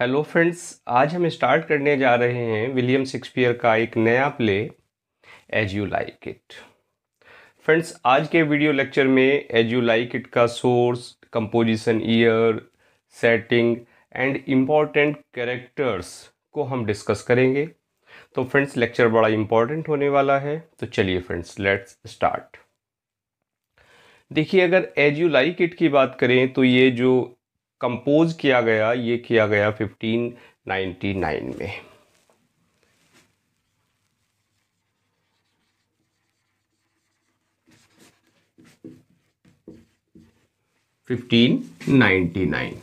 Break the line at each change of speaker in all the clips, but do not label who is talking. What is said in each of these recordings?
Hello friends आज हम start करने जा रहे हैं विलियम शेक्सपियर का एक नया play as you like it friends आज के वीडियो लेक्चर में एज यू लाइक इट का source composition year setting and important characters को हम डिस्कस करेंगे तो फ्रेंड्स लेक्चर बड़ा इम्पॉर्टेंट होने वाला है तो चलिए फ्रेंड्स लेट्स स्टार्ट देखिए अगर एज यू लाइक इट की बात करें तो ये जो कंपोज किया गया ये किया गया 1599 में fifteen ninety nine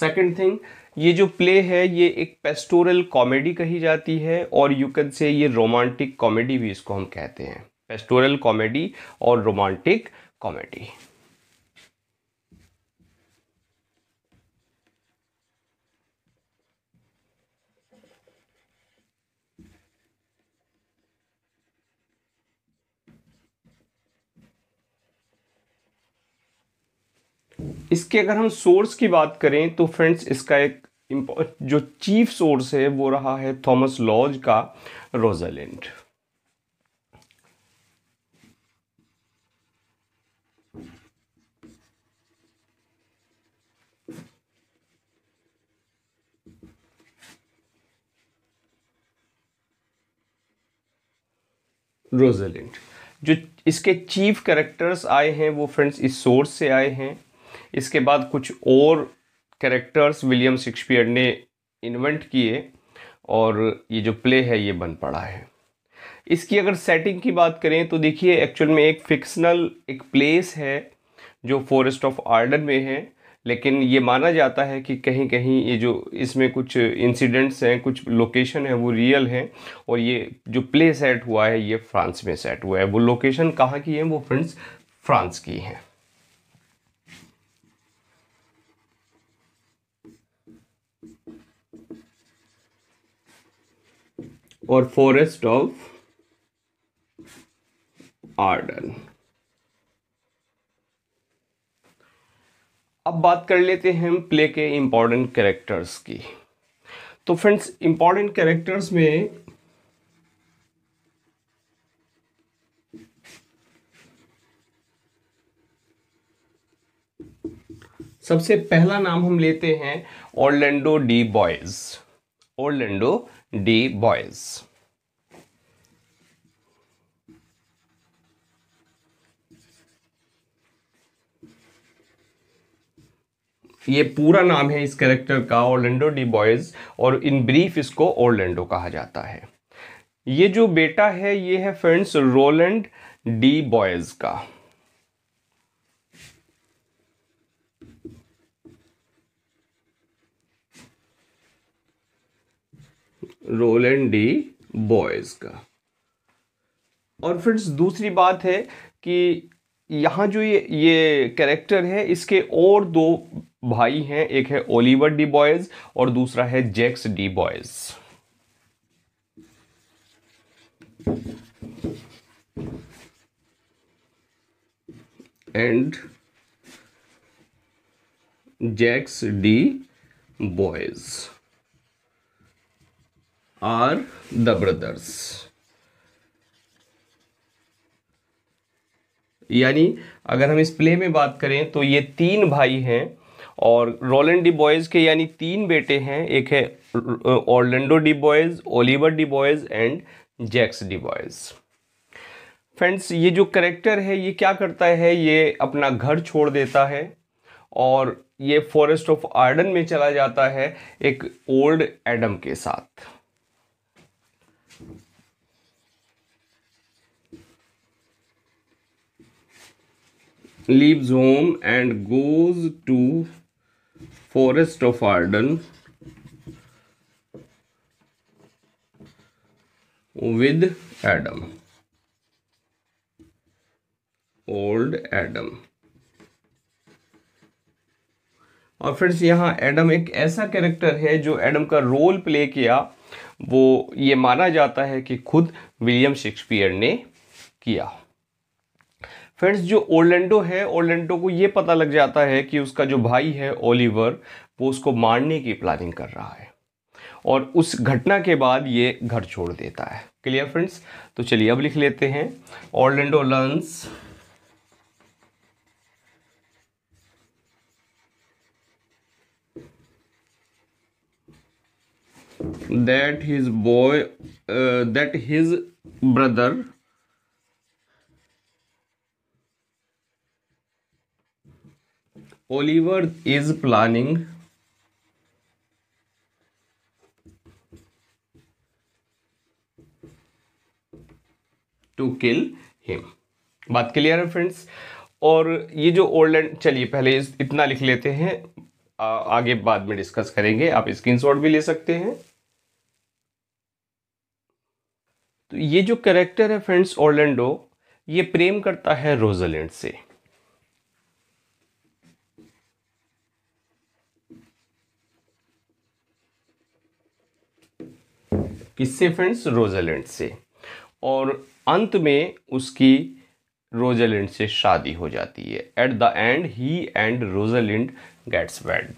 second thing ये जो प्ले है ये एक पेस्टोरल कॉमेडी कही जाती है और यू कैन से ये रोमांटिक कॉमेडी भी इसको हम कहते हैं पेस्टोरल कॉमेडी और रोमांटिक कॉमेडी इसके अगर हम सोर्स की बात करें तो फ्रेंड्स इसका एक जो चीफ सोर्स है वो रहा है थॉमस लॉज का रोजालैंड रोजालैंड जो इसके चीफ कैरेक्टर्स आए हैं वो फ्रेंड्स इस सोर्स से आए हैं इसके बाद कुछ और कैरेक्टर्स विलियम शेक्सपियर ने इन्वेंट किए और ये जो प्ले है ये बन पड़ा है इसकी अगर सेटिंग की बात करें तो देखिए एक्चुअल में एक फिक्शनल एक प्लेस है जो फॉरेस्ट ऑफ आर्डन में है लेकिन ये माना जाता है कि कहीं कहीं ये जो इसमें कुछ इंसिडेंट्स हैं कुछ लोकेशन है वो रियल हैं और ये जो प्ले सेट हुआ है ये फ्रांस में सेट हुआ है वो लोकेशन कहाँ की है वो फ्रेंड्स फ्रांस की हैं और फॉरेस्ट ऑफ आर्डन अब बात कर लेते हैं हम प्ले के इंपॉर्टेंट कैरेक्टर्स की तो फ्रेंड्स इंपॉर्टेंट कैरेक्टर्स में सबसे पहला नाम हम लेते हैं Orlando de Boys Orlando de Boys ये पूरा नाम है इस कैरेक्टर का ओरलैंडो डी बॉयज और इन ब्रीफ इसको ओरलैंडो कहा जाता है ये जो बेटा है ये है फ्रेंड्स रोलैंड डी बॉयज का रोलन डी बॉयज का और फ्रेंड्स दूसरी बात है कि यहाँ जो ये ये कैरेक्टर है इसके और दो भाई हैं एक है ओलिवर डी बॉयज और दूसरा है Jaques de Boys and Jaques de Boys are the brothers यानी अगर हम इस प्ले में बात करें तो ये तीन भाई हैं और रोलन डी बॉयज़ के यानी तीन बेटे हैं एक है Orlando de Boys Oliver de Boys and Jaques de Boys friends ये जो करेक्टर है ये क्या करता है ये अपना घर छोड़ देता है और ये फॉरेस्ट ऑफ आर्डन में चला जाता है एक ओल्ड एडम के साथ leaves home and goes to forest of arden with adam old adam और फ्रेंड्स यहाँ एडम एक ऐसा कैरेक्टर है जो एडम का रोल प्ले किया वो ये माना जाता है कि खुद विलियम शेक्सपियर ने किया फ्रेंड्स जो ओलेंडो है ओलेंडो को ये पता लग जाता है कि उसका जो भाई है ओलिवर वो उसको मारने की प्लानिंग कर रहा है और उस घटना के बाद ये घर छोड़ देता है क्लियर फ्रेंड्स तो चलिए अब लिख लेते हैं Orlando learns that his boy uh, that his brother Oliver is planning to kill him बात क्लियर है फ्रेंड्स और ये जो ओल्ड एंड चलिए पहले इतना लिख लेते हैं आ, आगे बाद में डिस्कस करेंगे आप स्क्रीनशॉट भी ले सकते हैं तो ये जो करेक्टर है फ्रेंड्स ओर्लेंडो ये प्रेम करता है रोजलैंड से किससे फ्रेंड्स रोजालैंड से और अंत में उसकी रोजालैंड से शादी हो जाती है at the end he and Rosalind gets wed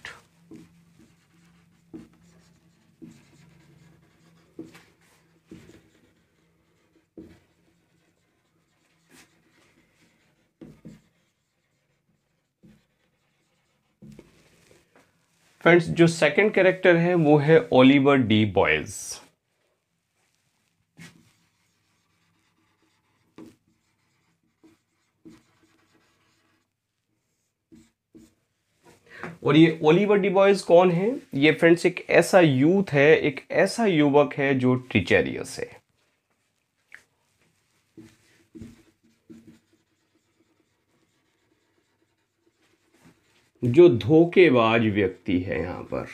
friends जो सेकंड कैरेक्टर है वो है ओलिवर डी बॉयज़ और ये ओलिवर डिबॉयज कौन है ये फ्रेंड्स एक ऐसा यूथ है एक ऐसा युवक है जो ट्रिचेरियस है जो धोखेबाज व्यक्ति है यहां पर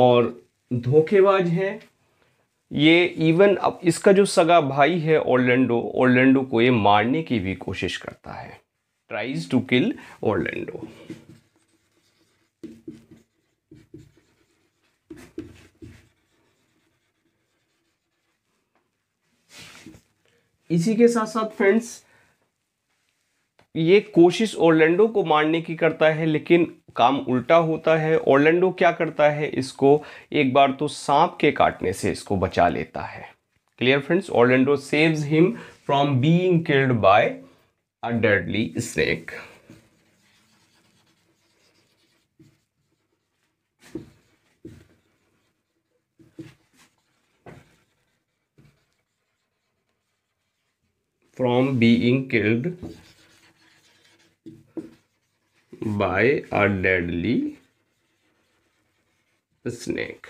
और धोखेबाज है ये इवन अब इसका जो सगा भाई है ओरलैंडो ओरलैंडो को ये मारने की भी कोशिश करता है ट्राइज टू किल ओरलैंडो इसी के साथ साथ फ्रेंड्स ये कोशिश ओरलैंडो को मारने की करता है लेकिन काम उल्टा होता है ओरलैंडो क्या करता है इसको एक बार तो सांप के काटने से इसको बचा लेता है clear friends Orlando saves him from being killed by a deadly snake from being killed by a deadly snake.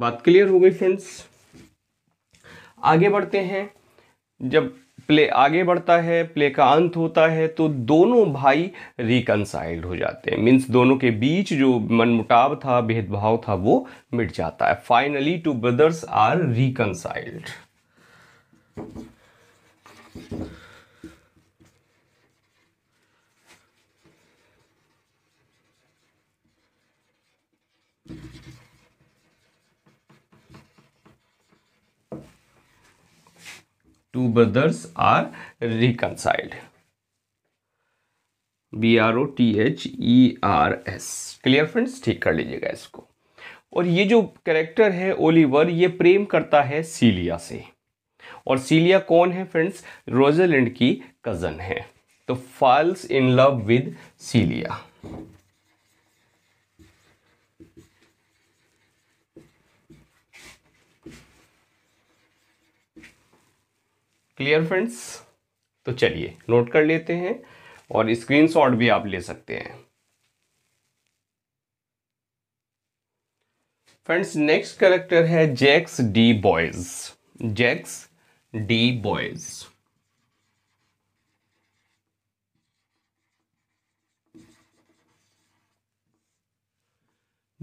बात क्लियर हो गई फ्रेंड्स आगे बढ़ते हैं जब प्ले आगे बढ़ता है प्ले का अंत होता है तो दोनों भाई रिकनसाइल्ड हो जाते हैं मीन्स दोनों के बीच जो मनमुटाव था भेदभाव था वो मिट जाता है finally two brothers are reconciled two brothers are reconciled b r o t h e r s clear friends ठीक कर लीजिएगा इसको और ये जो कैरेक्टर है ओलिवर ये प्रेम करता है सीलिया से और सीलिया कौन है फ्रेंड्स रोजरलैंड की कज़न है तो falls in love with Celia clear friends तो चलिए नोट कर लेते हैं और स्क्रीनशॉट भी आप ले सकते हैं फ्रेंड्स नेक्स्ट करेक्टर है Jaques de Boys Jaques de Boys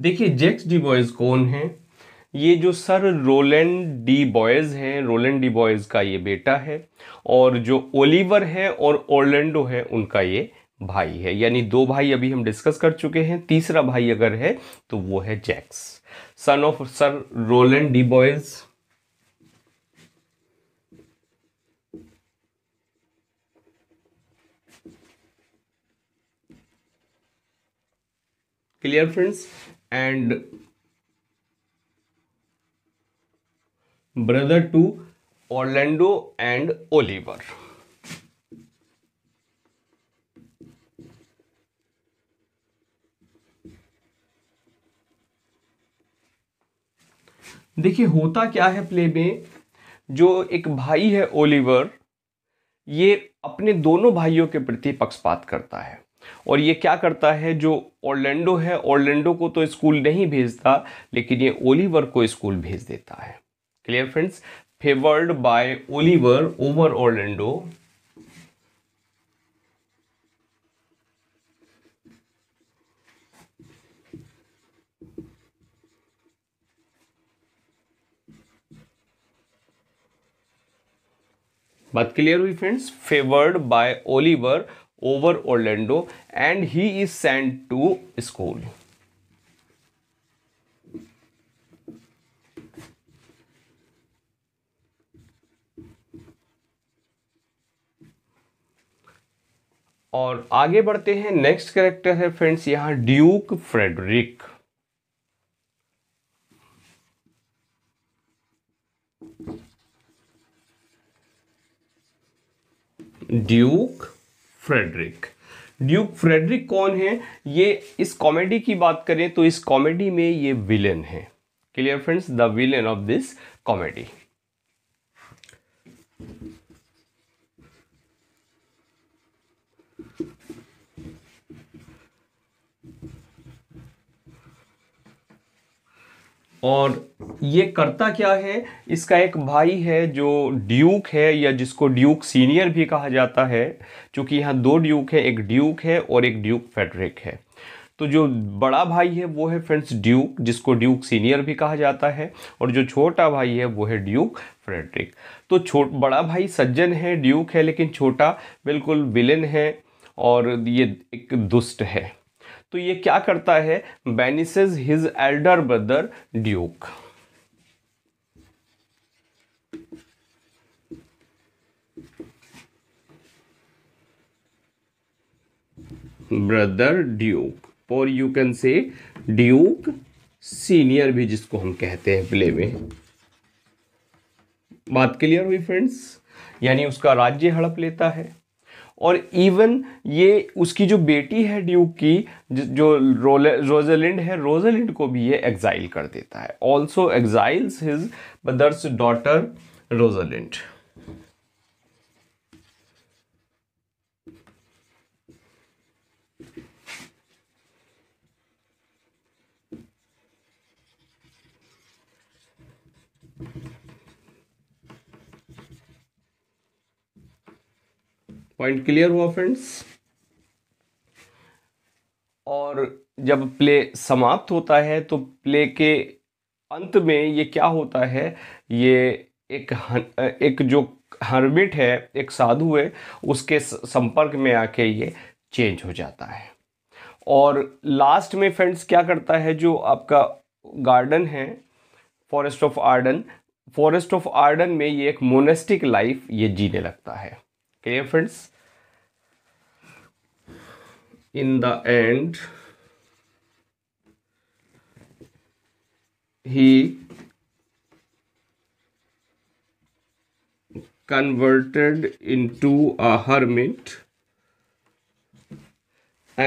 देखिए जेक्स डी बॉयज कौन है ये जो सर रोलैंड डी बॉयज़ है रोलैंड डी बॉयज़ का ये बेटा है और जो ओलिवर है और ओरलैंडो है उनका ये भाई है यानी दो भाई अभी हम डिस्कस कर चुके हैं तीसरा भाई अगर है तो वो है Jaques son of sir Rowland de Boys clear friends and brother to Orlando and Oliver देखिए होता क्या है प्ले में जो एक भाई है ओलिवर ये अपने दोनों भाइयों के प्रति पक्षपात करता है और ये क्या करता है जो ऑर्लैंडो है ऑर्लैंडो को तो स्कूल नहीं भेजता लेकिन ये ओलिवर को स्कूल भेज देता है clear friends favoured by Oliver over Orlando बात क्लियर हुई friends favoured by Oliver over Orlando and he is sent to school. और आगे बढ़ते हैं नेक्स्ट कैरेक्टर है फ्रेंड्स यहां Duke Frederick Duke Frederick Duke Frederick कौन है ये इस कॉमेडी की बात करें तो इस कॉमेडी में ये विलेन है clear friends the villain of this comedy और ये करता क्या है इसका एक भाई है जो ड्यूक है या जिसको ड्यूक सीनियर भी कहा जाता है क्योंकि यहाँ दो ड्यूक है एक ड्यूक है और एक ड्यूक फेडरिक है तो जो बड़ा भाई है वो है फ्रेंड्स ड्यूक जिसको ड्यूक सीनियर भी कहा जाता है और जो छोटा भाई है वो है ड्यूक फ्रेडरिक तो छोट बड़ा भाई सज्जन है ड्यूक है लेकिन छोटा बिल्कुल विलेन है और ये एक दुष्ट है तो ये क्या करता है banishes his elder brother Duke brother Duke और you can say Duke Senior भी जिसको हम कहते हैं प्ले में बात क्लियर हुई फ्रेंड्स यानी उसका राज्य हड़प लेता है और इवन ये उसकी जो बेटी है ड्यूक की जो रोजेलिंड है रोजेलिंड को भी ये एग्जाइल कर देता है also exiles his mother's daughter Rosalind point clear हुआ फ्रेंड्स और जब प्ले समाप्त होता है तो प्ले के अंत में ये क्या होता है ये एक एक जो हर्मिट है एक साधु है उसके संपर्क में आके ये चेंज हो जाता है और लास्ट में फ्रेंड्स क्या करता है जो आपका गार्डन है forest of Arden forest of Arden में ये एक मोनेस्टिक लाइफ ये जीने लगता है okay friends in the end he converted into a hermit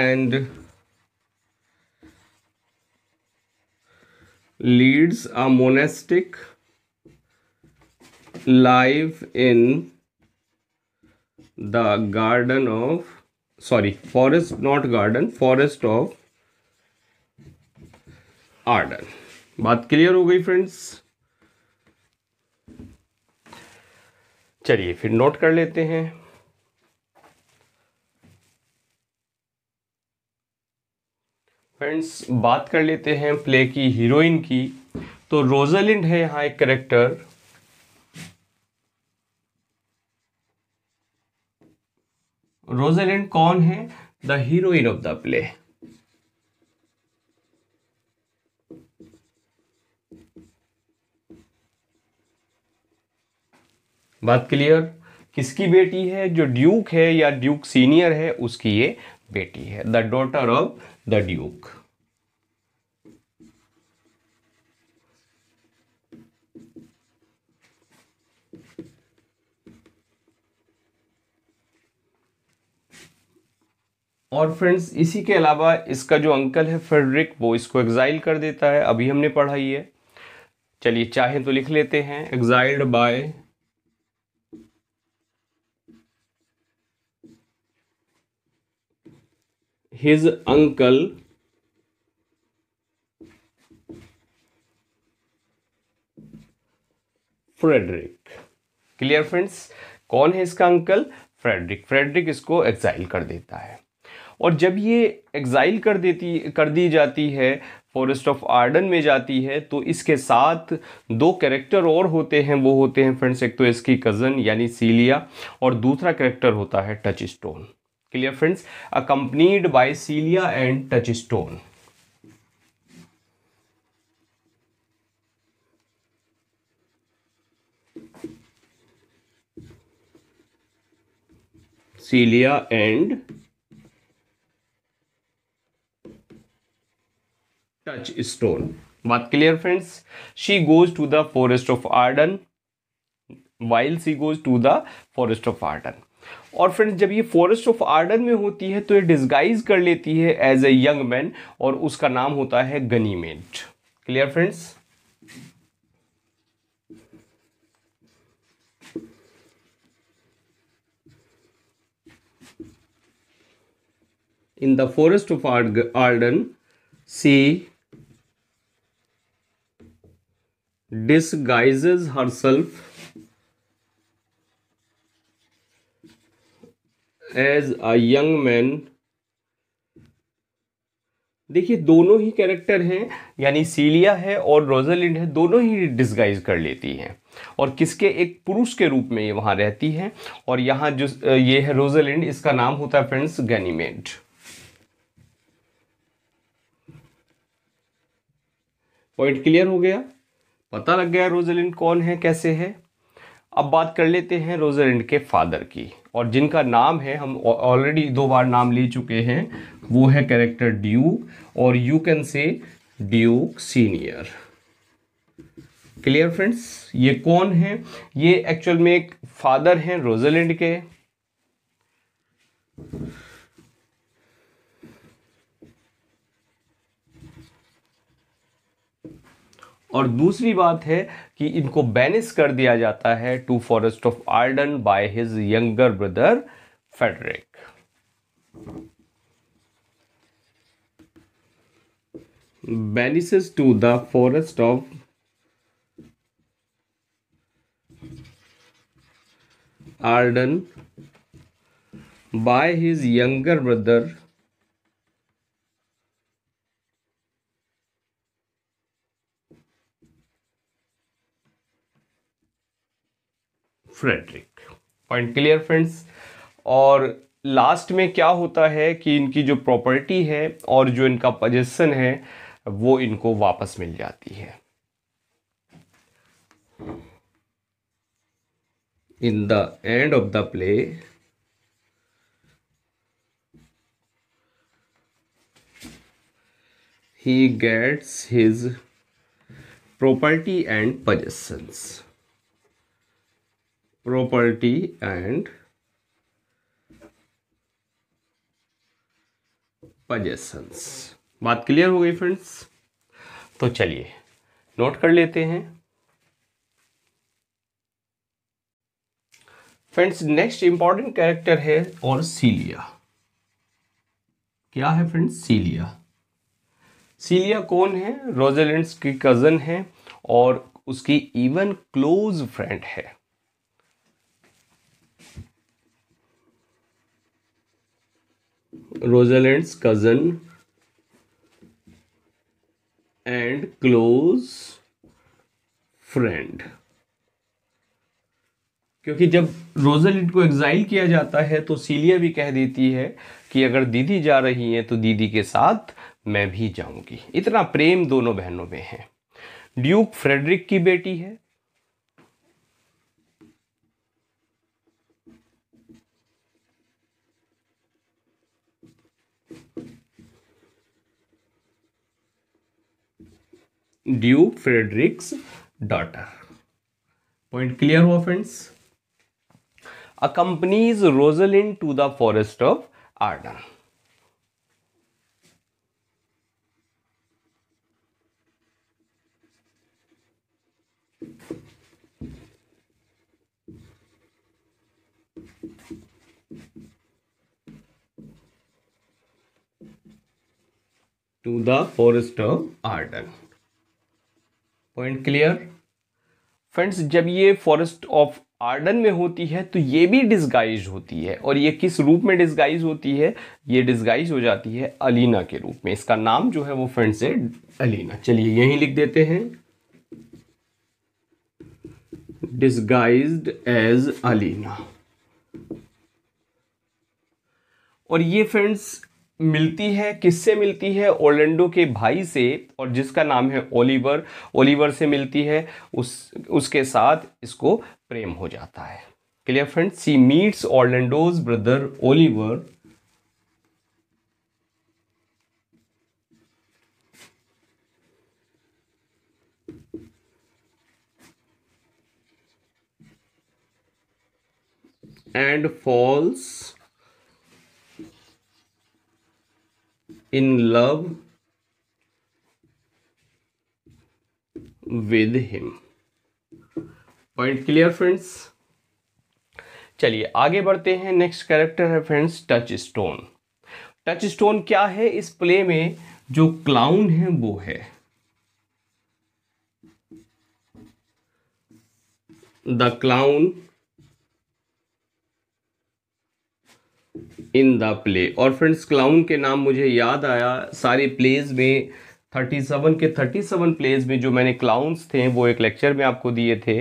and leads a monastic life in the garden of sorry forest not garden forest of Arden बात clear हो गई फ्रेंड्स चलिए फिर नोट कर लेते हैं फ्रेंड्स बात कर लेते हैं प्ले की हीरोइन की तो रोजालिंड है यहाँ एक करेक्टर रोजेलैंड कौन है the heroine of the play बात क्लियर किसकी बेटी है जो ड्यूक है या ड्यूक सीनियर है उसकी ये बेटी है the daughter of the Duke और फ्रेंड्स इसी के अलावा इसका जो अंकल है फ्रेडरिक वो इसको एग्जाइल कर देता है अभी हमने पढ़ा ही है चलिए चाहे तो लिख लेते हैं exiled by his uncle Frederick clear friends कौन है इसका अंकल फ्रेडरिक फ्रेडरिक इसको एग्जाइल कर देता है और जब ये एग्ज़ाइल कर देती कर दी जाती है फॉरेस्ट ऑफ आर्डन में जाती है तो इसके साथ दो कैरेक्टर और होते हैं वो होते हैं फ्रेंड्स एक तो इसकी कज़न यानी सीलिया और दूसरा कैरेक्टर होता है Touchstone clear friends accompanied by Celia and Touchstone Celia and Touchstone बात clear friends she goes to the forest of Arden while she goes to the forest of Arden और friends जब ये forest of Arden में होती है तो ये disguise कर लेती है एज ए यंग मैन और उसका नाम होता है Ganymede clear friends in the forest of Arden she disguises herself as a young man देखिए दोनों ही कैरेक्टर हैं यानी सीलिया है और रोजालिंड है दोनों ही डिस्गाइज कर लेती हैं और किसके एक पुरुष के रूप में ये वहां रहती है और यहां जो ये है रोजालिंड इसका नाम होता है फ्रेंड्स गैनीमेड पॉइंट क्लियर हो गया पता लग गया रोजेलिंड कौन है कैसे है अब बात कर लेते हैं रोजेलिंड के फादर की और जिनका नाम है हम ऑलरेडी दो बार नाम ले चुके हैं वो है कैरेक्टर ड्यू और you can say Duke Senior clear friends ये कौन है ये एक्चुअल में एक फादर हैं रोजेलैंड के और दूसरी बात है कि इनको बैनिस कर दिया जाता है to forest of Arden by his younger brother Frederick banishes to the forest of Arden by his younger brother Frederick point clear friends और लास्ट में क्या होता है कि इनकी जो प्रॉपर्टी है और जो इनका पजेशन है वो इनको वापस मिल जाती है in the end of the play he gets his property and possessions property and possessions बात क्लियर हो गई फ्रेंड्स तो चलिए नोट कर लेते हैं फ्रेंड्स नेक्स्ट इंपॉर्टेंट कैरेक्टर है और सीलिया क्या है फ्रेंड्स सीलिया सीलिया कौन है रोजेलेंड्स की कज़न है और उसकी इवन क्लोज फ्रेंड है Rosalind's cousin and close friend क्योंकि जब रोजेलिट को एग्जाइल किया जाता है तो सीलिया भी कह देती है कि अगर दीदी जा रही हैं तो दीदी के साथ मैं भी जाऊंगी इतना प्रेम दोनों बहनों में है ड्यूक फ्रेडरिक की बेटी है Duke Frederick's daughter. Point clear, हुआ friends? Accompanies Rosalind to the forest of Arden. to the forest of Arden. Point clear friends जब ये फॉरेस्ट ऑफ आर्डन में होती है तो ये भी डिस्गाइज होती है और ये किस रूप में डिस्गाइज होती है ये डिस्गाइज हो जाती है अलीना के रूप में इसका नाम जो है वो फ्रेंड्स है अलीना चलिए यही लिख देते हैं डिस्गाइज एज अलीना और ये फ्रेंड्स मिलती है किससे मिलती है ओरलैंडो के भाई से और जिसका नाम है ओलिवर ओलिवर से मिलती है उस उसके साथ इसको प्रेम हो जाता है clear friends she meets Orlando's brother Oliver and falls in love with him point clear friends चलिए आगे बढ़ते हैं नेक्स्ट कैरेक्टर है friends Touchstone Touchstone क्या है इस प्ले में जो क्लाउन है वो है the clown in the play और फ्रेंड्स क्लाउन के नाम मुझे याद आया सारी प्लेज में थर्टी सेवन के थर्टी सेवन प्लेज में जो मैंने क्लाउन्स थे वो एक लेक्चर में आपको दिए थे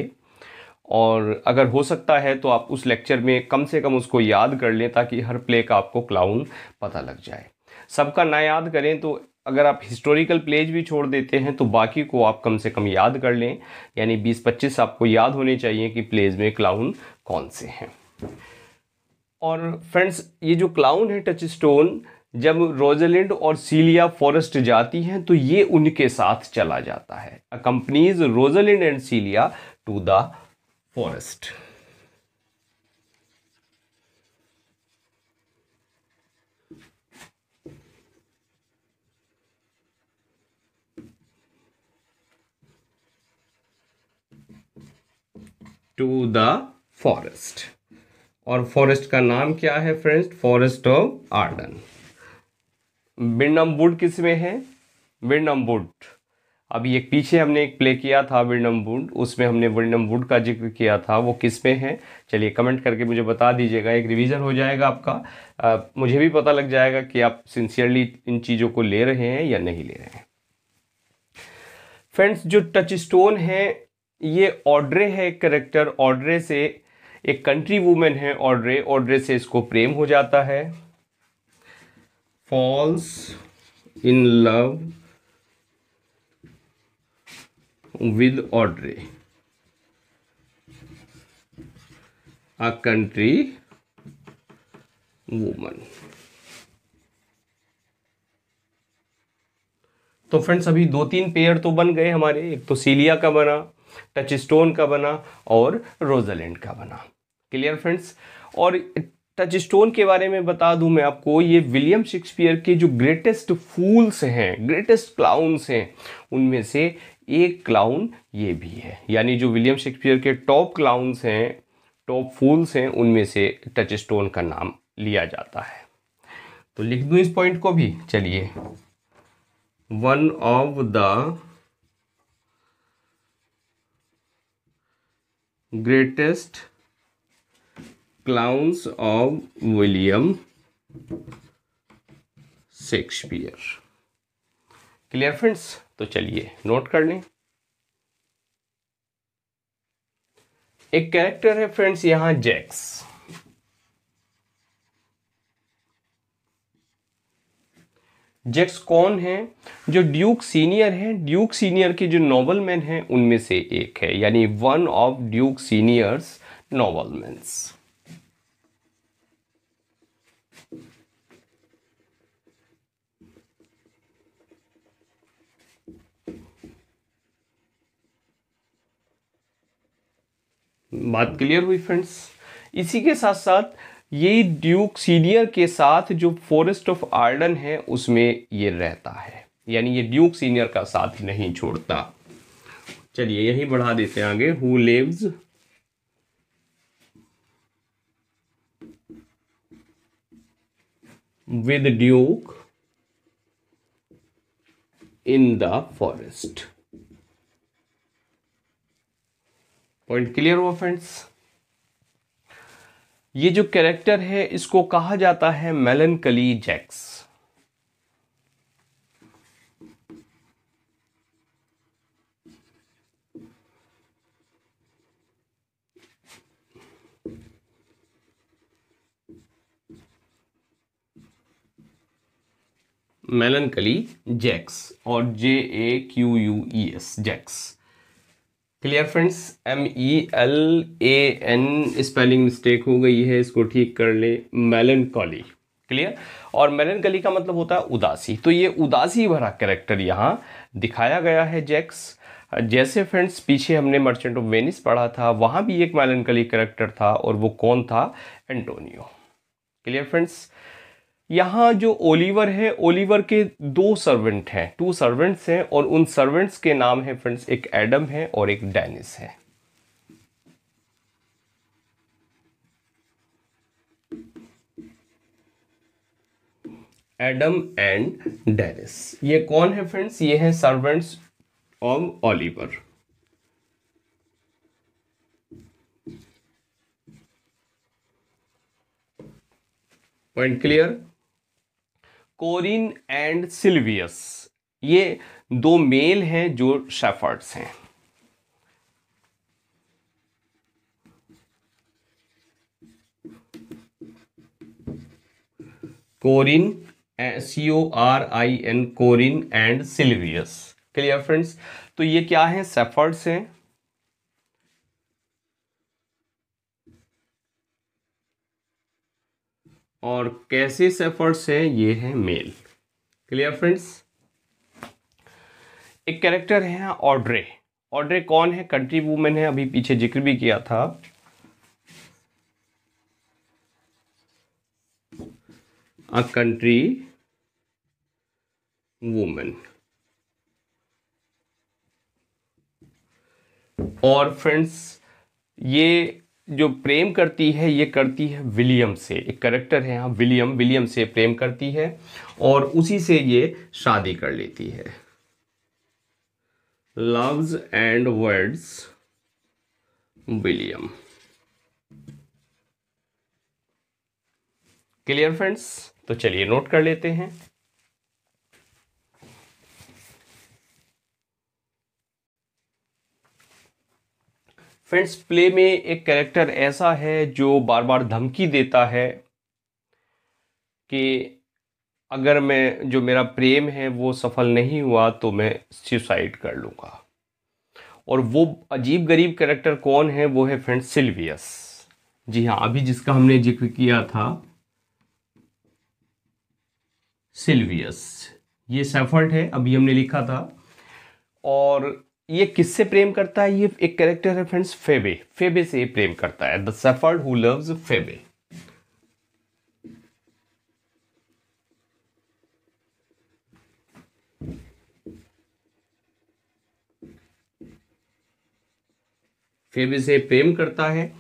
और अगर हो सकता है तो आप उस लेक्चर में कम से कम उसको याद कर लें ताकि हर प्ले का आपको क्लाउन पता लग जाए सबका ना याद करें तो अगर आप हिस्टोरिकल प्लेज भी छोड़ देते हैं तो बाकी को आप कम से कम याद कर लें यानी 20-25 आपको याद होने चाहिए कि प्लेज में क्लाउन कौन से हैं और फ्रेंड्स ये जो क्लाउन है टच स्टोन जब रोजेलिंड और सीलिया फॉरेस्ट जाती हैं तो ये उनके साथ चला जाता है accompanies Rosalind and Celia to the forest to the forest और फॉरेस्ट का नाम क्या है friends forest of Arden Birnam Wood किस में है बिरनम वुड अभी एक पीछे हमने एक प्ले किया था बिरनम वुड उसमें हमने बिरनम वुड का जिक्र किया था वो किस में है चलिए कमेंट करके मुझे बता दीजिएगा एक रिवीजन हो जाएगा आपका आ, मुझे भी पता लग जाएगा कि आप सिंसियरली इन चीज़ों को ले रहे हैं या नहीं ले रहे हैं फ्रेंड्स जो टच स्टोन है ये ऑड्रे है एक करेक्टर ऑर्ड्रे से एक कंट्री वूमेन है ऑड्रे ऑड्रे से इसको प्रेम हो जाता है falls in love with Audrey a country woman तो फ्रेंड्स अभी दो तीन पेयर तो बन गए हमारे एक तो सीलिया का बना टच स्टोन का बना और रोजलैंड का बना क्लियर फ्रेंड्स और टच स्टोन के बारे में बता दूं मैं आपको ये विलियम शेक्सपियर के जो ग्रेटेस्ट फूल्स हैं ग्रेटेस्ट क्लाउन्स हैं उनमें से एक क्लाउन ये भी है यानी जो विलियम शेक्सपियर के टॉप क्लाउन्स हैं टॉप फूल्स हैं उनमें से टच स्टोन का नाम लिया जाता है तो लिख दूं इस पॉइंट को भी चलिए one of the greatest clowns of William Shakespeare clear friends तो चलिए नोट कर लें एक कैरेक्टर है फ्रेंड्स यहां जैक्स जैक्स कौन है जो ड्यूक सीनियर है ड्यूक सीनियर के जो नॉवलमैन हैं उनमें से एक है यानी one of Duke Senior's noblemen बात क्लियर हुई फ्रेंड्स इसी के साथ साथ ये ड्यूक सीनियर के साथ जो फॉरेस्ट ऑफ आर्डन है उसमें ये रहता है यानी ये ड्यूक सीनियर का साथ नहीं छोड़ता चलिए यही बढ़ा देते हैं आगे who lives with Duke in the forest point clear हुआ फ्रेंड्स ये जो कैरेक्टर है इसको कहा जाता है मेलनकली जैक्स मेलनकली जैक्स और J A Q U E S Jaques clear friends M E L A N spelling mistake हो गई है इसको ठीक कर ले कॉली क्लियर और मेलनकॉली का मतलब होता है उदासी तो ये उदासी भरा करेक्टर यहाँ दिखाया गया है जैक्स जैसे फ्रेंड्स पीछे हमने मर्चेंट ऑफ वेनिस पढ़ा था वहाँ भी एक मेलनकली कैरेक्टर था और वो कौन था एंटोनियो क्लियर फ्रेंड्स यहाँ जो ओलिवर है ओलिवर के दो सर्वेंट हैं टू सर्वेंट्स हैं और उन सर्वेंट्स के नाम है फ्रेंड्स एक एडम है और एक डेनिस है एडम एंड डेनिस ये कौन है फ्रेंड्स ये हैं servants of Oliver point clear Corin and Silvius ये दो मेल हैं जो शेफर्ड्स हैं Corin C O R I N Corin and Silvius clear friends तो ये क्या है सेफर्ड्स हैं और कैसे सेफर्ट्स हैं ये है मेल क्लियर फ्रेंड्स एक कैरेक्टर है ऑड्रे ऑड्रे कौन है कंट्री वूमेन है अभी पीछे जिक्र भी किया था अ कंट्री वूमेन और फ्रेंड्स ये जो प्रेम करती है ये करती है विलियम से एक करेक्टर है यहाँ विलियम विलियम से प्रेम करती है और उसी से ये शादी कर लेती है loves and weds William clear friends तो चलिए नोट कर लेते हैं फ्रेंड्स प्ले में एक कैरेक्टर ऐसा है जो बार बार धमकी देता है कि अगर मैं जो मेरा प्रेम है वो सफल नहीं हुआ तो मैं सुसाइड कर लूँगा और वो अजीब गरीब कैरेक्टर कौन है वो है फ्रेंड सिल्वियस जी हाँ अभी जिसका हमने जिक्र किया था सिल्वियस ये सेफर्ट है अभी हमने लिखा था और ये किससे प्रेम करता है ये एक कैरेक्टर है फ्रेंड्स फेबे फेबे से ये प्रेम करता है the shepherd who loves Phebe Phebe से प्रेम करता है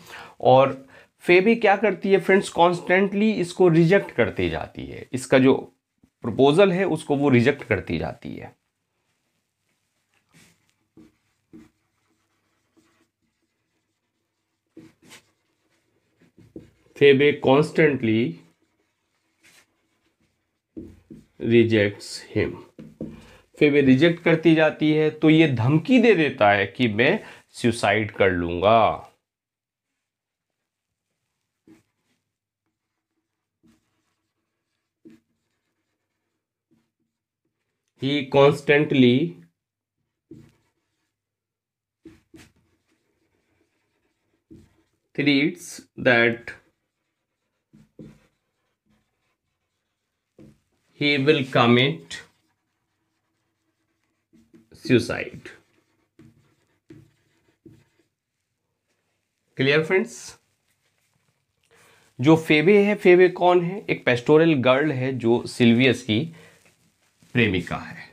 और फेबे क्या करती है फ्रेंड्स कॉन्स्टेंटली इसको रिजेक्ट करती जाती है इसका जो प्रपोजल है उसको वो रिजेक्ट करती जाती है थे वे कॉन्स्टेंटली रिजेक्ट्स हिम फिर वे रिजेक्ट करती जाती है तो ये धमकी दे देता है कि मैं सुसाइड कर लूंगा he constantly threatens that he will commit suicide clear friends जो फेबे है फेबे कौन है एक पेस्टोरल गर्ल है जो सिल्वियस की प्रेमिका है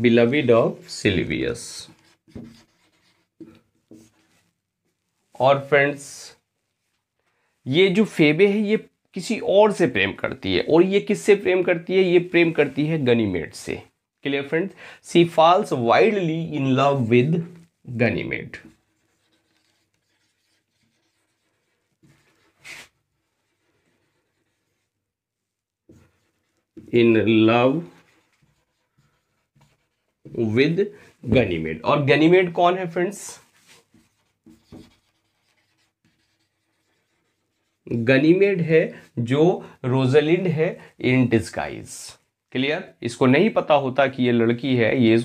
beloved of Sylvius. और फ्रेंड्स ये जो फेबे है ये किसी और से प्रेम करती है और ये किससे प्रेम करती है ये प्रेम करती है गनीमेड से clear friends she falls wildly in love with Ganymede in love with Ganymede और गनीमेड कौन है फ्रेंड्स गनीमेड है जो रोजलिंड है इन डिस्काइज क्लियर इसको नहीं पता होता कि ये लड़की है ये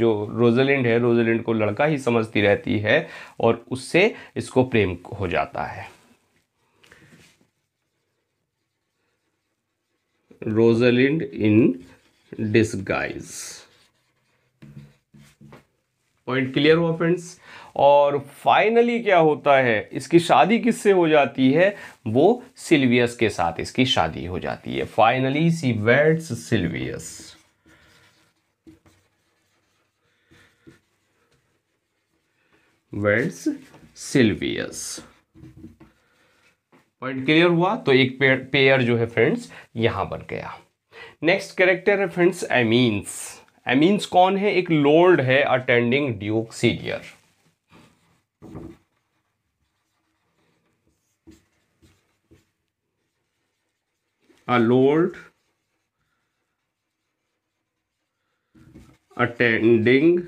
जो रोजलिंड है रोजलिंड को लड़का ही समझती रहती है और उससे इसको प्रेम हो जाता है Rosalind in disguise point clear हुआ फ्रेंड्स और फाइनली क्या होता है इसकी शादी किससे हो जाती है वो सिल्वियस के साथ इसकी शादी हो जाती है finally she weds Silvius weds Silvius point clear हुआ तो एक पेयर, जो है फ्रेंड्स यहां पर गया नेक्स्ट कैरेक्टर है फ्रेंड्स एमीन्स एमीन्स कौन है एक लोल्ड है attending Duke Senior a lord attending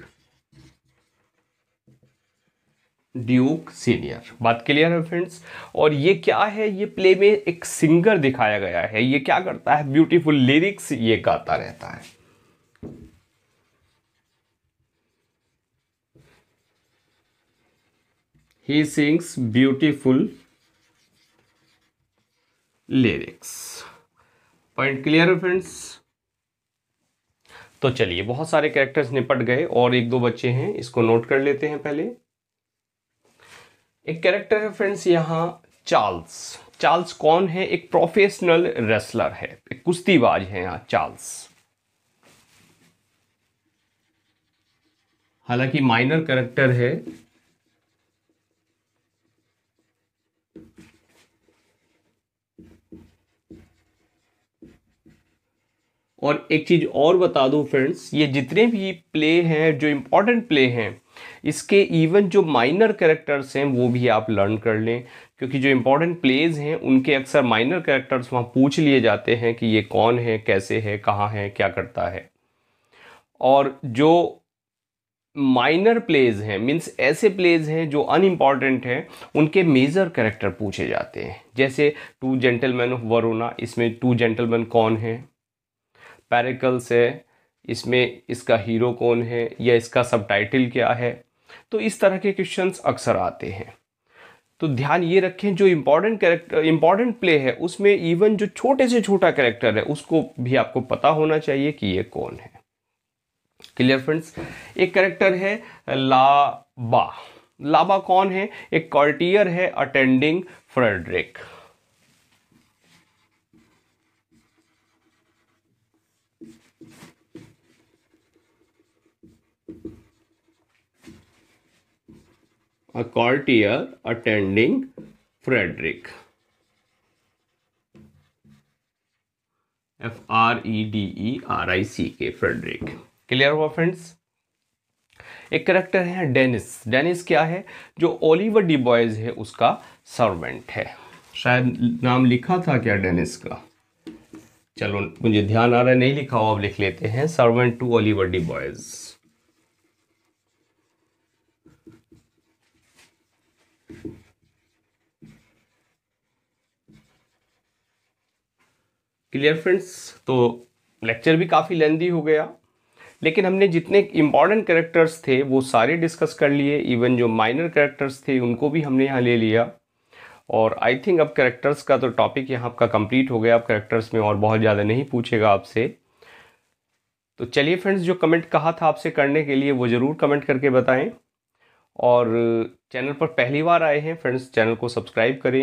Duke Senior बात क्लियर है फ्रेंड्स और ये क्या है ये प्ले में एक सिंगर दिखाया गया है ये क्या करता है ब्यूटीफुल लिरिक्स ये गाता रहता है he sings beautiful lyrics point clear है फ्रेंड्स तो चलिए बहुत सारे कैरेक्टर्स निपट गए और एक दो बच्चे हैं इसको नोट कर लेते हैं पहले एक कैरेक्टर है फ्रेंड्स यहाँ चार्ल्स चार्ल्स कौन है एक प्रोफेशनल रेसलर है एक कुश्तीबाज है यहाँ चार्ल्स हालांकि माइनर कैरेक्टर है और एक चीज़ और बता दूं फ्रेंड्स ये जितने भी प्ले हैं जो इम्पोर्टेंट प्ले हैं इसके इवन जो माइनर कैरेक्टर्स हैं वो भी आप लर्न कर लें क्योंकि जो इम्पोर्टेंट प्लेज हैं उनके अक्सर माइनर कैरेक्टर्स वहाँ पूछ लिए जाते हैं कि ये कौन है कैसे है कहाँ है क्या करता है और जो माइनर प्लेज हैं मीन्स ऐसे प्लेज हैं जो अनइम्पॉर्टेंट हैं उनके मेजर कैरेक्टर पूछे जाते हैं जैसे टू जेंटलमैन ऑफ वरोना इसमें टू जेंटलमैन कौन है पैरिकल्स है इसमें इसका हीरो कौन है या इसका सब टाइटल क्या है तो इस तरह के क्वेश्चंस अक्सर आते हैं तो ध्यान ये रखें जो इम्पॉर्टेंट कैरेक्टर इम्पॉर्टेंट प्ले है उसमें इवन जो छोटे से छोटा कैरेक्टर है उसको भी आपको पता होना चाहिए कि ये कौन है क्लियर फ्रेंड्स एक कैरेक्टर है लाबा लाबा कौन है एक कॉर्टियर है attending Frederick a courtier attending Frederick. F R E D E R I C K Frederick clear हुआ फ्रेंड्स एक करेक्टर है डेनिस डेनिस क्या है जो ओलिवर डी बॉयज है उसका सर्वेंट है शायद नाम लिखा था क्या डेनिस का चलो मुझे ध्यान आ रहा है नहीं लिखा हो अब लिख लेते हैं servant to Oliver de Boys clear friends तो लेक्चर भी काफ़ी लेंदी हो गया लेकिन हमने जितने इम्पॉर्टेंट करेक्टर्स थे वो सारे डिस्कस कर लिए इवन जो माइनर करेक्टर्स थे उनको भी हमने यहाँ ले लिया और आई थिंक अब करेक्टर्स का तो टॉपिक यहाँ आपका कंप्लीट हो गया अब करेक्टर्स में और बहुत ज़्यादा नहीं पूछेगा आपसे तो चलिए फ्रेंड्स जो कमेंट कहा था आपसे करने के लिए वो ज़रूर कमेंट करके बताएं और चैनल पर पहली बार आए हैं फ्रेंड्स चैनल को सब्सक्राइब करें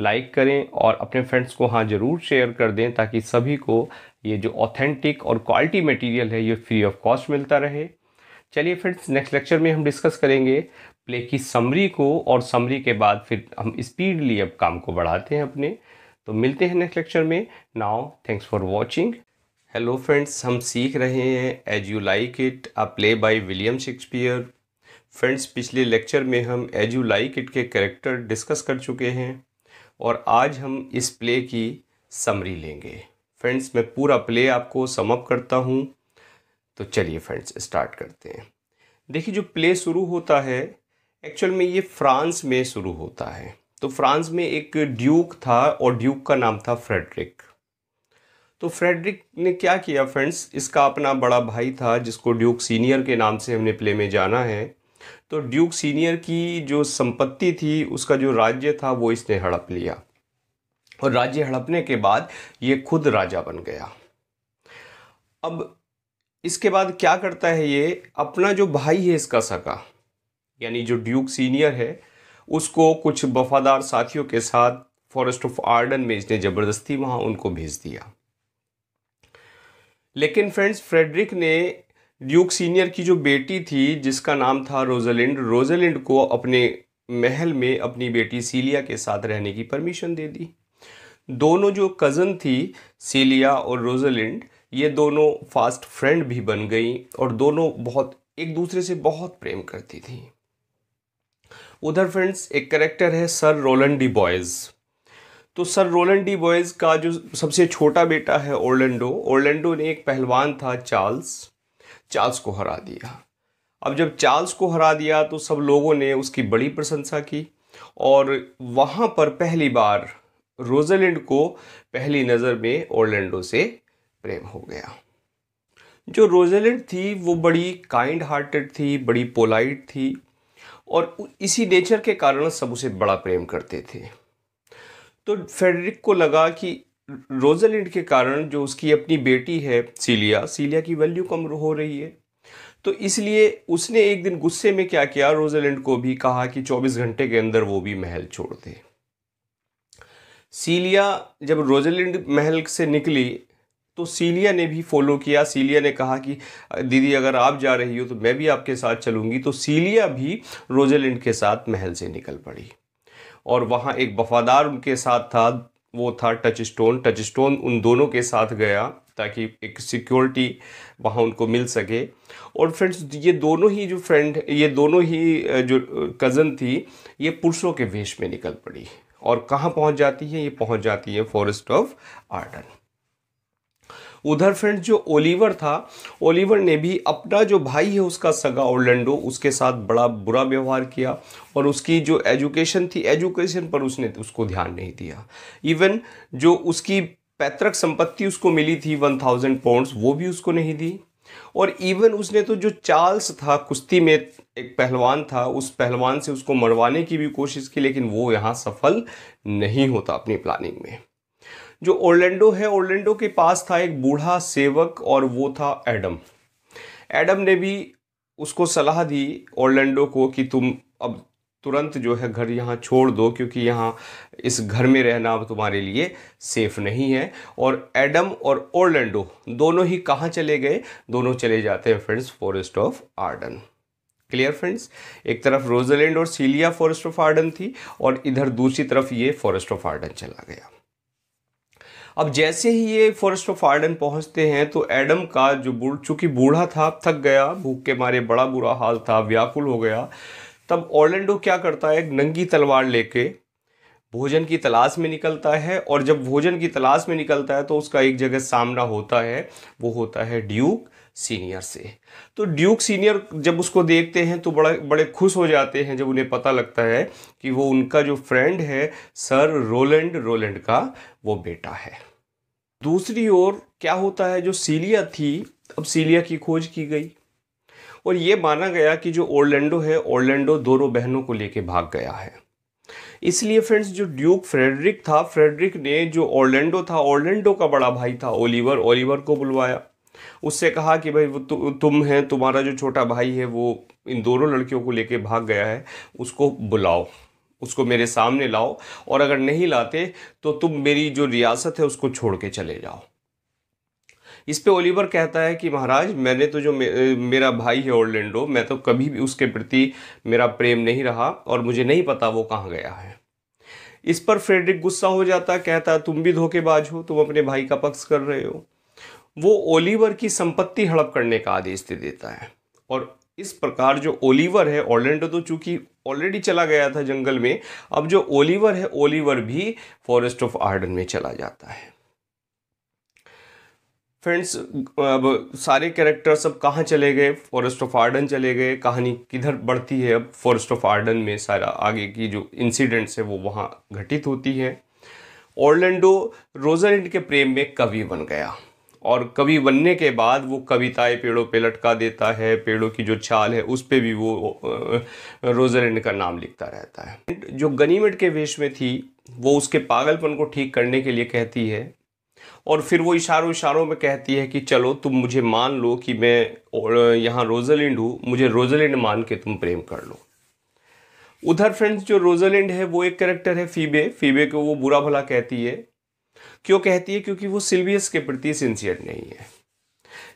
लाइक करें और अपने फ्रेंड्स को हाँ ज़रूर शेयर कर दें ताकि सभी को ये जो ऑथेंटिक और क्वालिटी मटेरियल है ये फ्री ऑफ कॉस्ट मिलता रहे चलिए फ्रेंड्स नेक्स्ट लेक्चर में हम डिस्कस करेंगे प्ले की समरी को और समरी के बाद फिर हम स्पीडली अब काम को बढ़ाते हैं अपने तो मिलते हैं नेक्स्ट लेक्चर में now thanks for watching hello friends हम सीख रहे हैं as you like it a play by William Shakespeare friends पिछले लेक्चर में हम एज यू लाइक इट के करेक्टर डिस्कस कर चुके हैं और आज हम इस प्ले की समरी लेंगे फ्रेंड्स मैं पूरा प्ले आपको समअप करता हूँ तो चलिए फ्रेंड्स स्टार्ट करते हैं देखिए जो प्ले शुरू होता है एक्चुअल में ये फ्रांस में शुरू होता है तो फ्रांस में एक ड्यूक था और ड्यूक का नाम था फ्रेडरिक तो फ्रेडरिक ने क्या किया फ्रेंड्स इसका अपना बड़ा भाई था जिसको ड्यूक सीनियर के नाम से हमने प्ले में जाना है तो ड्यूक सीनियर की जो संपत्ति थी उसका जो राज्य था वो इसने हड़प लिया और राज्य हड़पने के बाद ये खुद राजा बन गया अब इसके बाद क्या करता है ये अपना जो भाई है इसका सका यानी जो ड्यूक सीनियर है उसको कुछ वफादार साथियों के साथ फॉरेस्ट ऑफ आर्डन में इसने ज़बरदस्ती वहाँ उनको भेज दिया लेकिन फ्रेंड्स फ्रेडरिक ने ड्यूक सीनियर की जो बेटी थी जिसका नाम था रोजलिंड रोजलिंड को अपने महल में अपनी बेटी सीलिया के साथ रहने की परमिशन दे दी दोनों जो कज़न थी सीलिया और रोजलिंड ये दोनों फास्ट फ्रेंड भी बन गई और दोनों बहुत एक दूसरे से बहुत प्रेम करती थी उधर फ्रेंड्स एक करेक्टर है सर रोलंडी डी बॉयज़ तो सर रोलंडी डी बॉयज़ का जो सबसे छोटा बेटा है ओरलैंडो ओरलैंडो ने एक पहलवान था चार्ल्स चार्ल्स को हरा दिया अब जब चार्ल्स को हरा दिया तो सब लोगों ने उसकी बड़ी प्रशंसा की और वहाँ पर पहली बार रोज़ेलैंड को पहली नज़र में ओरलैंडो से प्रेम हो गया जो रोजेलैंड थी वो बड़ी काइंड हार्टेड थी बड़ी पोलाइट थी और इसी नेचर के कारण सब उसे बड़ा प्रेम करते थे तो फेडरिक को लगा कि रोजलिंड के कारण जो उसकी अपनी बेटी है सीलिया सीलिया की वैल्यू कम हो रही है तो इसलिए उसने एक दिन गुस्से में क्या किया रोजालिंड को भी कहा कि 24 घंटे के अंदर वो भी महल छोड़ दे सीलिया जब रोजालिंड महल से निकली तो सीलिया ने भी फॉलो किया सीलिया ने कहा कि दीदी अगर आप जा रही हो तो मैं भी आपके साथ चलूँगी तो सीलिया भी रोजालिंड के साथ महल से निकल पड़ी और वहाँ एक वफादार उनके साथ था वो था टच स्टोन टच स्टोन उन दोनों के साथ गया ताकि एक सिक्योरिटी वहाँ उनको मिल सके और फ्रेंड्स ये दोनों ही जो फ्रेंड ये दोनों ही जो कज़न थी ये पुरुषों के वेश में निकल पड़ी और कहाँ पहुँच जाती है ये पहुँच जाती है फॉरेस्ट ऑफ आर्डन उधर फ्रेंड जो ओलिवर था ओलिवर ने भी अपना जो भाई है उसका सगा ओर्लेंडो उसके साथ बड़ा बुरा व्यवहार किया और उसकी जो एजुकेशन थी एजुकेशन पर उसने उसको ध्यान नहीं दिया इवन जो उसकी पैतृक संपत्ति उसको मिली थी वन थाउजेंड पाउंड्स वो भी उसको नहीं दी और इवन उसने तो जो चार्ल्स था कुश्ती में एक पहलवान था उस पहलवान से उसको मरवाने की भी कोशिश की लेकिन वो यहाँ सफल नहीं होता अपनी प्लानिंग में जो ओरलैंडो है ओरलैंडो के पास था एक बूढ़ा सेवक और वो था एडम एडम ने भी उसको सलाह दी ओरलैंडो को कि तुम अब तुरंत जो है घर यहाँ छोड़ दो क्योंकि यहाँ इस घर में रहना अब तुम्हारे लिए सेफ़ नहीं है और एडम और ओरलैंडो दोनों ही कहाँ चले गए दोनों चले जाते हैं friends forest of Arden clear friends एक तरफ रोजलैंड और सीलिया फॉरेस्ट ऑफ आर्डन थी और इधर दूसरी तरफ ये फॉरेस्ट ऑफ आर्डन चला गया अब जैसे ही ये फॉरेस्ट ऑफ आर्डन पहुंचते हैं तो एडम का जो बूढ़ चूँकि बूढ़ा था थक गया भूख के मारे बड़ा बुरा हाल था व्याकुल हो गया तब ऑर्लैंडो क्या करता है एक नंगी तलवार लेके भोजन की तलाश में निकलता है और जब भोजन की तलाश में निकलता है तो उसका एक जगह सामना होता है वो होता है ड्यूक सीनियर से तो ड्यूक सीनियर जब उसको देखते हैं तो बड़ा बड़े खुश हो जाते हैं जब उन्हें पता लगता है कि वो उनका जो फ्रेंड है सर रोलैंड रोलैंड का वो बेटा है दूसरी ओर क्या होता है जो सीलिया थी अब सीलिया की खोज की गई और ये माना गया कि जो ओरलैंडो है ओरलैंडो दोनों बहनों को लेके भाग गया है इसलिए फ्रेंड्स जो ड्यूक फ्रेडरिक था फ्रेडरिक ने जो ओरलैंडो था ओरलैंडो का बड़ा भाई था ओलिवर ओलिवर को बुलवाया उससे कहा कि भाई वो तु, तुम हैं तुम्हारा जो छोटा भाई है वो इन दोनों लड़कियों को लेके भाग गया है उसको बुलाओ उसको मेरे सामने लाओ और अगर नहीं लाते तो तुम मेरी जो रियासत है उसको छोड़ के चले जाओ इस पे ओलिवर कहता है कि महाराज मैंने तो जो मे, मेरा भाई है ओरलैंडो मैं तो कभी भी उसके प्रति मेरा प्रेम नहीं रहा और मुझे नहीं पता वो कहाँ गया है इस पर फ्रेडरिक गुस्सा हो जाता कहता तुम भी धोखेबाज हो तुम अपने भाई का पक्ष कर रहे हो वो ओलिवर की संपत्ति हड़प करने का आदेश दे देता है और इस प्रकार जो ओलिवर है ऑर्लेंडो तो चूंकि ऑलरेडी चला गया था जंगल में अब जो ओलिवर है ओलिवर भी फॉरेस्ट ऑफ आर्डन में चला जाता है फ्रेंड्स अब सारे कैरेक्टर्स अब कहाँ चले गए फॉरेस्ट ऑफ आर्डन चले गए कहानी किधर बढ़ती है अब फॉरेस्ट ऑफ आर्डन में सारा आगे की जो इंसिडेंट्स है वो वहाँ घटित होती है ऑर्लैंडो रोजरिंड के प्रेम में कवि बन गया और कवि बनने के बाद वो कविताएं पेड़ों पे लटका देता है पेड़ों की जो छाल है उस पर भी वो रोजरेंड का नाम लिखता रहता है जो गनीमट के वेश में थी वो उसके पागलपन को ठीक करने के लिए कहती है और फिर वो इशारों इशारों में कहती है कि चलो तुम मुझे मान लो कि मैं यहाँ रोजरलैंड हूँ मुझे रोजरलैंड मान के तुम प्रेम कर लो उधर फ्रेंड्स जो रोजरलैंड है वो एक कैरेक्टर है फीबे फीबे को वो बुरा भला कहती है क्यों कहती है क्योंकि वो सिल्वियस के प्रति सिंसियर नहीं है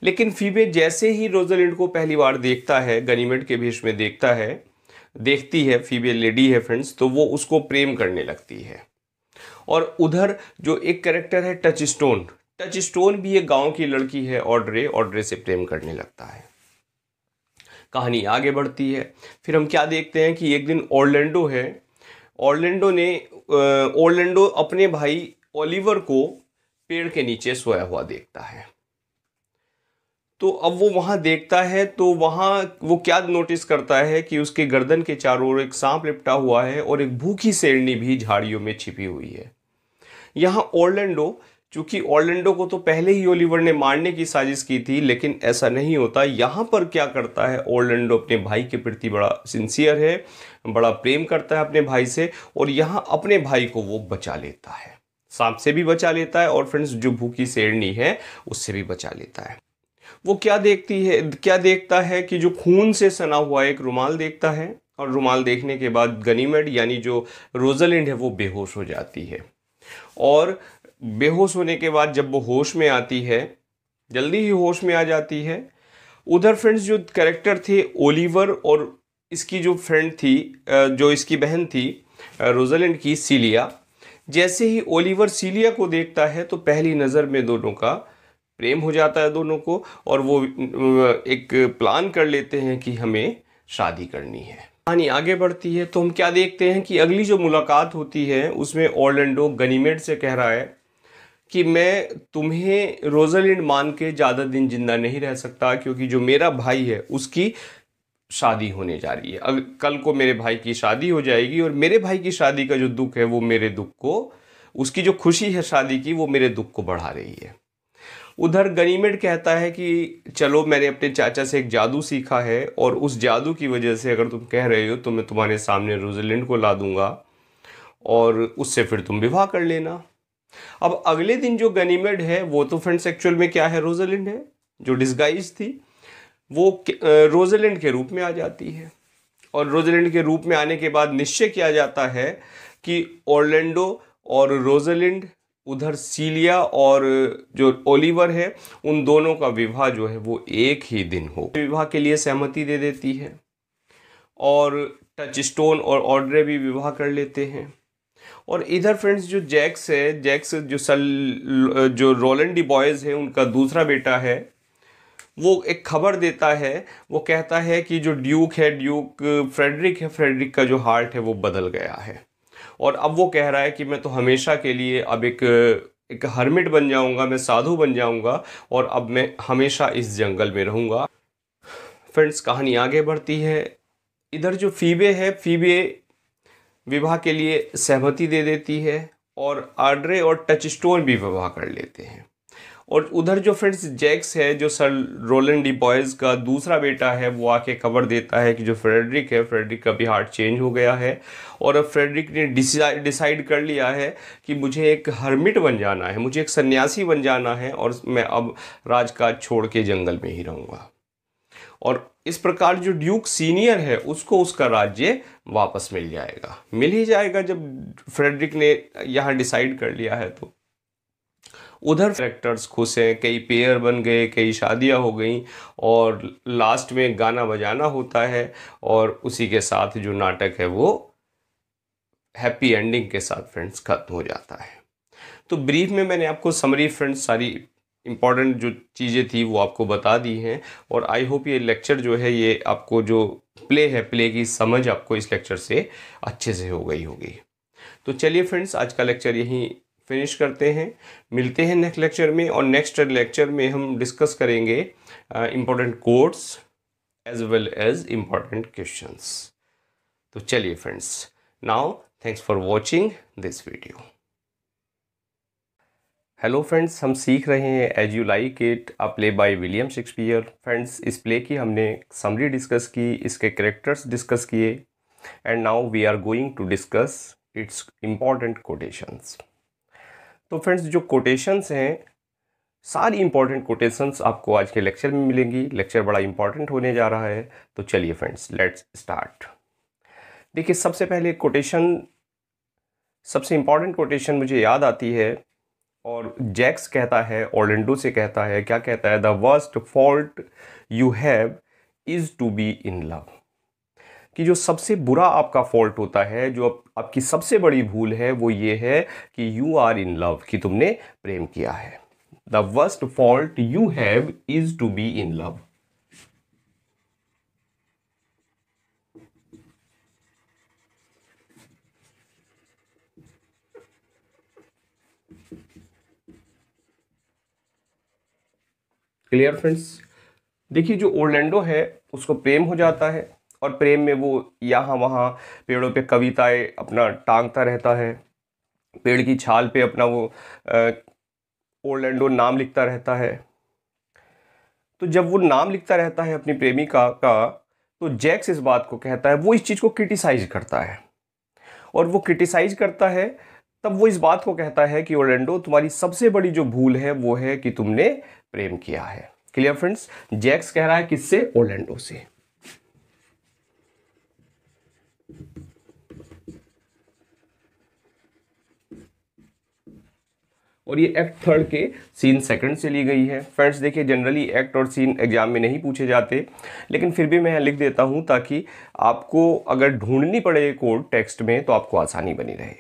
लेकिन फीबे जैसे ही रोजलिंड को पहली बार देखता है गनीमेट के भेष में देखता है देखती है फीबे लेडी है फ्रेंड्स तो वो उसको प्रेम करने लगती है और उधर जो एक करेक्टर है टच स्टोन टच स्टोन भी एक गांव की लड़की है ऑड्रे ऑड्रे से प्रेम करने लगता है कहानी आगे बढ़ती है फिर हम क्या देखते हैं कि एक दिन ऑर्लैंडो है ऑर्लैंडो ने ऑर्लैंडो अपने भाई ओलिवर को पेड़ के नीचे सोया हुआ देखता है तो अब वो वहाँ देखता है तो वहाँ वो क्या नोटिस करता है कि उसके गर्दन के चारों ओर एक सांप लिपटा हुआ है और एक भूखी शेरनी भी झाड़ियों में छिपी हुई है यहाँ ओरलैंडो चूंकि ओरलैंडो को तो पहले ही ओलिवर ने मारने की साजिश की थी लेकिन ऐसा नहीं होता यहाँ पर क्या करता है ओरलैंडो अपने भाई के प्रति बड़ा सिंसियर है बड़ा प्रेम करता है अपने भाई से और यहाँ अपने भाई को वो बचा लेता है सांप से भी बचा लेता है और फ्रेंड्स जो भूखी शेरनी है उससे भी बचा लेता है वो क्या देखती है क्या देखता है कि जो खून से सना हुआ एक रुमाल देखता है और रुमाल देखने के बाद गनीमेड यानी जो रोजलैंड है वो बेहोश हो जाती है और बेहोश होने के बाद जब वो होश में आती है जल्दी ही होश में आ जाती है उधर फ्रेंड्स जो कैरेक्टर थे ओलिवर और इसकी जो फ्रेंड थी जो इसकी बहन थी रोजलैंड की सीलिया जैसे ही ओलिवर सीलिया को देखता है तो पहली नज़र में दोनों का प्रेम हो जाता है दोनों को और वो एक प्लान कर लेते हैं कि हमें शादी करनी है कहानी आगे बढ़ती है तो हम क्या देखते हैं कि अगली जो मुलाकात होती है उसमें ऑर्लैंडो गनीमेड से कह रहा है कि मैं तुम्हें रोजलिंड मान के ज़्यादा दिन जिंदा नहीं रह सकता क्योंकि जो मेरा भाई है उसकी शादी होने जा रही है अब कल को मेरे भाई की शादी हो जाएगी और मेरे भाई की शादी का जो दुख है वो मेरे दुख को उसकी जो खुशी है शादी की वो मेरे दुख को बढ़ा रही है उधर गनीमेड कहता है कि चलो मैंने अपने चाचा से एक जादू सीखा है और उस जादू की वजह से अगर तुम कह रहे हो तो मैं तुम्हारे सामने रोजलैंड को ला दूंगा और उससे फिर तुम विवाह कर लेना अब अगले दिन जो गनीमेड है वो तो फ्रेंड्स एक्चुअल में क्या है रोजलैंड है जो डिस्गाइज थी वो रोजेलैंड के रूप में आ जाती है और रोजेलैंड के रूप में आने के बाद निश्चय किया जाता है कि ओरलैंडो और रोजेलैंड उधर सीलिया और जो ओलिवर है उन दोनों का विवाह जो है वो एक ही दिन हो विवाह के लिए सहमति दे देती है और टच स्टोन और ऑर्डरे भी विवाह कर लेते हैं और इधर फ्रेंड्स जो जैक्स है जैक्स जो सल जो रोलेंडी बॉयज़ है उनका दूसरा बेटा है वो एक खबर देता है वो कहता है कि जो ड्यूक है ड्यूक फ्रेडरिक है फ्रेडरिक का जो हार्ट है वो बदल गया है और अब वो कह रहा है कि मैं तो हमेशा के लिए अब एक एक हर्मिट बन जाऊंगा मैं साधु बन जाऊंगा और अब मैं हमेशा इस जंगल में रहूंगा फ्रेंड्स कहानी आगे बढ़ती है इधर जो फीबे है फीबे विवाह के लिए सहमति दे देती है और आड्रे और टचस्टोन भी विवाह कर लेते हैं और उधर जो फ्रेंड्स जैक्स है जो सर रोलन डी बॉयज़ का दूसरा बेटा है वो आके खबर देता है कि जो फ्रेडरिक है फ्रेडरिक का भी हार्ट चेंज हो गया है और अब फ्रेडरिक ने डिसाइड कर लिया है कि मुझे एक हर्मिट बन जाना है मुझे एक सन्यासी बन जाना है और मैं अब राजकाज छोड़ के जंगल में ही रहूँगा और इस प्रकार जो ड्यूक सीनियर है उसको उसका राज्य वापस मिल जाएगा मिल ही जाएगा जब फ्रेडरिक ने यहाँ डिसाइड कर लिया है तो उधर करेक्टर्स खुश हैं कई पेयर बन गए कई शादियां हो गई और लास्ट में गाना बजाना होता है और उसी के साथ जो नाटक है वो हैप्पी एंडिंग के साथ फ्रेंड्स खत्म हो जाता है तो ब्रीफ में मैंने आपको समरी फ्रेंड्स सारी इम्पॉर्टेंट जो चीज़ें थी वो आपको बता दी हैं और आई होप ये लेक्चर जो है ये आपको जो प्ले है प्ले की समझ आपको इस लेक्चर से अच्छे से हो गई होगी तो चलिए फ्रेंड्स आज का लेक्चर यहीं फिनिश करते हैं मिलते हैं नेक्स्ट लेक्चर में और नेक्स्ट लेक्चर में हम डिस्कस करेंगे important quotes as well as important question तो चलिए friends now thanks for watching this video hello friends हम सीख रहे हैं as you like it a play by William Shakespeare friends इस प्ले की हमने समरी डिस्कस की इसके करेक्टर्स डिस्कस किए and now we are going to discuss its important quotations तो फ्रेंड्स जो कोटेशंस हैं सारी इंपॉर्टेंट कोटेशंस आपको आज के लेक्चर में मिलेंगी लेक्चर बड़ा इंपॉर्टेंट होने जा रहा है तो चलिए फ्रेंड्स लेट्स स्टार्ट देखिए सबसे पहले कोटेशन सबसे इम्पॉर्टेंट कोटेशन मुझे याद आती है और जैक्स कहता है ओलेंडो से कहता है क्या कहता है the worst fault you have is to be in love कि जो सबसे बुरा आपका फॉल्ट होता है जो आप, आपकी सबसे बड़ी भूल है वो ये है कि यू आर इन लव कि तुमने प्रेम किया है the worst fault you have is to be in love clear friends देखिए जो ओरलैंडो है उसको प्रेम हो जाता है और प्रेम में वो यहाँ वहाँ पेड़ों पे कविताएं अपना टांगता रहता है पेड़ की छाल पे अपना वो ओरलैंडो नाम लिखता रहता है तो जब वो नाम लिखता रहता है अपनी प्रेमिका का तो जैक्स इस बात को कहता है वो इस चीज़ को क्रिटिसाइज करता है और वो क्रिटिसाइज करता है तब वो इस बात को कहता है कि ओरलैंडो तुम्हारी सबसे बड़ी जो भूल है वो है कि तुमने प्रेम किया है क्लियर फ्रेंड्स जैक्स कह रहा है किससे ओरलैंडो से और ये एक्ट थर्ड के सीन सेकंड से ली गई है फ्रेंड्स देखिए जनरली एक्ट और सीन एग्जाम में नहीं पूछे जाते लेकिन फिर भी मैं लिख देता हूँ ताकि आपको अगर ढूंढनी पड़े कोड टेक्स्ट में तो आपको आसानी बनी रहे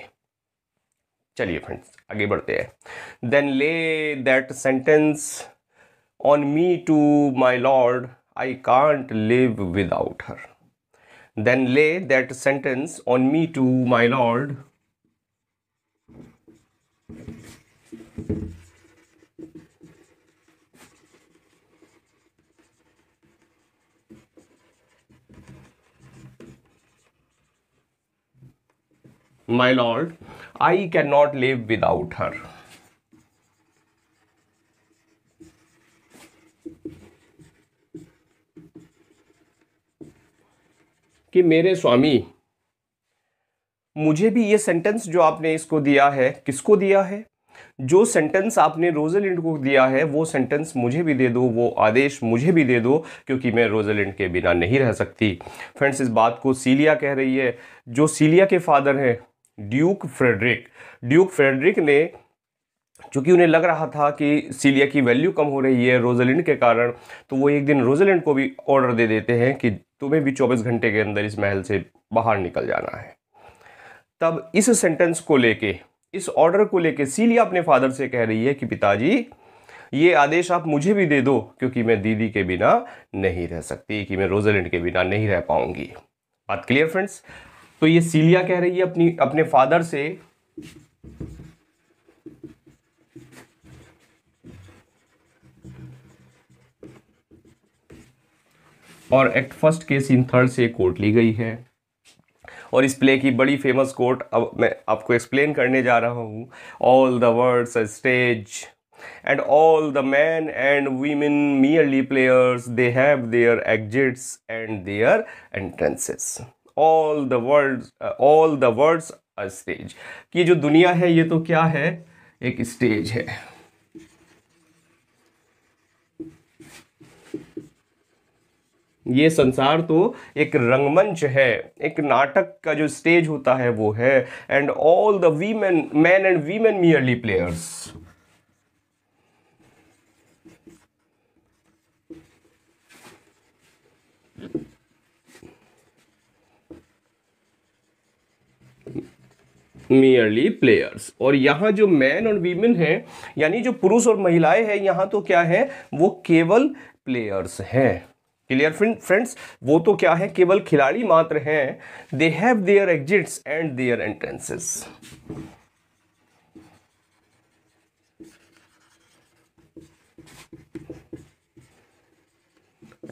चलिए फ्रेंड्स आगे बढ़ते हैं then lay that sentence on me to my lord I can't live without her then lay that sentence on me to my lord my lord i cannot live without her कि मेरे स्वामी मुझे भी ये sentence जो आपने इसको दिया है किसको दिया है जो सेंटेंस आपने रोजेलिंड को दिया है वो सेंटेंस मुझे भी दे दो वो आदेश मुझे भी दे दो क्योंकि मैं रोजेलिंड के बिना नहीं रह सकती फ्रेंड्स इस बात को सीलिया कह रही है जो सीलिया के फादर हैं ड्यूक फ्रेडरिक ड्यूक फ्रेडरिक ने चूँकि उन्हें लग रहा था कि सीलिया की वैल्यू कम हो रही है रोजेलिंड के कारण तो वो एक दिन रोजेलिंड को भी ऑर्डर दे देते हैं कि तुम्हें भी 24 घंटे के अंदर इस महल से बाहर निकल जाना है तब इस सेंटेंस को लेके इस ऑर्डर को लेकर सीलिया अपने फादर से कह रही है कि पिताजी ये आदेश आप मुझे भी दे दो क्योंकि मैं दीदी के बिना नहीं रह सकती कि मैं रोजरलैंड के बिना नहीं रह पाऊंगी बात क्लियर फ्रेंड्स तो ये सीलिया कह रही है अपनी अपने फादर से और एक्ट फर्स्ट केस इन थर्ड से कोर्ट ली गई है और इस प्ले की बड़ी फेमस कोट अब मैं आपको एक्सप्लेन करने जा रहा हूँ all the world's stage and all the man and women merely players they have their exits and their entrances all the world all the world's stage की जो दुनिया है ये तो क्या है एक स्टेज है ये संसार तो एक रंगमंच है एक नाटक का जो स्टेज होता है वो है and all the women man and women merely players merely players और यहाँ जो मैन और वीमेन हैं यानी जो पुरुष और महिलाएं हैं यहाँ तो क्या है वो केवल प्लेयर्स हैं क्लियर फ्रेंड्स वो तो क्या है केवल खिलाड़ी मात्र हैं they have their exits and their entrances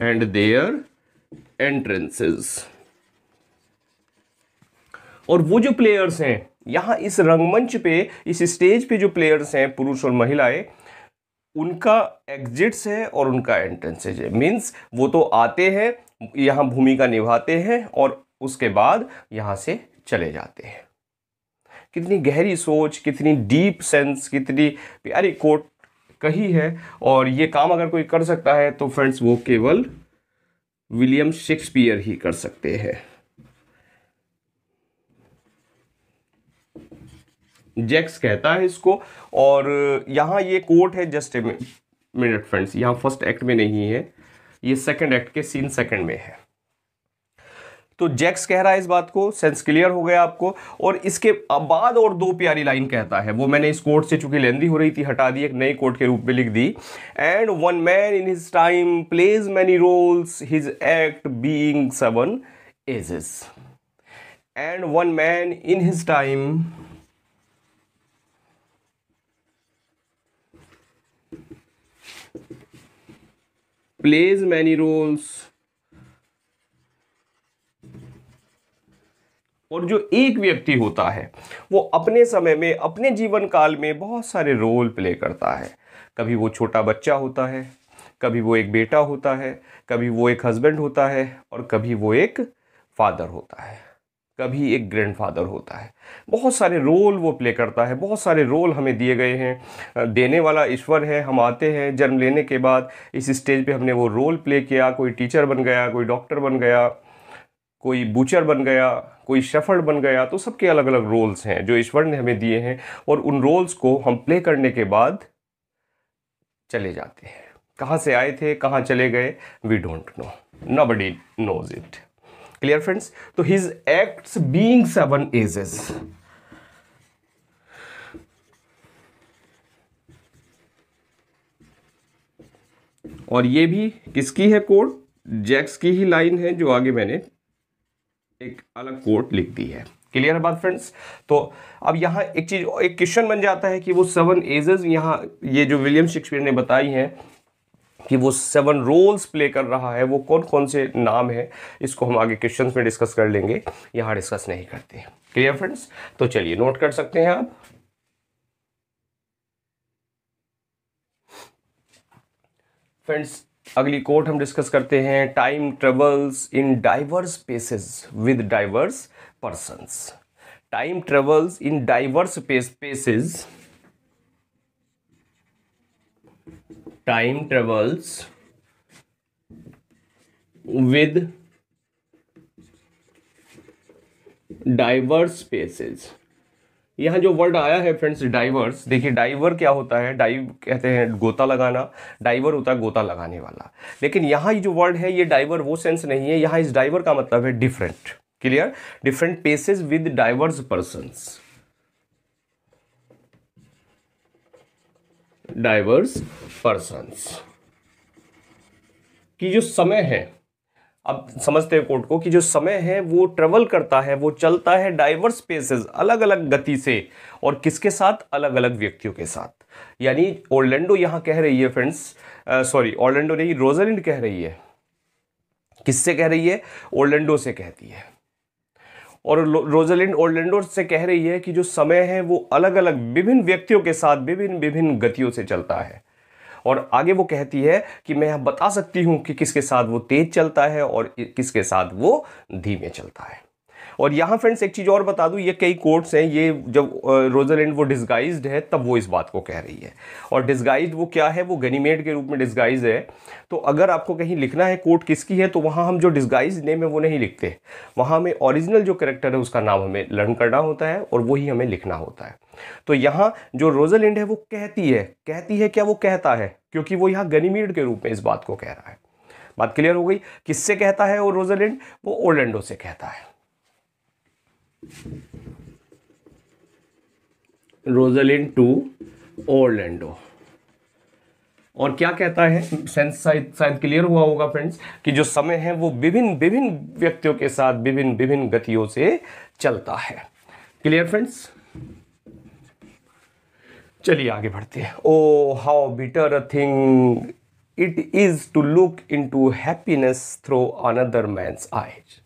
and their entrances और वो जो प्लेयर्स हैं यहां इस रंगमंच पे इस स्टेज पे जो प्लेयर्स हैं पुरुष और महिलाएं उनका एग्जिट्स है और उनका एंट्रेंसेज है मीन्स वो तो आते हैं यहाँ भूमिका निभाते हैं और उसके बाद यहाँ से चले जाते हैं कितनी गहरी सोच कितनी डीप सेंस कितनी प्यारी कोट कही है और ये काम अगर कोई कर सकता है तो फ्रेंड्स वो केवल विलियम शेक्सपियर ही कर सकते हैं जैक्स कहता है इसको और यहाँ ये कोर्ट है जस्ट ए मिनट फ्रेंड्स यहाँ फर्स्ट एक्ट में नहीं है ये सेकंड एक्ट के सीन सेकंड में है तो जैक्स कह रहा है इस बात को सेंस क्लियर हो गया आपको और इसके बाद और दो प्यारी लाइन कहता है वो मैंने इस कोर्ट से चूंकि लेंदी हो रही थी हटा दी एक नई कोर्ट के रूप में लिख दी and one man in his time plays many roles his act being seven ages and one man in his time plays many roles और जो एक व्यक्ति होता है वो अपने समय में अपने जीवन काल में बहुत सारे रोल प्ले करता है कभी वो छोटा बच्चा होता है कभी वो एक बेटा होता है कभी वो एक हस्बैंड होता है और कभी वो एक फादर होता है कभी एक ग्रैंडफादर होता है बहुत सारे रोल वो प्ले करता है बहुत सारे रोल हमें दिए गए हैं देने वाला ईश्वर है हम आते हैं जन्म लेने के बाद इस स्टेज पे हमने वो रोल प्ले किया कोई टीचर बन गया कोई डॉक्टर बन गया कोई बूचर बन गया कोई शफर्ड बन गया तो सबके अलग अलग रोल्स हैं जो ईश्वर ने हमें दिए हैं और उन रोल्स को हम प्ले करने के बाद चले जाते हैं कहाँ से आए थे कहाँ चले गए we don't know nobody knows it clear friends तो his acts being seven ages और ये भी किसकी है कोड जैक्स की ही लाइन है जो आगे मैंने एक अलग कोड लिख दी है क्लियर है बात फ्रेंड्स तो अब यहाँ एक चीज़ एक क्वेश्चन बन जाता है कि वो सेवन एजेस यहाँ ये जो विलियम शेक्सपियर ने बताई हैं कि वो सेवन रोल्स प्ले कर रहा है वो कौन कौन से नाम है इसको हम आगे क्वेश्चन में डिस्कस कर लेंगे यहाँ डिस्कस नहीं करते क्लियर फ्रेंड्स तो चलिए नोट कर सकते हैं आप फ्रेंड्स अगली कोट हम डिस्कस करते हैं time travels in diverse spaces with diverse person time travels in diverse spaces time travels with diverse spaces यहाँ जो वर्ड आया है फ्रेंड्स डाइवर्स देखिए डाइवर क्या होता है डाइव कहते हैं गोता लगाना डाइवर होता है गोता लगाने वाला लेकिन यहाँ ये जो वर्ड है ये डाइवर वो सेंस नहीं है यहाँ इस डाइवर का मतलब है different clear different spaces with diverse persons diverse person कि जो समय है अब समझते हैं कोर्ट को कि जो समय है वो ट्रेवल करता है वो चलता है डाइवर्स स्पेसेस अलग अलग गति से और किसके साथ अलग अलग व्यक्तियों के साथ यानी ओरलैंडो यहां कह रही है फ्रेंड्स सॉरी ओरलैंडो नहीं रोजलिंड कह रही है किससे कह रही है ओरलैंडो से कहती है और रोजालिंड ओरलैंडो से कह रही है कि जो समय है वो अलग अलग विभिन्न व्यक्तियों के साथ विभिन्न विभिन्न गतियों से चलता है और आगे वो कहती है कि मैं यहाँ बता सकती हूँ कि किसके साथ वो तेज चलता है और किसके साथ वो धीमे चलता है और यहाँ फ्रेंड्स एक चीज़ और बता दूँ ये कई कोर्ट्स हैं ये जब रोजरलैंड वो डिस्गाइज है तब वो इस बात को कह रही है और डिस्गाइज वो क्या है वो गनीमेड के रूप में डिस्गाइज है तो अगर आपको कहीं लिखना है कोर्ट किसकी है तो वहाँ हम जो डिस्गाइज नेम है वो नहीं लिखते वहाँ हमें ओरिजिनल जो करेक्टर है उसका नाम हमें लर्न करना होता है और वही हमें लिखना होता है तो यहाँ जो रोजरलैंड है वो कहती है कहती है क्या वो कहता है क्योंकि वो यहाँ गनीमेड के रूप में इस बात को कह रहा है बात क्लियर हो गई किससे कहता है वो रोजरलैंड वो ओलैंडो से कहता है रोजलिन टू ओरलैंडो और क्या कहता है सेंस शायद क्लियर हुआ होगा फ्रेंड्स कि जो समय है वो विभिन्न विभिन्न व्यक्तियों के साथ विभिन्न विभिन्न गतियों से चलता है क्लियर फ्रेंड्स चलिए आगे बढ़ते हैं oh how bitter a thing it is to look into happiness through another man's eyes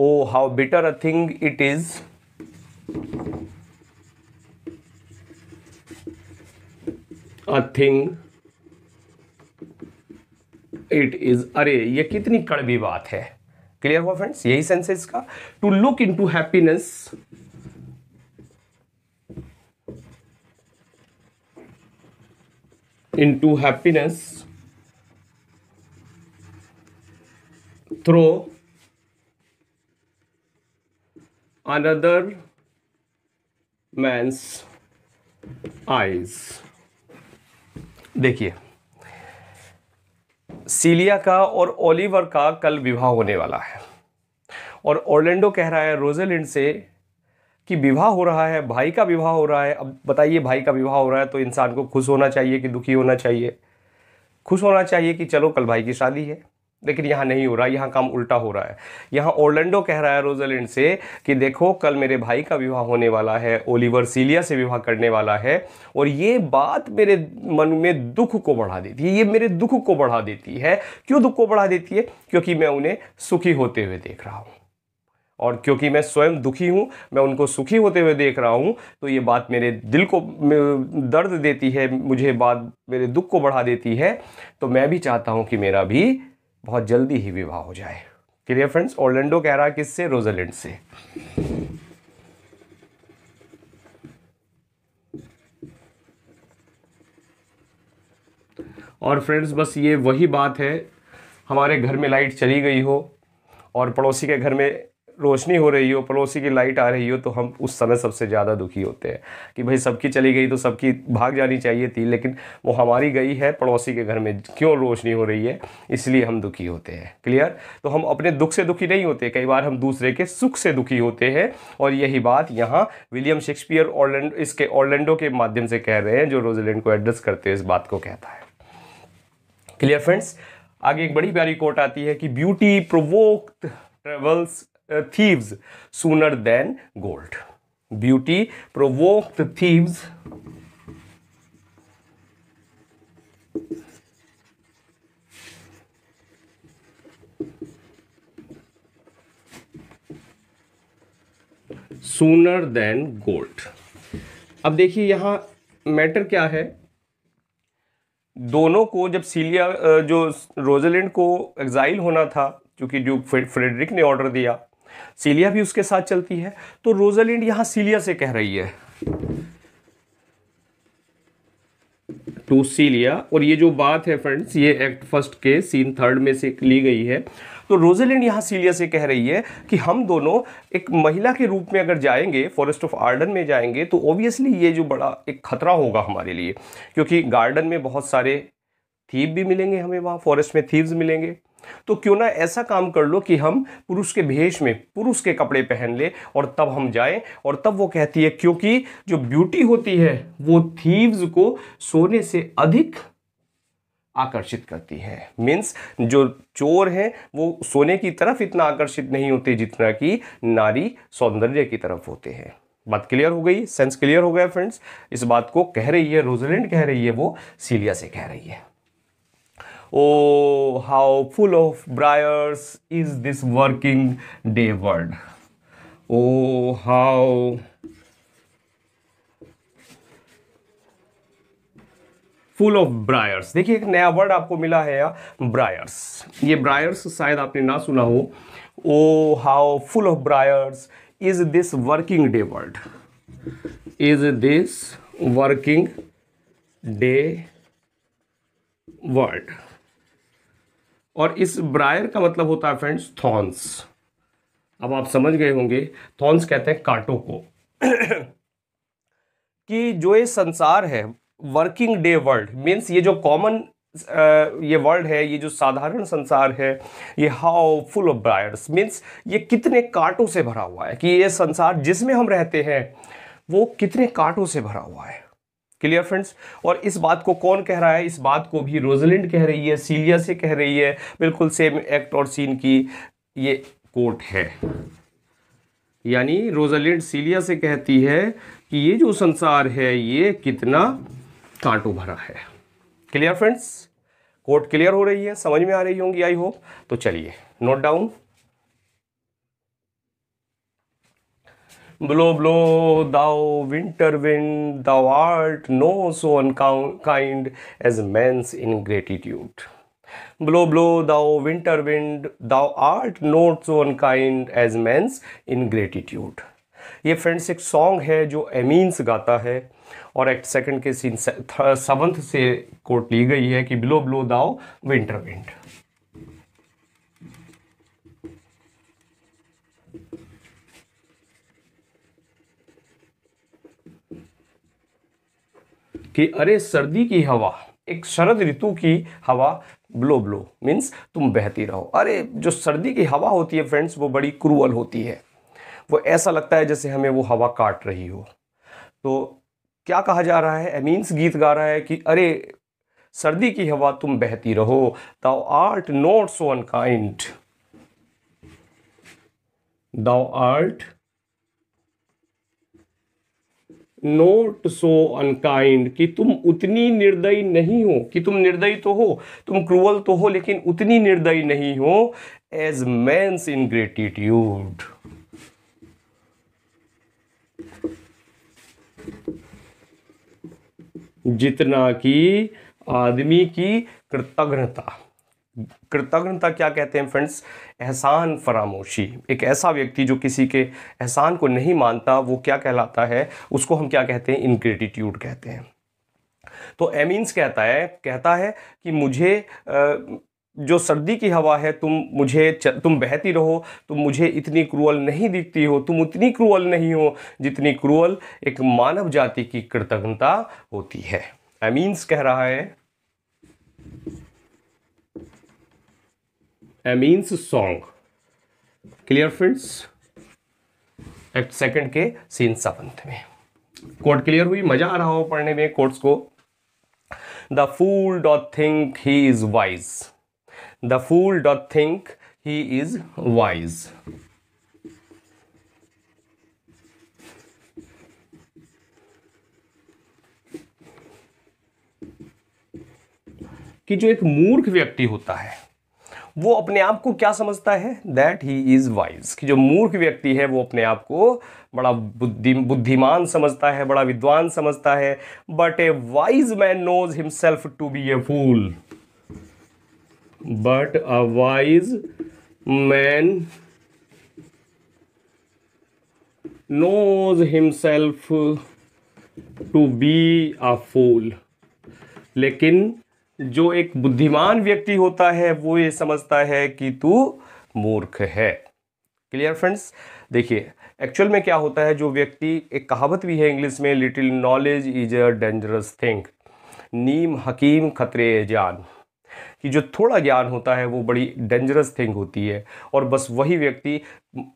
oh how better a thing it is a thing it is अरे ये कितनी कड़वी बात है क्लियर हुआ फ्रेंड्स यही सेंस है इसका to look into happiness into happiness through another man's eyes देखिए सीलिया का और ओलिवर का कल विवाह होने वाला है और ओरलैंडो कह रहा है रोजेलिंड से कि विवाह हो रहा है भाई का विवाह हो रहा है अब बताइए भाई का विवाह हो रहा है तो इंसान को खुश होना चाहिए कि दुखी होना चाहिए खुश होना चाहिए कि चलो कल भाई की शादी है लेकिन यहाँ नहीं हो रहा यहाँ काम उल्टा हो रहा है यहाँ ओरलैंडो कह रहा है रोजलैंड से कि देखो कल मेरे भाई का विवाह होने वाला है ओलिवर सीलिया से विवाह करने वाला है और ये बात मेरे मन में दुख को बढ़ा देती है ये मेरे दुख को बढ़ा देती है क्यों दुख को बढ़ा देती है क्योंकि मैं उन्हें सुखी होते हुए देख रहा हूँ और क्योंकि मैं स्वयं दुखी हूँ मैं उनको सुखी होते हुए देख रहा हूँ तो ये बात मेरे दिल को दर्द देती है मुझे बात मेरे दुख को बढ़ा देती है तो मैं भी चाहता हूँ कि मेरा भी बहुत जल्दी ही विवाह हो जाए क्लियर फ्रेंड्स ओरलैंडो कह रहा किससे रोजलैंड से और फ्रेंड्स बस ये वही बात है हमारे घर में लाइट चली गई हो और पड़ोसी के घर में रोशनी हो रही हो पड़ोसी की लाइट आ रही हो तो हम उस समय सबसे ज़्यादा दुखी होते हैं कि भाई सबकी चली गई तो सबकी भाग जानी चाहिए थी लेकिन वो हमारी गई है पड़ोसी के घर में क्यों रोशनी हो रही है इसलिए हम दुखी होते हैं क्लियर तो हम अपने दुख से दुखी नहीं होते कई बार हम दूसरे के सुख से दुखी होते हैं और यही बात यहाँ विलियम शेक्सपियर ऑर्लैंड इसके ऑर्लैंडो के माध्यम से कह रहे हैं जो रोजलैंड को एड्रेस करते हैं इस बात को कहता है क्लियर फ्रेंड्स आगे एक बड़ी प्यारी कोट आती है कि beauty provoked travels Uh, thieves sooner than gold. Beauty provoked the thieves sooner than gold अब देखिए यहां मैटर क्या है दोनों को जब सीलिया uh, जो रोजलैंड को एग्जाइल होना था क्योंकि ड्यूक फ्रेडरिक ने ऑर्डर दिया सीलिया भी उसके साथ चलती है तो रोजालिंड यहाँ सीलिया से कह रही है टू सीलिया और ये जो बात है फ्रेंड्स ये एक्ट फर्स्ट के सीन थर्ड में से ली गई है तो रोजेलिंड यहाँ सीलिया से कह रही है कि हम दोनों एक महिला के रूप में अगर जाएंगे फॉरेस्ट ऑफ आर्डन में जाएंगे तो ऑब्वियसली ये जो बड़ा एक खतरा होगा हमारे लिए क्योंकि गार्डन में बहुत सारे थीप भी मिलेंगे हमें वहाँ फॉरेस्ट में थीव्स मिलेंगे तो क्यों ना ऐसा काम कर लो कि हम पुरुष के भेष में पुरुष के कपड़े पहन ले और तब हम जाएं और तब वो कहती है क्योंकि जो ब्यूटी होती है वो थीव्स को सोने से अधिक आकर्षित करती है मीन्स जो चोर हैं वो सोने की तरफ इतना आकर्षित नहीं होते जितना कि नारी सौंदर्य की तरफ होते हैं बात क्लियर हो गई सेंस क्लियर हो गया फ्रेंड्स इस बात को कह रही है रोजलैंड कह रही है वो सीलिया से कह रही है Oh, how full of briars is this working day world. Oh, how full of briars देखिए एक नया वर्ड आपको मिला है या ब्रायर्स ये ब्रायर्स शायद आपने ना सुना हो oh how full of briars is this working day world is this working day world और इस ब्रायर का मतलब होता है फ्रेंड्स थॉन्स अब आप समझ गए होंगे थॉन्स कहते हैं कांटों को कि जो ये संसार है वर्किंग डे वर्ल्ड मीन्स ये जो कॉमन ये वर्ल्ड है ये जो साधारण संसार है ये how full of briars means ये कितने कांटों से भरा हुआ है कि ये संसार जिसमें हम रहते हैं वो कितने कांटों से भरा हुआ है क्लियर फ्रेंड्स और इस बात को कौन कह रहा है इस बात को भी रोजलिंड कह रही है सीलिया से कह रही है बिल्कुल सेम एक्ट और सीन की ये कोर्ट है यानी रोजलिंड सीलिया से कहती है कि ये जो संसार है ये कितना कांटो भरा है क्लियर फ्रेंड्स कोर्ट क्लियर हो रही है समझ में आ रही होंगी आई होप तो चलिए note down blow blow thou winter wind thou art no so unkind as man's ingratitude blow blow thou winter wind thou art no so unkind as man's ingratitude ये friends एक song है जो Amiens गाता है और act second के scene seventh से quote ली गई है कि blow blow thou winter wind कि अरे सर्दी की हवा एक शरद ऋतु की हवा ब्लो ब्लो मीन्स तुम बहती रहो अरे जो सर्दी की हवा होती है फ्रेंड्स वो बड़ी क्रूअल होती है वो ऐसा लगता है जैसे हमें वो हवा काट रही हो तो क्या कहा जा रहा है मीन्स गीत गा रहा है कि अरे सर्दी की हवा तुम बहती रहो thou art not so unkind thou art not so unkind कि तुम उतनी निर्दयी नहीं हो कि तुम निर्दयी तो हो तुम क्रूअल तो हो लेकिन उतनी निर्दयी नहीं हो एज मैंस इन ग्रेटिट्यूड जितना कि आदमी की कृतज्ञता कृतज्ञता क्या कहते हैं फ्रेंड्स एहसान फरामोशी एक ऐसा व्यक्ति जो किसी के एहसान को नहीं मानता वो क्या कहलाता है उसको हम क्या कहते हैं इनग्रेटिट्यूड कहते हैं तो एमीन्स कहता है कहता है कि मुझे आ, जो सर्दी की हवा है तुम मुझे तुम बहती रहो तुम मुझे इतनी क्रूअल नहीं दिखती हो तुम उतनी क्रूअल नहीं हो जितनी क्रूअल एक मानव जाति की कृतज्ञता होती है एमीन्स कह रहा है means song clear friends act second के सीन सपंथ में कोर्ट क्लियर हुई मजा आ रहा हो पढ़ने में कोर्ट्स को the fool doth think he is wise the fool doth think he is wise कि जो एक मूर्ख व्यक्ति होता है वो अपने आप को क्या समझता है दैट ही इज़ वाइज कि जो मूर्ख व्यक्ति है वो अपने आप को बड़ा बुद्धि बुद्धिमान समझता है बड़ा विद्वान समझता है but a wise man knows himself to be a fool but a wise man knows himself to be a fool लेकिन जो एक बुद्धिमान व्यक्ति होता है वो ये समझता है कि तू मूर्ख है क्लियर फ्रेंड्स देखिए एक्चुअल में क्या होता है जो व्यक्ति एक कहावत भी है इंग्लिश में little knowledge is a dangerous thing नीम हकीम खतरे जान कि जो थोड़ा ज्ञान होता है वो बड़ी डेंजरस थिंग होती है और बस वही व्यक्ति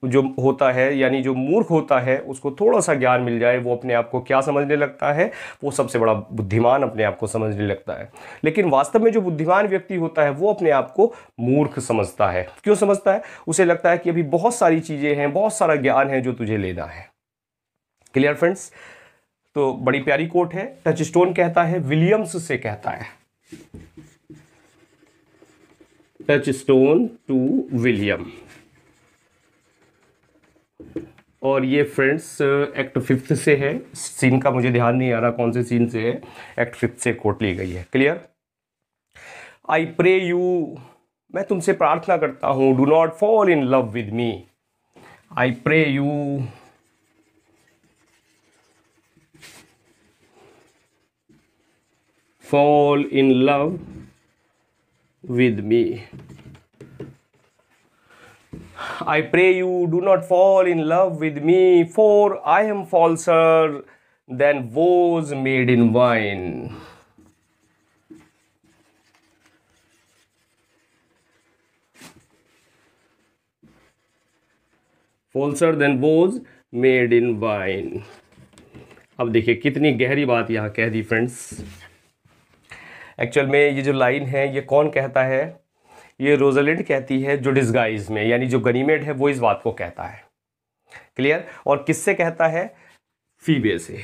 जो होता है यानी जो मूर्ख होता है उसको थोड़ा सा ज्ञान मिल जाए वो अपने आप को क्या समझने लगता है वो सबसे बड़ा बुद्धिमान अपने आप को समझने लगता है लेकिन वास्तव में जो बुद्धिमान व्यक्ति होता है वो अपने आप को मूर्ख समझता है क्यों समझता है उसे लगता है कि अभी बहुत सारी चीज़ें हैं बहुत सारा ज्ञान है जो तुझे लेना है क्लियर फ्रेंड्स तो बड़ी प्यारी कोट है टच स्टोन कहता है विलियम्स से कहता है स्टोन टू विलियम और ये फ्रेंड्स एक्ट फिफ्थ से है सीन का मुझे ध्यान नहीं आ रहा कौन से सीन से है एक्ट फिफ्थ से कोट ली गई है क्लियर आई प्रे यू मैं तुमसे प्रार्थना करता हूं do not fall in love with me I pray you fall in love with me. I pray you do not fall in love with me, for I am falser than woes made in wine. Falser than vows made in wine अब देखिए कितनी गहरी बात यहाँ कह दी friends actual में ये जो लाइन है ये कौन कहता है ये रोजालिंड कहती है जो डिस्गाइज में यानी जो गनीमेड है वो इस बात को कहता है क्लियर और किससे कहता है फीबे से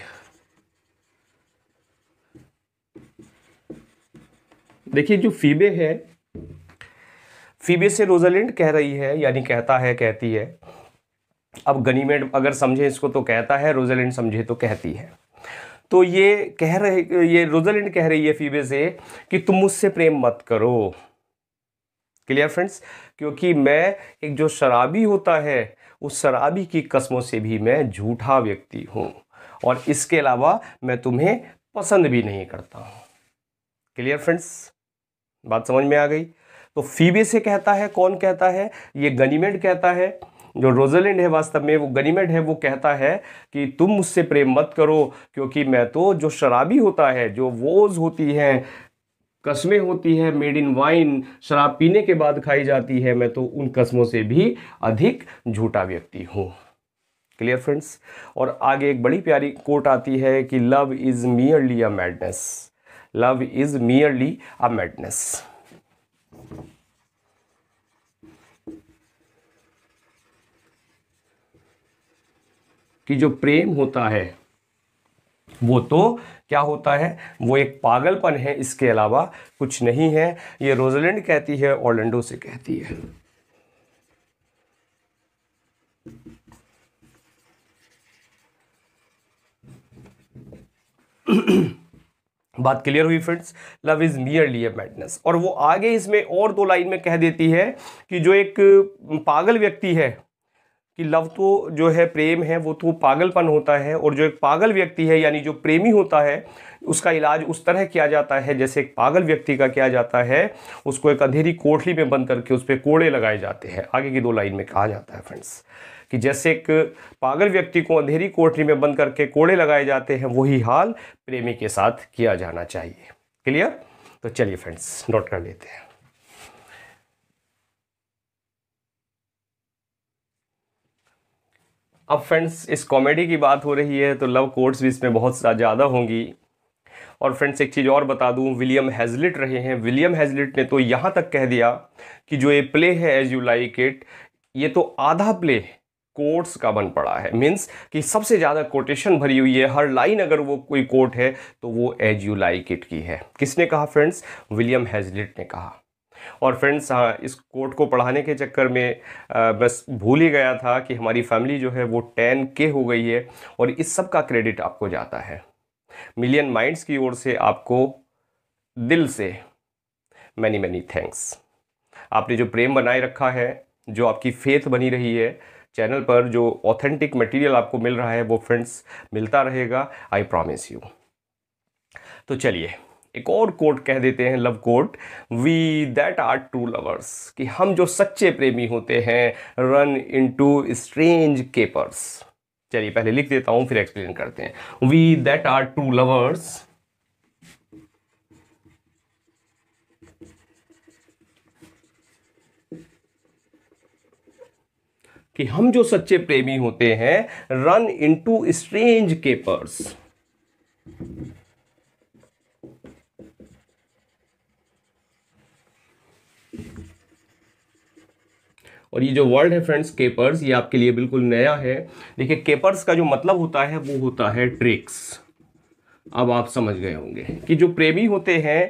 देखिए जो फीबे है फीबे से रोजालिंड कह रही है यानी कहता है कहती है अब गनीमेड अगर समझे इसको तो कहता है रोजालिंड समझे तो कहती है तो ये कह रहे ये रोजलिन कह रही है फीबे से कि तुम मुझसे प्रेम मत करो क्लियर फ्रेंड्स क्योंकि मैं एक जो शराबी होता है उस शराबी की कस्मों से भी मैं झूठा व्यक्ति हूँ और इसके अलावा मैं तुम्हें पसंद भी नहीं करता हूँ क्लियर फ्रेंड्स बात समझ में आ गई तो फीबे से कहता है कौन कहता है ये गनीमेंट कहता है जो रोजलैंड है वास्तव में वो गनीमेड है वो कहता है कि तुम मुझसे प्रेम मत करो क्योंकि मैं तो जो शराबी होता है जो वोज होती हैं कस्में होती है मेड इन वाइन शराब पीने के बाद खाई जाती है मैं तो उन कस्मों से भी अधिक झूठा व्यक्ति हूँ क्लियर फ्रेंड्स और आगे एक बड़ी प्यारी कोट आती है कि love is merely a madness love is merely a madness कि जो प्रेम होता है वो तो क्या होता है वो एक पागलपन है इसके अलावा कुछ नहीं है ये रोजलैंड कहती है ऑर्लैंडो से कहती है बात क्लियर हुई friends love is nearly a madness और वो आगे इसमें और दो लाइन में कह देती है कि जो एक पागल व्यक्ति है कि लव तो जो है प्रेम है वो तो पागलपन होता है और जो एक पागल व्यक्ति है यानी जो प्रेमी होता है उसका इलाज उस तरह किया जाता है जैसे एक पागल व्यक्ति का किया जाता है उसको एक अंधेरी कोठली में बंद करके उस पर कोड़े लगाए जाते हैं आगे की दो लाइन में कहा जाता है फ्रेंड्स कि जैसे एक पागल व्यक्ति को अंधेरी कोठरी में बंद करके कोड़े लगाए जाते हैं वही हाल प्रेमी के साथ किया जाना चाहिए क्लियर तो चलिए फ्रेंड्स नोट कर लेते हैं अब फ्रेंड्स इस कॉमेडी की बात हो रही है तो लव कोर्ट्स भी इसमें बहुत ज़्यादा होंगी और फ्रेंड्स एक चीज़ और बता दूं विलियम हेजलिट रहे हैं विलियम हेजलिट ने तो यहाँ तक कह दिया कि जो ये प्ले है एज यू लाइक इट ये तो आधा प्ले कोर्ट्स का बन पड़ा है मीन्स कि सबसे ज़्यादा कोटेशन भरी हुई है हर लाइन अगर वो कोई कोर्ट है तो वो एज यू लाइक इट की है किसने कहा फ्रेंड्स विलियम हेजलिट ने कहा और फ्रेंड्स हाँ इस कोर्ट को पढ़ाने के चक्कर में आ, बस भूल ही गया था कि हमारी फैमिली जो है वो टेन के हो गई है और इस सब का क्रेडिट आपको जाता है मिलियन माइंड्स की ओर से आपको दिल से मैनी मैनी थैंक्स आपने जो प्रेम बनाए रखा है जो आपकी फेथ बनी रही है चैनल पर जो ऑथेंटिक मटेरियल आपको मिल रहा है वो फ्रेंड्स मिलता रहेगा आई प्रॉमिस यू तो चलिए एक और कोट कह देते हैं love quote we that are true lovers कि हम जो सच्चे प्रेमी होते हैं run into strange capers चलिए पहले लिख देता हूं फिर एक्सप्लेन करते हैं we that are true lovers कि हम जो सच्चे प्रेमी होते हैं रन टू स्ट्रेंज केपर्स और ये जो वर्ड है फ्रेंड्स केपर्स ये आपके लिए बिल्कुल नया है देखिए केपर्स का जो मतलब होता है वो होता है ट्रिक्स अब आप समझ गए होंगे कि जो प्रेमी होते हैं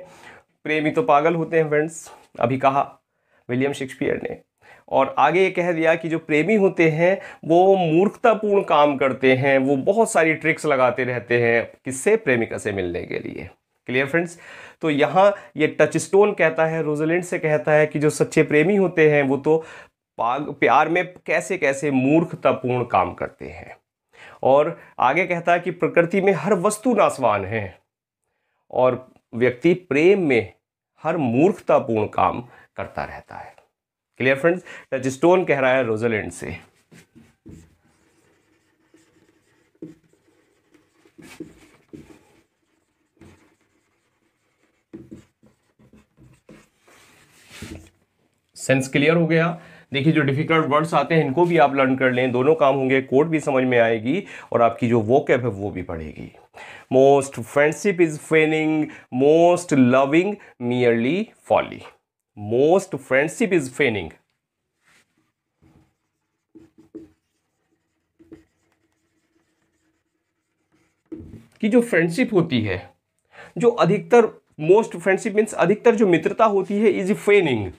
प्रेमी तो पागल होते हैं फ्रेंड्स अभी कहा विलियम शेक्सपियर ने और आगे ये कह दिया कि जो प्रेमी होते हैं वो मूर्खतापूर्ण काम करते हैं वो बहुत सारी ट्रिक्स लगाते रहते हैं किससे प्रेमिका से मिलने के लिए क्लियर फ्रेंड्स तो यहाँ ये टच स्टोन कहता है रोजलैंड से कहता है कि जो सच्चे प्रेमी होते हैं वो तो पाग प्यार में कैसे कैसे मूर्खतापूर्ण काम करते हैं और आगे कहता है कि प्रकृति में हर वस्तु नासवान है और व्यक्ति प्रेम में हर मूर्खतापूर्ण काम करता रहता है क्लियर फ्रेंड्स टच स्टोन कह रहा है रोजलैंड से सेंस क्लियर हो गया देखिए जो डिफिकल्ट वर्ड्स आते हैं इनको भी आप लर्न कर लें दोनों काम होंगे कोड भी समझ में आएगी और आपकी जो वोकैब है वो भी बढ़ेगी most friendship is feigning most loving merely folly most friendship is feigning कि जो फ्रेंडशिप होती है जो अधिकतर मोस्ट फ्रेंडशिप मीन्स अधिकतर जो मित्रता होती है इज फेनिंग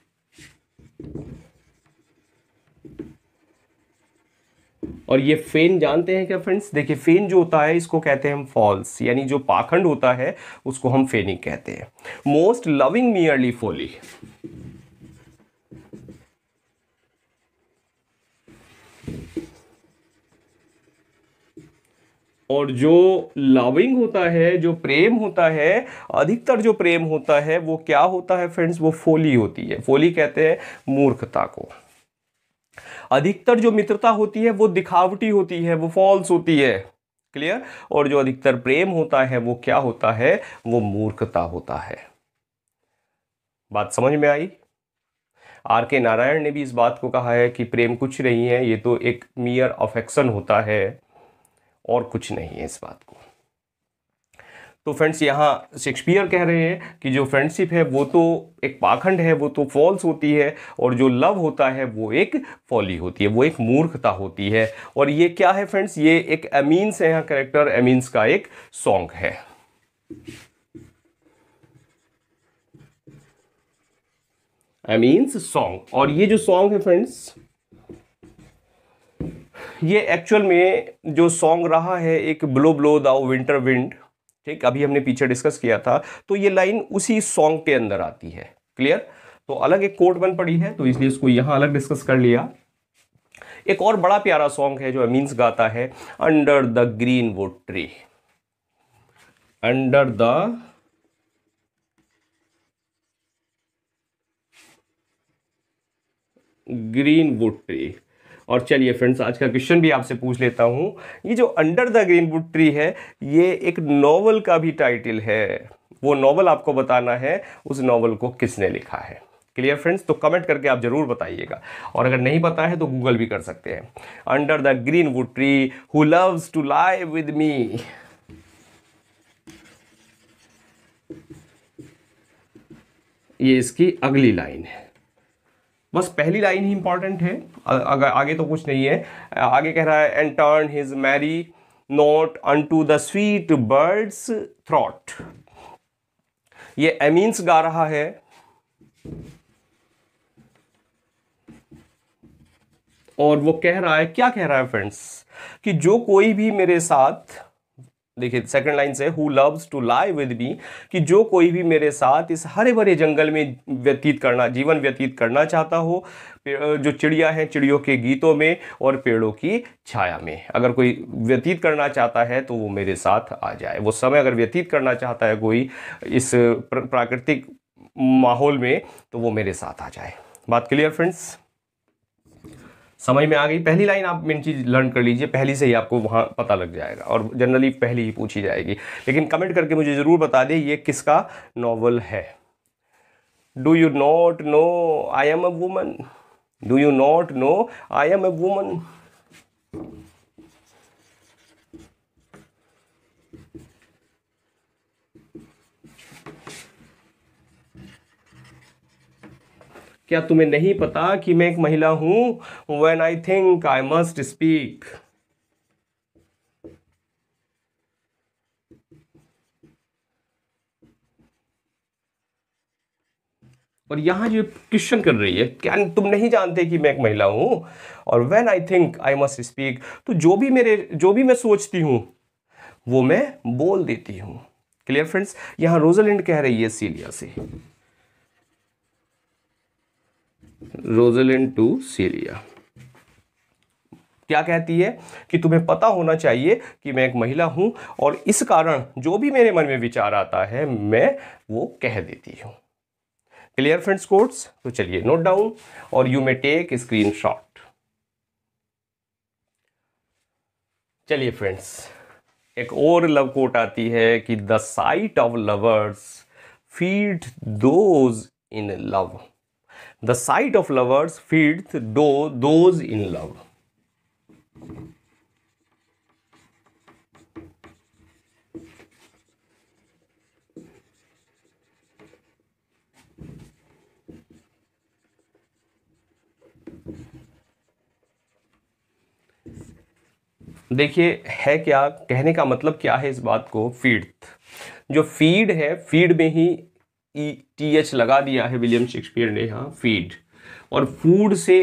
और ये फेन जानते हैं क्या फ्रेंड्स देखिए फेन जो होता है इसको कहते हैं हम फॉल्स यानी जो पाखंड होता है उसको हम फेनिंग कहते हैं मोस्ट लविंग मियरली फोली और जो लविंग होता है जो प्रेम होता है अधिकतर जो प्रेम होता है वो क्या होता है फ्रेंड्स वो फोली होती है फोली कहते हैं मूर्खता को अधिकतर जो मित्रता होती है वो दिखावटी होती है वो फॉल्स होती है क्लियर और जो अधिकतर प्रेम होता है वो क्या होता है वो मूर्खता होता है बात समझ में आई आर के नारायण ने भी इस बात को कहा है कि प्रेम कुछ नहीं है ये तो एक मियर अफेक्शन होता है और कुछ नहीं है इस बात को तो फ्रेंड्स यहाँ शेक्सपियर कह रहे हैं कि जो फ्रेंडशिप है वो तो एक पाखंड है वो तो फॉल्स होती है और जो लव होता है वो एक फॉली होती है वो एक मूर्खता होती है और ये क्या है फ्रेंड्स ये एक अमीन्स है यहाँ करेक्टर अमीन्स का एक सॉन्ग है अमीन्स सॉन्ग और ये जो सॉन्ग है फ्रेंड्स ये एक्चुअल में जो सॉन्ग रहा है एक blow blow thou winter wind ठीक अभी हमने पीछे डिस्कस किया था तो ये लाइन उसी सॉन्ग के अंदर आती है क्लियर तो अलग एक कोट बन पड़ी है तो इसलिए इसको यहां अलग डिस्कस कर लिया एक और बड़ा प्यारा सॉन्ग है जो अमीन्स गाता है under the greenwood tree under the greenwood tree और चलिए फ्रेंड्स आज का क्वेश्चन भी आपसे पूछ लेता हूँ ये जो under the greenwood tree है ये एक नॉवल का भी टाइटल है वो नॉवल आपको बताना है उस नॉवल को किसने लिखा है क्लियर फ्रेंड्स तो कमेंट करके आप ज़रूर बताइएगा और अगर नहीं पता है तो गूगल भी कर सकते हैं under the greenwood tree who loves to lie with me ये इसकी अगली लाइन है बस पहली लाइन ही इंपॉर्टेंट है अगर आगे तो कुछ नहीं है आगे कह रहा है and turn his merry note unto the sweet bird's throat ये एमीन्स गा रहा है और वो कह रहा है क्या कह रहा है फ्रेंड्स कि जो कोई भी मेरे साथ देखिए सेकंड लाइन से who loves to lie with me कि जो कोई भी मेरे साथ इस हरे भरे जंगल में व्यतीत करना जीवन व्यतीत करना चाहता हो जो चिड़िया हैं चिड़ियों के गीतों में और पेड़ों की छाया में अगर कोई व्यतीत करना चाहता है तो वो मेरे साथ आ जाए वो समय अगर व्यतीत करना चाहता है कोई इस प्राकृतिक माहौल में तो वो मेरे साथ आ जाए बात क्लियर फ्रेंड्स समझ में आ गई पहली लाइन आप मेन चीज़ लर्न कर लीजिए पहली से ही आपको वहाँ पता लग जाएगा और जनरली पहली ही पूछी जाएगी लेकिन कमेंट करके मुझे ज़रूर बता दें ये किसका नॉवल है do you not know I am a woman do you not know I am a woman क्या तुम्हें नहीं पता कि मैं एक महिला हूं when I think I must speak और यहां जो क्वेश्चन कर रही है क्या तुम नहीं जानते कि मैं एक महिला हूं और when I think I must speak तो जो भी मेरे जो भी मैं सोचती हूं वो मैं बोल देती हूं क्लियर फ्रेंड्स यहां रोजलैंड कह रही है सीलिया से रोजेलिन टू सीरिया क्या कहती है कि तुम्हें पता होना चाहिए कि मैं एक महिला हूं और इस कारण जो भी मेरे मन में विचार आता है मैं वो कह देती हूं क्लियर फ्रेंड्स कोर्ट्स तो चलिए नोट डाउन और you may take screenshot चलिए फ्रेंड्स एक और लव कोट आती है कि the sight of lovers feed those in love the sight of lovers lovers do those in love देखिए है क्या कहने का मतलब क्या है इस बात को फीड जो फीड है फीड में ही ई टी एच लगा दिया है विलियम शेक्सपियर ने यहाँ फीड और फूड से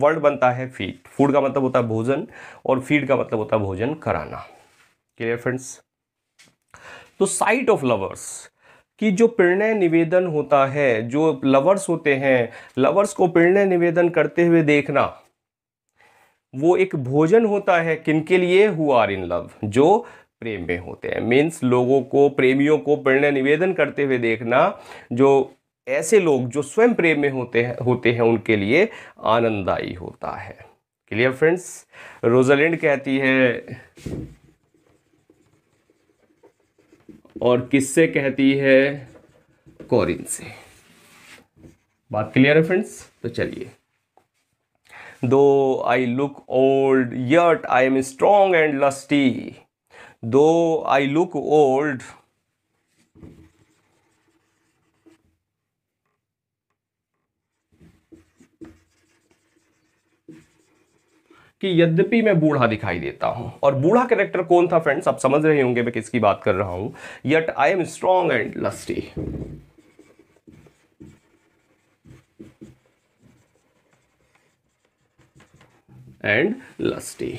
वर्ड बनता है फीड फूड का मतलब होता है भोजन और फीड का मतलब होता है भोजन कराना क्लियर फ्रेंड्स तो साइट ऑफ लवर्स कि जो प्रणय निवेदन होता है जो लवर्स होते हैं लवर्स को प्रणय निवेदन करते हुए देखना वो एक भोजन होता है किनके लिए हु आर इन लव जो प्रेम में होते हैं मीन्स लोगों को प्रेमियों को प्रणय निवेदन करते हुए देखना जो ऐसे लोग जो स्वयं प्रेम में होते हैं होते हैं उनके लिए आनंददायी होता है क्लियर फ्रेंड्स रोजालैंड कहती है और किससे कहती है कॉरिन से बात क्लियर है फ्रेंड्स तो चलिए though I look old yet I am strong and lusty though I look old कि यद्यपि मैं बूढ़ा दिखाई देता हूं और बूढ़ा कैरेक्टर कौन था फ्रेंड्स आप समझ रहे होंगे मैं किसकी बात कर रहा हूं yet I am strong and lusty and lusty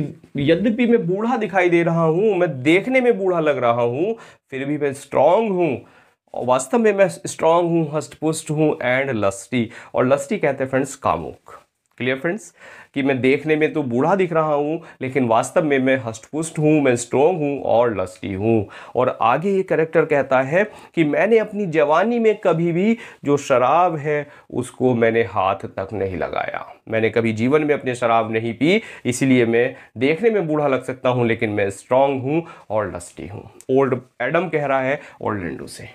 कि यद्यपि मैं बूढ़ा दिखाई दे रहा हूँ मैं देखने में बूढ़ा लग रहा हूँ फिर भी मैं स्ट्रांग हूँ और वास्तव में मैं स्ट्रांग हूँ हस्टपुष्ट हूँ एंड लस्टी और लस्टी कहते हैं फ्रेंड्स कामुक क्लियर फ्रेंड्स कि मैं देखने में तो बूढ़ा दिख रहा हूँ लेकिन वास्तव में मैं हष्टपुष्ट हूँ मैं स्ट्रोंग हूँ और लस्टी हूँ और आगे ये करेक्टर कहता है कि मैंने अपनी जवानी में कभी भी जो शराब है उसको मैंने हाथ तक नहीं लगाया मैंने कभी जीवन में अपने शराब नहीं पी इसीलिए मैं देखने में बूढ़ा लग सकता हूँ लेकिन मैं स्ट्रांग हूँ और लस्टी हूँ ओल्ड एडम कह रहा है ओल्ड एंडू से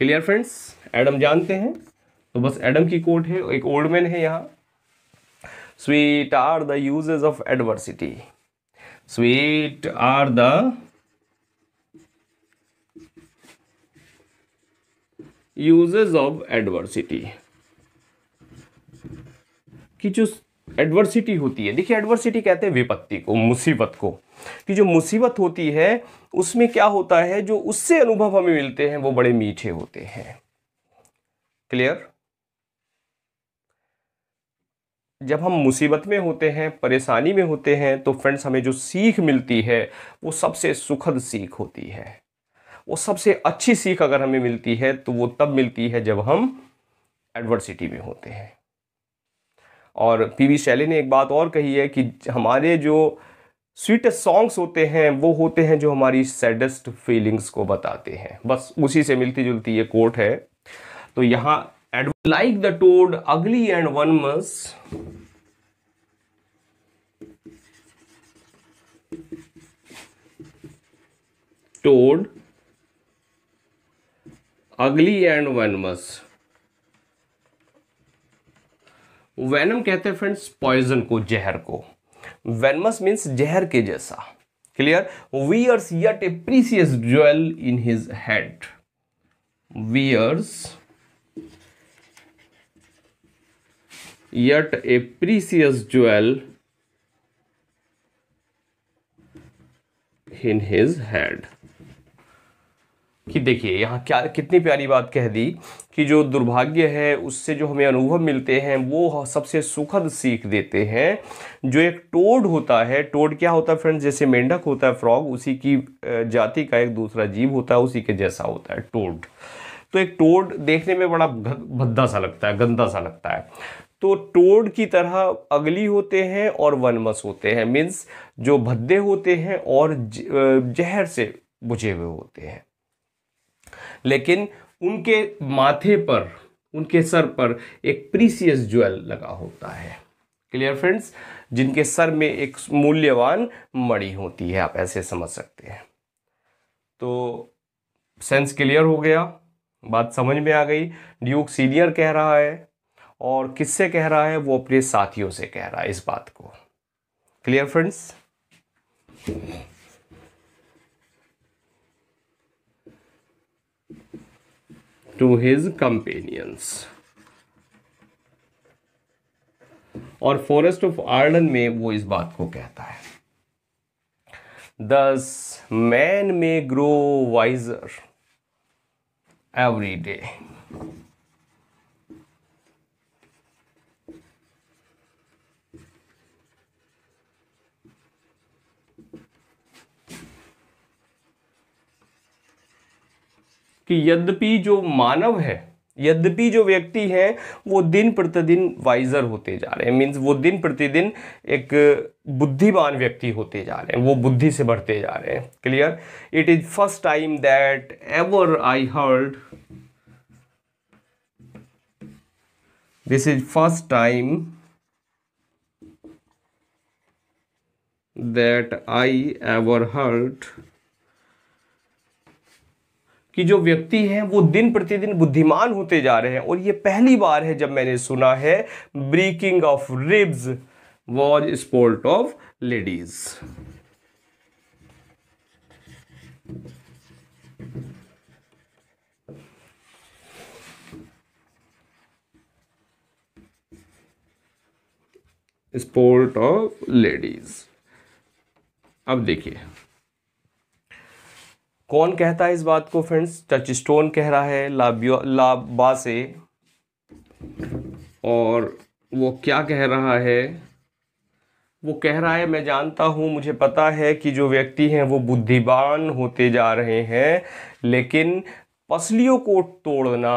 क्लियर फ्रेंड्स एडम जानते हैं तो बस एडम की कोट है एक ओल्ड मैन है यहाँ sweet are the uses of adversity sweet are the uses of adversity कि जो एडवर्सिटी होती है देखिए एडवर्सिटी कहते हैं विपत्ति को मुसीबत को कि जो मुसीबत होती है उसमें क्या होता है जो उससे अनुभव हमें मिलते हैं वो बड़े मीठे होते हैं क्लियर जब हम मुसीबत में होते हैं परेशानी में होते हैं तो फ्रेंड्स हमें जो सीख मिलती है वो सबसे सुखद सीख होती है वो सबसे अच्छी सीख अगर हमें मिलती है तो वो तब मिलती है जब हम एडवर्सिटी में होते हैं और पीवी शैली ने एक बात और कही है कि हमारे जो स्वीटेस्ट सॉन्ग्स होते हैं वो होते हैं जो हमारी सैडेस्ट फीलिंग्स को बताते हैं बस उसी से मिलती जुलती ये कोट है तो यहां and like the toad ugly and venomous toad ugly and venomous venom कहते हैं फ्रेंड्स पॉइजन को जहर को वेनमस मीन्स जहर के जैसा clear wears yet a precious jewel in his head wears yet a precious jewel in his head कि देखिए यहाँ क्या कितनी प्यारी बात कह दी कि जो दुर्भाग्य है उससे जो हमें अनुभव मिलते हैं वो सबसे सुखद सीख देते हैं जो एक टोड होता है टोड क्या होता है फ्रेंड्स जैसे मेंढक होता है फ्रॉग उसी की जाति का एक दूसरा जीव होता है उसी के जैसा होता है टोड तो एक टोड देखने में बड़ा भद्दा सा लगता है गंदा सा लगता है तो टोड की तरह अगली होते हैं और वनमस होते हैं मीन्स जो भद्दे होते हैं और जहर से बुझे हुए होते हैं लेकिन उनके माथे पर उनके सर पर एक प्रीसियस ज्वेल लगा होता है क्लियर फ्रेंड्स जिनके सर में एक मूल्यवान मणि होती है आप ऐसे समझ सकते हैं तो सेंस क्लियर हो गया बात समझ में आ गई ड्यूक सीनियर कह रहा है और किससे कह रहा है वो अपने साथियों से कह रहा है इस बात को clear friends to his companions और फॉरेस्ट ऑफ आर्डन में वो इस बात को कहता है दस मैन में ग्रो वाइजर एवरी डे कि यद्यपि जो मानव है यद्यपि जो व्यक्ति है वो दिन प्रतिदिन वाइजर होते जा रहे हैं मीन्स वो दिन प्रतिदिन एक बुद्धिमान व्यक्ति होते जा रहे हैं वो बुद्धि से बढ़ते जा रहे हैं clear it is first time that ever I heard this is first time that I ever heard कि जो व्यक्ति हैं वो दिन प्रतिदिन बुद्धिमान होते जा रहे हैं और ये पहली बार है जब मैंने सुना है breaking of ribs was sport of ladies sport of ladies अब देखिए कौन कहता है इस बात को फ्रेंड्स टच स्टोन कह रहा है लाबियो लाबा से और वो क्या कह रहा है वो कह रहा है मैं जानता हूँ मुझे पता है कि जो व्यक्ति हैं वो बुद्धिमान होते जा रहे हैं लेकिन पसलियों को तोड़ना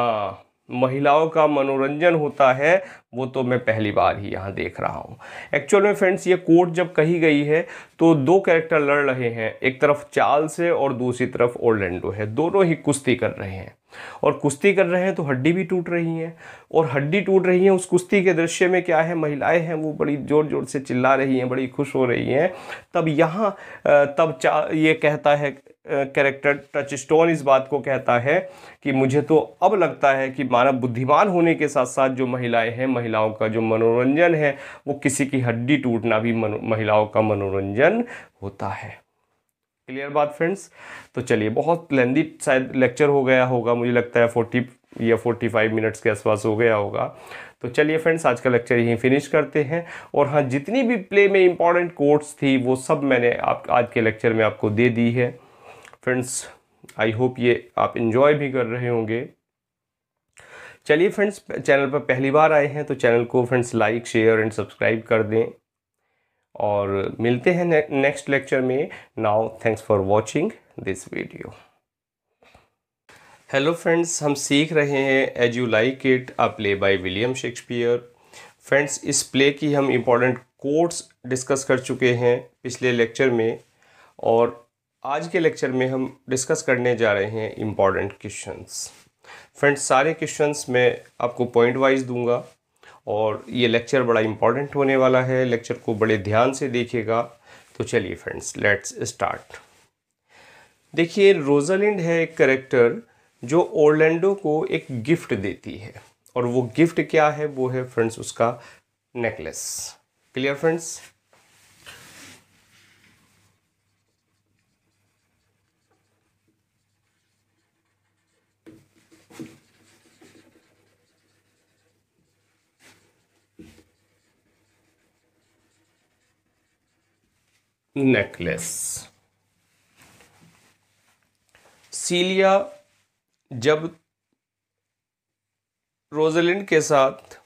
महिलाओं का मनोरंजन होता है वो तो मैं पहली बार ही यहाँ देख रहा हूँ एक्चुअल में फ्रेंड्स ये कोर्ट जब कही गई है तो दो कैरेक्टर लड़ रहे हैं एक तरफ चार्ल्स है और दूसरी तरफ ओल्डेंडो है दोनों ही कुश्ती कर रहे हैं और कुश्ती कर रहे हैं तो हड्डी भी टूट रही हैं और हड्डी टूट रही हैं उस कुश्ती के दृश्य में क्या है महिलाएं हैं वो बड़ी ज़ोर ज़ोर से चिल्ला रही हैं बड़ी खुश हो रही हैं तब यहाँ तब चा ये कहता है कैरेक्टर टच स्टोन इस बात को कहता है कि मुझे तो अब लगता है कि मानव बुद्धिमान होने के साथ साथ जो महिलाएं हैं महिलाओं का जो मनोरंजन है वो किसी की हड्डी टूटना भी महिलाओं का मनोरंजन होता है क्लियर बात फ्रेंड्स तो चलिए बहुत लेंदी शायद लेक्चर हो गया होगा मुझे लगता है फोर्टी या फोर्टी फाइव मिनट्स के आसपास हो गया होगा तो चलिए फ्रेंड्स आज का लेक्चर यहीं फिनिश करते हैं और हाँ जितनी भी प्ले में इंपॉर्टेंट कोर्ट्स थी वो सब मैंने आप आज के लेक्चर में आपको दे दी है फ्रेंड्स आई होप ये आप इन्जॉय भी कर रहे होंगे चलिए फ्रेंड्स चैनल पर पहली बार आए हैं तो चैनल को friends like share and subscribe कर दें और मिलते हैं ने, नेक्स्ट लेक्चर में now thanks for watching this video hello friends हम सीख रहे हैं as you like it a play by William Shakespeare friends इस प्ले की हम इम्पॉर्टेंट कोर्ट्स डिस्कस कर चुके हैं पिछले लेक्चर में और आज के लेक्चर में हम डिस्कस करने जा रहे हैं इम्पॉर्टेंट क्वेश्चंस फ्रेंड्स सारे क्वेश्चंस मैं आपको पॉइंट वाइज दूंगा और ये लेक्चर बड़ा इम्पॉर्टेंट होने वाला है लेक्चर को बड़े ध्यान से देखिएगा तो चलिए फ्रेंड्स लेट्स स्टार्ट देखिए रोजालिंड है एक करेक्टर जो ओरलैंडो को एक गिफ्ट देती है और वो गिफ्ट क्या है वो है फ्रेंड्स उसका necklace clear friends necklace Celia जब रोजलिंड के साथ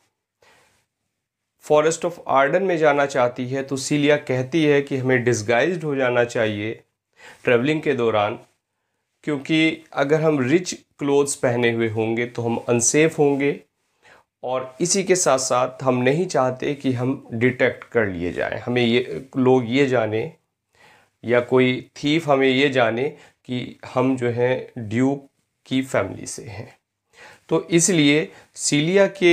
फॉरेस्ट ऑफ आर्डन में जाना चाहती है तो सीलिया कहती है कि हमें डिस्गाइज हो जाना चाहिए ट्रैवलिंग के दौरान क्योंकि अगर हम रिच क्लोथ्स पहने हुए होंगे तो हम अनसेफ होंगे और इसी के साथ साथ हम नहीं चाहते कि हम डिटेक्ट कर लिए जाएं हमें ये लोग ये जाने या कोई थीफ हमें ये जाने कि हम जो हैं ड्यूक की फैमिली से हैं तो इसलिए सीलिया के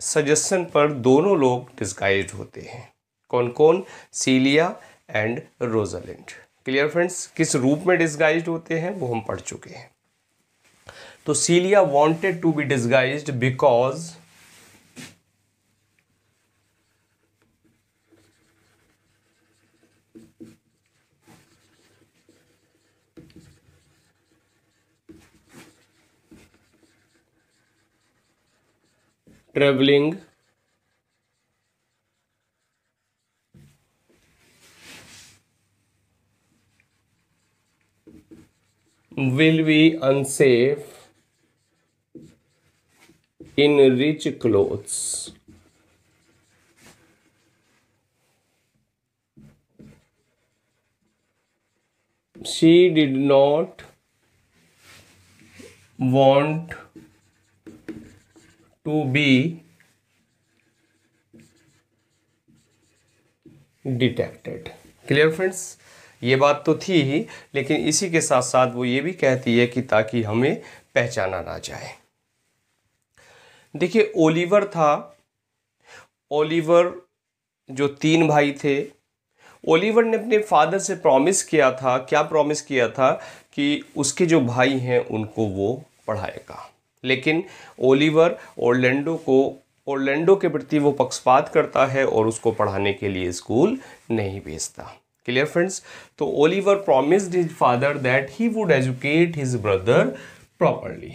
सजेशन पर दोनों लोग डिस्गाइज होते हैं कौन कौन Celia and Rosalind clear friends किस रूप में डिस्गाइज होते हैं वो हम पढ़ चुके हैं तो Celia wanted to be disguise because traveling will be unsafe in rich clothes. She did not want to be detected clear friends ये बात तो थी ही लेकिन इसी के साथ साथ वो ये भी कहती है कि ताकि हमें पहचाना ना जाए देखिए ओलिवर था ओलिवर जो तीन भाई थे ओलिवर ने अपने फादर से प्रॉमिस किया था क्या प्रॉमिस किया था कि उसके जो भाई हैं उनको वो पढ़ाएगा लेकिन ओलिवर ओरलैंडो को ओरलैंडो के प्रति वो पक्षपात करता है और उसको पढ़ाने के लिए स्कूल नहीं भेजता क्लियर फ्रेंड्स तो Oliver promised his father that he would educate his brother properly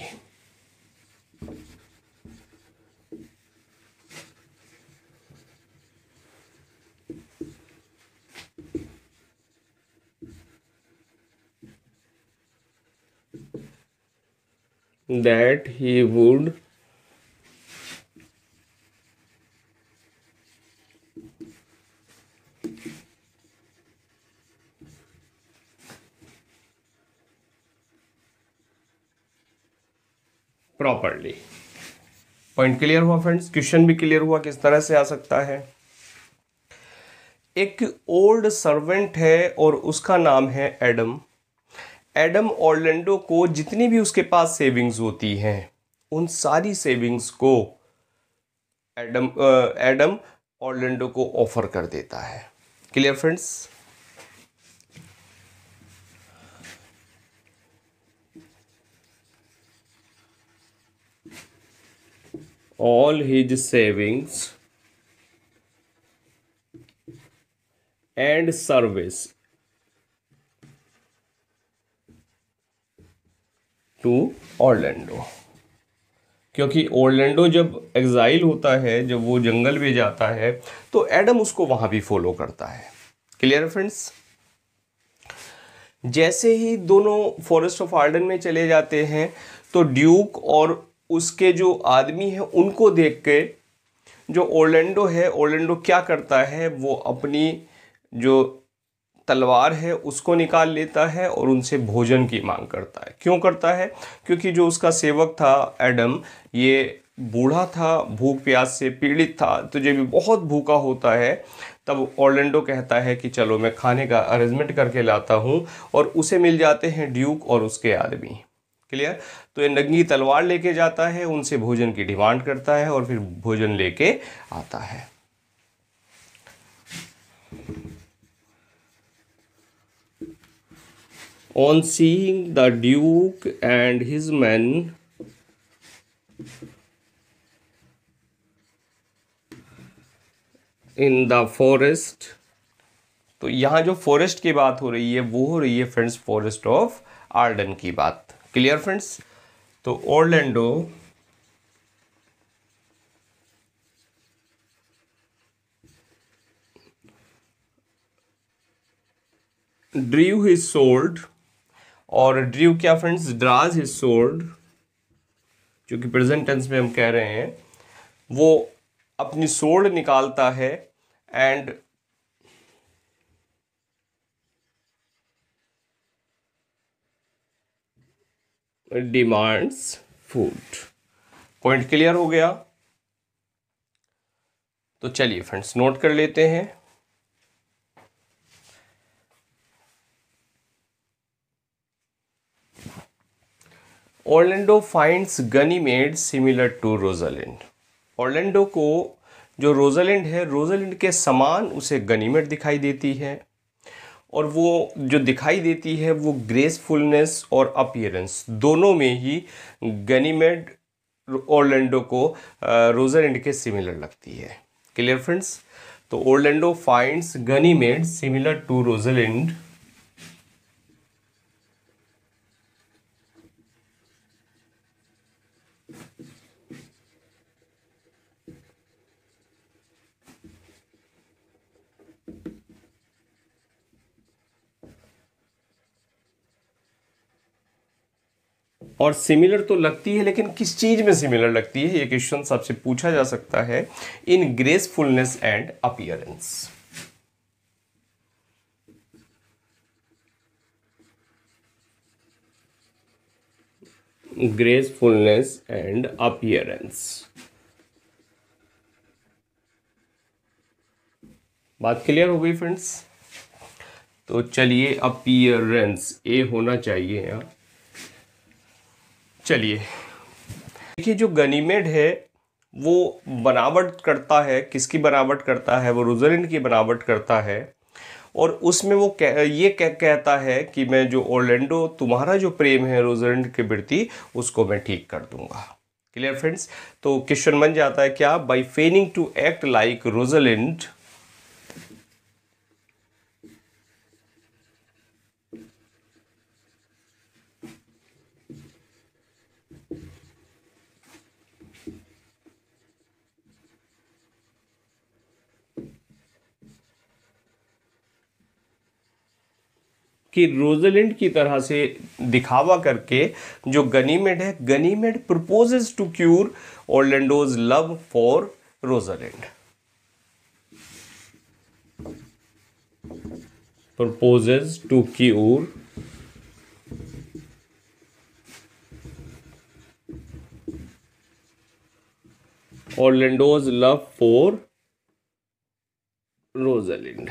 that he would properly point clear हुआ फ्रेंड्स क्वेश्चन भी क्लियर हुआ किस तरह से आ सकता है एक ओल्ड सर्वेंट है और उसका नाम है एडम एडम ऑर्लैंडो को जितनी भी उसके पास सेविंग्स होती हैं उन सारी सेविंग्स को एडम एडम ऑर्लैंडो को ऑफर कर देता है clear friends all his savings and service to Orlando क्योंकि ओरलैंडो जब एग्ज़ाइल होता है जब वो जंगल में जाता है तो एडम उसको वहां भी फॉलो करता है क्लियर है फ्रेंड्स जैसे ही दोनों फॉरेस्ट ऑफ आर्डन में चले जाते हैं तो ड्यूक और उसके जो आदमी हैं उनको देख के जो ओरलैंडो है ओरलैंडो क्या करता है वो अपनी जो तलवार है उसको निकाल लेता है और उनसे भोजन की मांग करता है क्यों करता है क्योंकि जो उसका सेवक था एडम ये बूढ़ा था भूख प्यास से पीड़ित था तो जब भी बहुत भूखा होता है तब ऑर्लेंडो कहता है कि चलो मैं खाने का अरेंजमेंट करके लाता हूँ और उसे मिल जाते हैं ड्यूक और उसके आदमी क्लियर तो ये नंगी तलवार लेके जाता है उनसे भोजन की डिमांड करता है और फिर भोजन लेके आता है On seeing the Duke and his men, in the forest तो यहां जो फॉरेस्ट की बात हो रही है वो हो रही है फ्रेंड्स फॉरेस्ट ऑफ आर्डन की बात क्लियर फ्रेंड्स तो ओरलैंडो ड्रीव हिज सोल्ड और ड्रीव क्या फ्रेंड्स ड्राज हिज सोर्ड जो कि प्रेजेंट टेंस में हम कह रहे हैं वो अपनी सोर्ड निकालता है and demands food point clear हो गया तो चलिए फ्रेंड्स नोट कर लेते हैं Orlando finds made similar to Rosalind Orlando को जो रोजालैंड है रोजालैंड के समान उसे गनीमेड दिखाई देती है और वो जो दिखाई देती है वो ग्रेसफुलनेस और अपियरेंस दोनों में ही गनीमेड ओरलैंडो को रोजालैंड के सिमिलर लगती है क्लियर फ्रेंड्स तो Orlando finds Ganymede similar to Rosalind और सिमिलर तो लगती है लेकिन किस चीज़ में सिमिलर लगती है ये क्वेश्चन सबसे पूछा जा सकता है in gracefulness and appearance gracefulness and appearance बात क्लियर हो गई फ्रेंड्स तो चलिए अपियरेंस ए होना चाहिए यहां चलिए देखिए जो गनीमेड है वो बनावट करता है किसकी बनावट करता है वो रुजरिन की बनावट करता है और उसमें वो कह, ये कह, कहता है कि मैं जो ओरलैंडो तुम्हारा जो प्रेम है रोजरिन के प्रति उसको मैं ठीक कर दूंगा क्लियर फ्रेंड्स तो क्वेश्चन बन जाता है क्या by feigning to act like Rosalind कि रोजलैंड की तरह से दिखावा करके जो गनीमेड है Ganymede proposes to cure Orlando's love for Rosalind proposes to cure Orlando's love for Rosalind.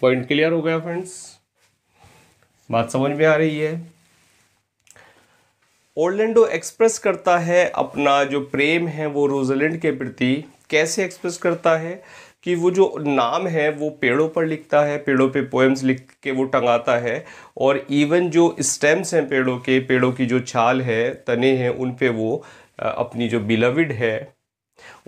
Point clear हो गया फ्रेंड्स बात समझ में आ रही है ओरलैंडो एक्सप्रेस करता है अपना जो प्रेम है वो रोजलैंड के प्रति कैसे एक्सप्रेस करता है कि वो जो नाम है वो पेड़ों पर लिखता है पेड़ों पे पोएम्स लिख के वो टंगाता है और इवन जो स्टेम्स हैं पेड़ों के पेड़ों की जो छाल है तने हैं उन पे वो अपनी जो बिलविड है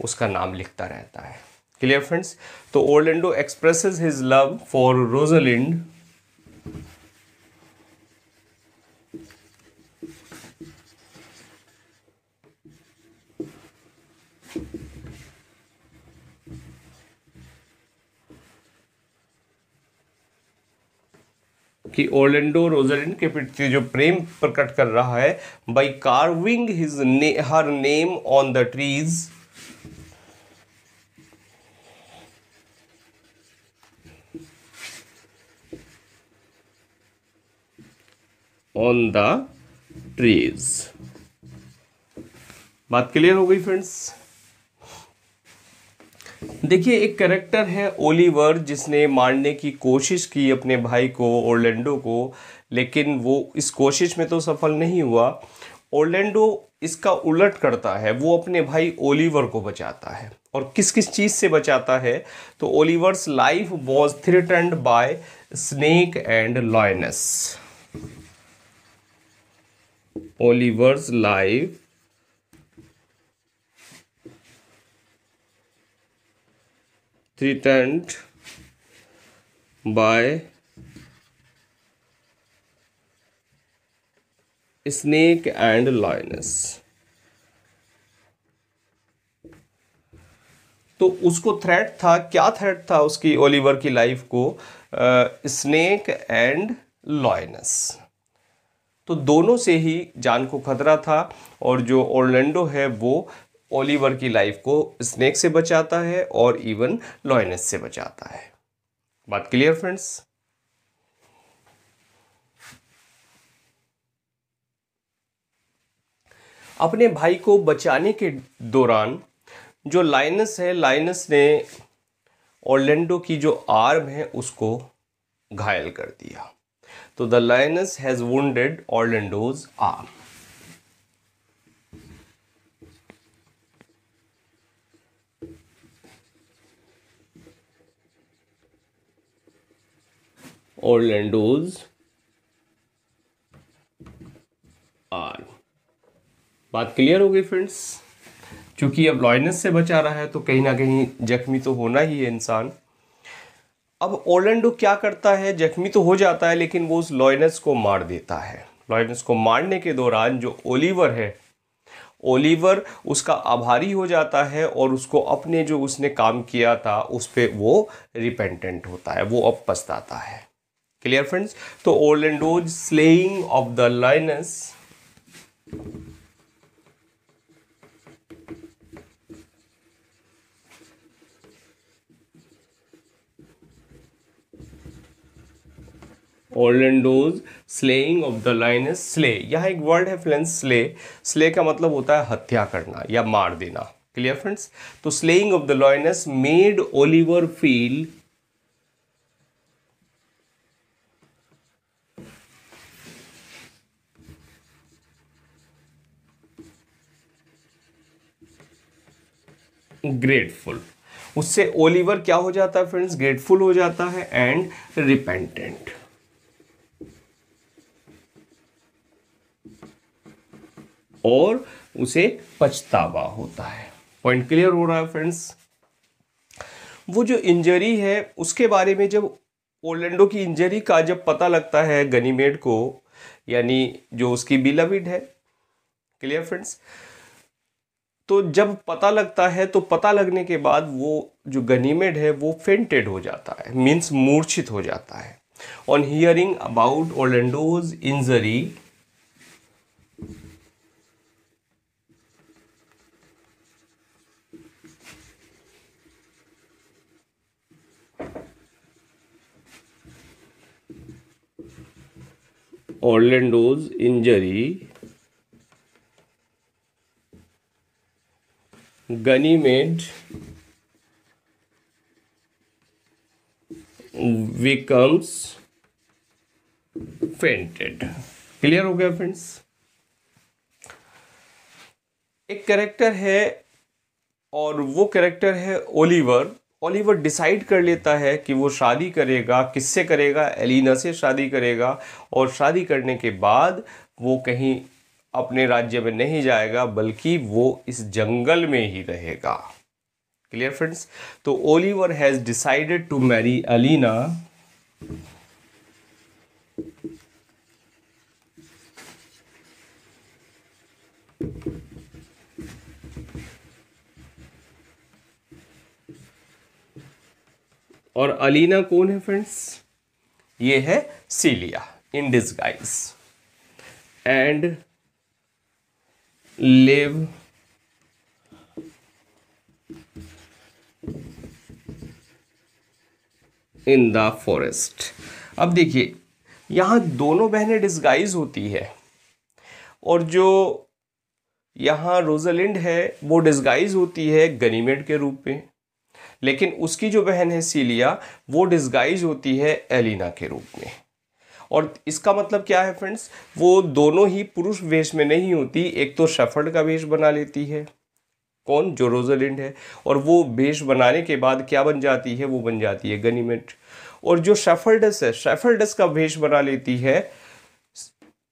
उसका नाम लिखता रहता है क्लियर फ्रेंड्स तो Orlando expresses his love for Rosalind कि ओरलैंडो रोजलिंड के प्रति जो प्रेम प्रकट कर रहा है बाई कार्विंग हिज ने her name on the trees on the trees बात क्लियर हो गई फ्रेंड्स देखिए एक करेक्टर है ओलिवर जिसने मारने की कोशिश की अपने भाई को ओरलैंडो को लेकिन वो इस कोशिश में तो सफल नहीं हुआ ओरलैंडो इसका उलट करता है वो अपने भाई ओलिवर को बचाता है और किस किस चीज़ से बचाता है तो Oliver's life was threatened by snake and lions Oliver's life threatened by snake and lions तो उसको थ्रेट था क्या थ्रेट था उसकी ओलिवर की लाइफ को स्नेक एंड लॉयनस तो दोनों से ही जान को खतरा था और जो ओरलैंडो है वो ओलिवर की लाइफ को स्नेक से बचाता है और इवन लॉयनेस से बचाता है बात क्लियर फ्रेंड्स अपने भाई को बचाने के दौरान जो लाइनस है लाइनस ने ओरलैंडो की जो आर्म है उसको घायल कर दिया तो the lions has wounded Orlando's arm Orlando's आर बात क्लियर हो गई फ्रेंड्स क्योंकि अब लॉयनेस से बचा रहा है तो कहीं ना कहीं जख्मी तो होना ही है इंसान अब ओलेंडो क्या करता है जख्मी तो हो जाता है लेकिन वो उस लॉयनस को मार देता है लॉयनस को मारने के दौरान जो ओलिवर है ओलिवर उसका आभारी हो जाता है और उसको अपने जो उसने काम किया था उस पर वो रिपेंटेंट होता है वो अब पछताता है क्लियर फ्रेंड्स तो Orlando's slaying of the lions Orlando's slaying of the lion is slay यहाँ एक वर्ड है फ्रेंड्स स्ले स्ले का मतलब होता है हत्या करना या मार देना क्लियर फ्रेंड्स तो slaying of the lions made Oliver feel grateful उससे ओलिवर क्या हो जाता है फ्रेंड्स ग्रेटफुल हो जाता है एंड रिपेंटेंट और उसे पछतावा होता है पॉइंट क्लियर हो रहा है फ्रेंड्स वो जो इंजरी है उसके बारे में जब ओलेंडो की इंजरी का जब पता लगता है गनीमेड को यानी जो उसकी बिलविड है क्लियर फ्रेंड्स तो जब पता लगता है तो पता लगने के बाद वो जो गनीमेड है वो फेंटेड हो जाता है मीन्स मूर्छित हो जाता है on hearing about Orlando's injury Orlando's injury Ganymede becomes fainted clear हो गया फ्रेंड्स एक कैरेक्टर है और वो कैरेक्टर है ओलिवर ओलिवर डिसाइड कर लेता है कि वो शादी करेगा किससे करेगा एलिना से शादी करेगा और शादी करने के बाद वो कहीं अपने राज्य में नहीं जाएगा बल्कि वो इस जंगल में ही रहेगा क्लियर फ्रेंड्स तो Oliver has decided to marry Aliena और अलीना कौन है फ्रेंड्स ये है Celia in disguise and live in the forest अब देखिए यहां दोनों बहनें डिस्गाइज होती है और जो यहां रोजलिंड है वो डिस्गाइज होती है गनीमेड के रूप में लेकिन उसकी जो बहन है सीलिया वो डिस्गाइज होती है एलिना के रूप में और इसका मतलब क्या है फ्रेंड्स वो दोनों ही पुरुष वेश में नहीं होती एक तो शफर्ड का वेश बना लेती है कौन जो रोजालिंड है और वो वेश बनाने के बाद क्या बन जाती है वो बन जाती है गनीमेट और जो शफर्डस है शफर्डस का वेश बना लेती है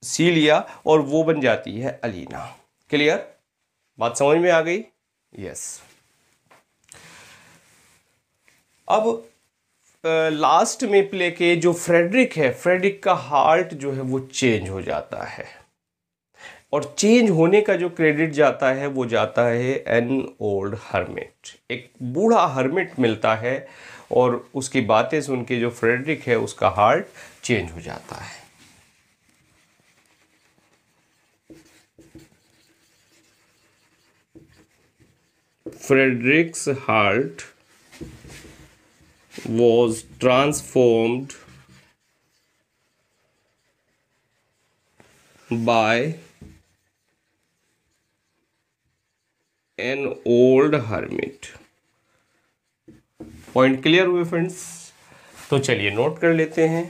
सीलिया और वो बन जाती है अलीना क्लियर बात समझ में आ गई यस yes. अब लास्ट में प्ले के जो फ्रेडरिक है फ्रेडरिक का हार्ट जो है वो चेंज हो जाता है और चेंज होने का जो क्रेडिट जाता है वो जाता है एन ओल्ड हर्मिट एक बूढ़ा हर्मिट मिलता है और उसकी बातें सुन के जो फ्रेडरिक है उसका हार्ट चेंज हो जाता है Frederick's heart was transformed by an old hermit point clear हुए फ्रेंड्स तो चलिए नोट कर लेते हैं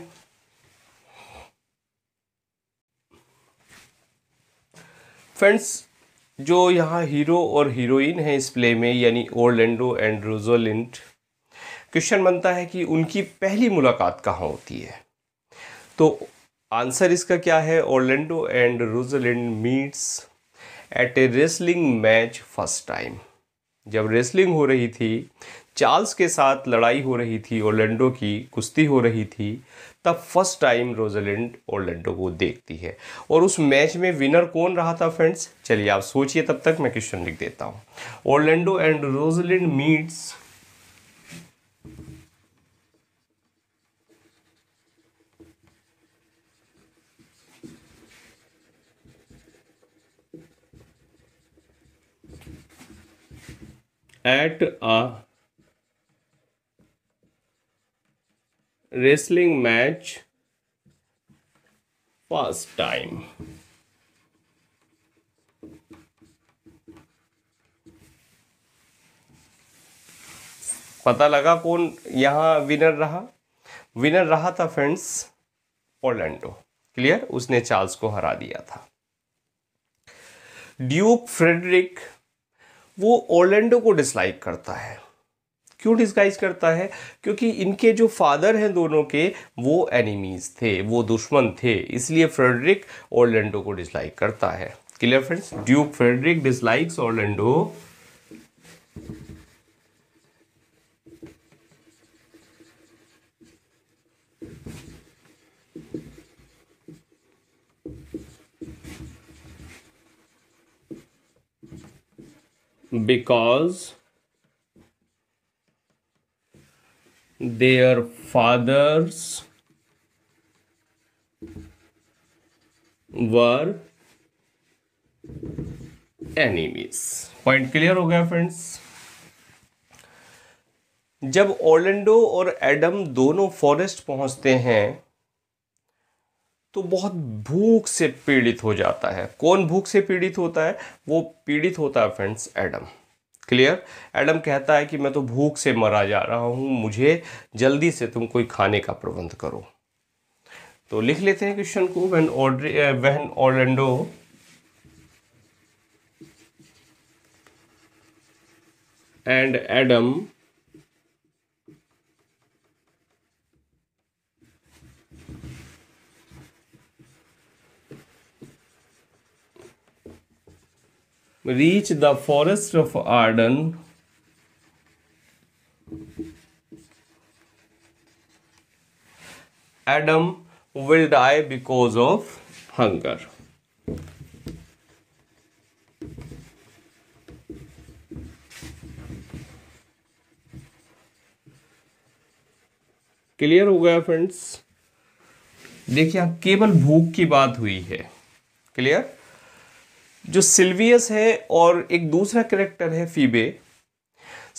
फ्रेंड्स जो यहाँ हीरो और हीरोइन है इस प्ले में यानी Orlando and Rosalind question बनता है कि उनकी पहली मुलाकात कहाँ होती है तो आंसर इसका क्या है Orlando and Rosalind meets at a wrestling match first time जब रेसलिंग हो रही थी चार्ल्स के साथ लड़ाई हो रही थी ओरलैंडो की कुश्ती हो रही थी तब फर्स्ट टाइम रोजलैंड ओरलैंडो को देखती है और उस मैच में विनर कौन रहा था फ्रेंड्स चलिए आप सोचिए तब तक मैं क्वेश्चन लिख देता हूँ Orlando and Rosalind meets at a wrestling match first time पता लगा कौन यहां विनर रहा विनर रहा था फ्रेंड्स ओरलैंडो क्लियर उसने चार्ल्स को हरा दिया था ड्यूक फ्रेडरिक वो ओलैंडो को डिसलाइक करता है क्यों डिस्गाइज करता है क्योंकि इनके जो फादर हैं दोनों के वो एनिमीज थे वो दुश्मन थे इसलिए फ्रेडरिक ओलैंडो को डिसलाइक करता है clear friends Duke Frederick dislikes Orlando because their fathers were enemies point clear हो गया friends जब ओलेंडो और एडम दोनों फॉरेस्ट पहुंचते हैं तो बहुत भूख से पीड़ित हो जाता है कौन भूख से पीड़ित होता है वो पीड़ित होता है फ्रेंड्स एडम क्लियर एडम कहता है कि मैं तो भूख से मरा जा रहा हूं मुझे जल्दी से तुम कोई खाने का प्रबंध करो तो लिख लेते हैं क्वेश्चन को when order when Orlando and Adam reach the forest of Arden, Adam will die because of hunger. Clear हो गया फ्रेंड्स देखिए केवल भूख की बात हुई है क्लियर जो सिल्वियस है और एक दूसरा करेक्टर है फीबे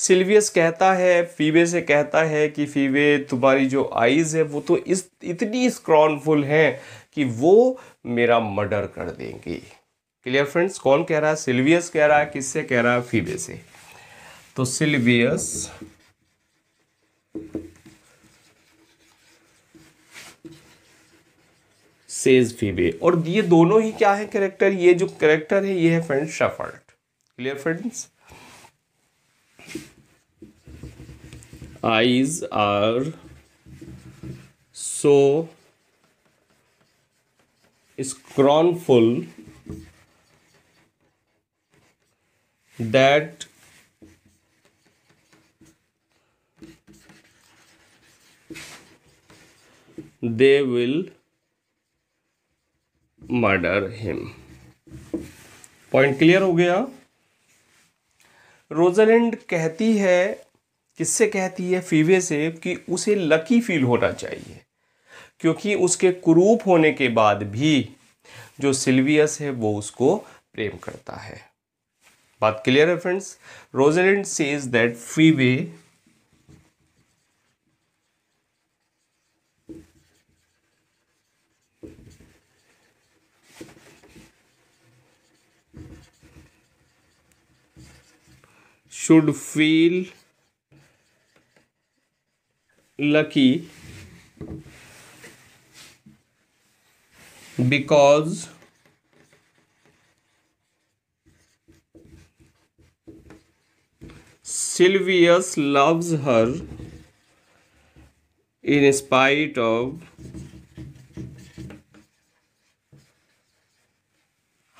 सिल्वियस कहता है फीबे से कहता है कि फीबे तुम्हारी जो आईज है वो तो इस इतनी स्क्रॉनफुल है कि वो मेरा मर्डर कर देंगी क्लियर फ्रेंड्स कौन कह रहा है सिल्वियस कह रहा है किससे कह रहा है फीबे से तो सिल्वियस सेज फीबे और ये दोनों ही क्या है करेक्टर ये जो करेक्टर है ये है फ्रेंड्स शफर्ट clear friends eyes are so scornful that they will murder him point clear हो गया रोजालैंड कहती है किससे कहती है फीवे से कि उसे लकी फील होना चाहिए क्योंकि उसके कुरूप होने के बाद भी जो सिल्वियस है वो उसको प्रेम करता है बात क्लियर है friends Rosalind says that Phebe should feel lucky because Sylvius loves her in spite of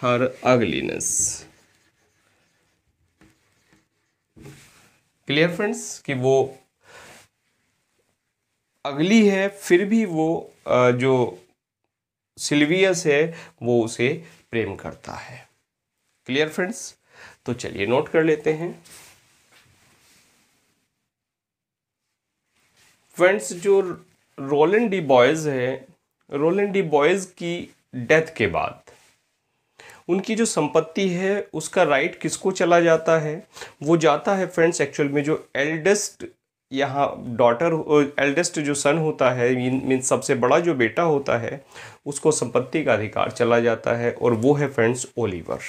her ugliness. Clear friends कि वो अगली है फिर भी वो जो सिल्वियस है वो उसे प्रेम करता है क्लियर फ्रेंड्स तो चलिए नोट कर लेते हैं फ्रेंड्स जो रोलन डी बॉयज़ है रोलन डी बॉयज़ की डेथ के बाद उनकी जो संपत्ति है उसका राइट किसको चला जाता है वो जाता है फ्रेंड्स एक्चुअल में जो एल्डेस्ट यहाँ डॉटर एल्डेस्ट जो सन होता है मीन सबसे बड़ा जो बेटा होता है उसको संपत्ति का अधिकार चला जाता है और वो है friends Oliver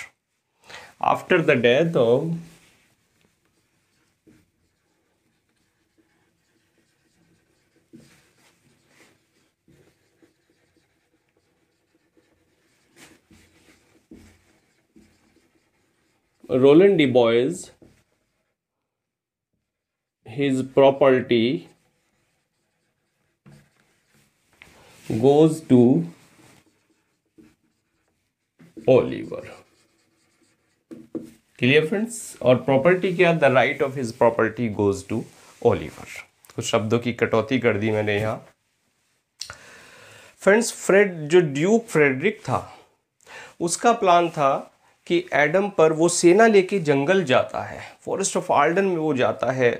after the death of Roland de Bois, his property goes to Oliver. Clear friends और प्रॉपर्टी क्या the right of his property goes to Oliver कुछ शब्दों की कटौती कर दी मैंने यहां फ्रेंड्स फ्रेड जो ड्यूक फ्रेडरिक था उसका प्लान था कि एडम पर वो सेना लेके जंगल जाता है फॉरेस्ट ऑफ आर्डन में वो जाता है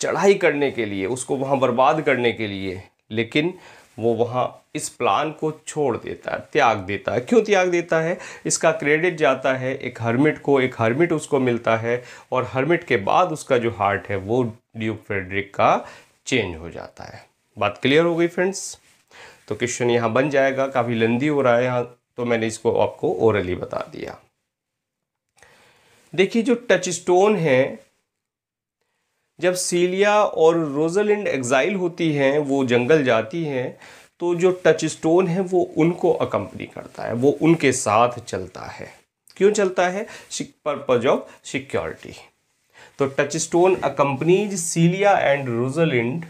चढ़ाई करने के लिए उसको वहाँ बर्बाद करने के लिए लेकिन वो वहाँ इस प्लान को छोड़ देता है त्याग देता है क्यों त्याग देता है इसका क्रेडिट जाता है एक हर्मिट को एक हर्मिट उसको मिलता है और हर्मिट के बाद उसका जो हार्ट है वो ड्यूक फ्रेडरिक का चेंज हो जाता है बात क्लियर हो गई फ्रेंड्स तो क्वेश्चन यहाँ बन जाएगा काफ़ी लंदी हो रहा है यहाँ तो मैंने इसको आपको ओरली बता दिया देखिए जो टच स्टोन है जब सीलिया और रोजलिंड एग्जाइल होती हैं वो जंगल जाती हैं तो जो टच स्टोन है वो उनको अकम्पनी करता है वो उनके साथ चलता है क्यों चलता है पर्पज ऑफ सिक्योरिटी तो Touchstone accompanies Celia and Rosalind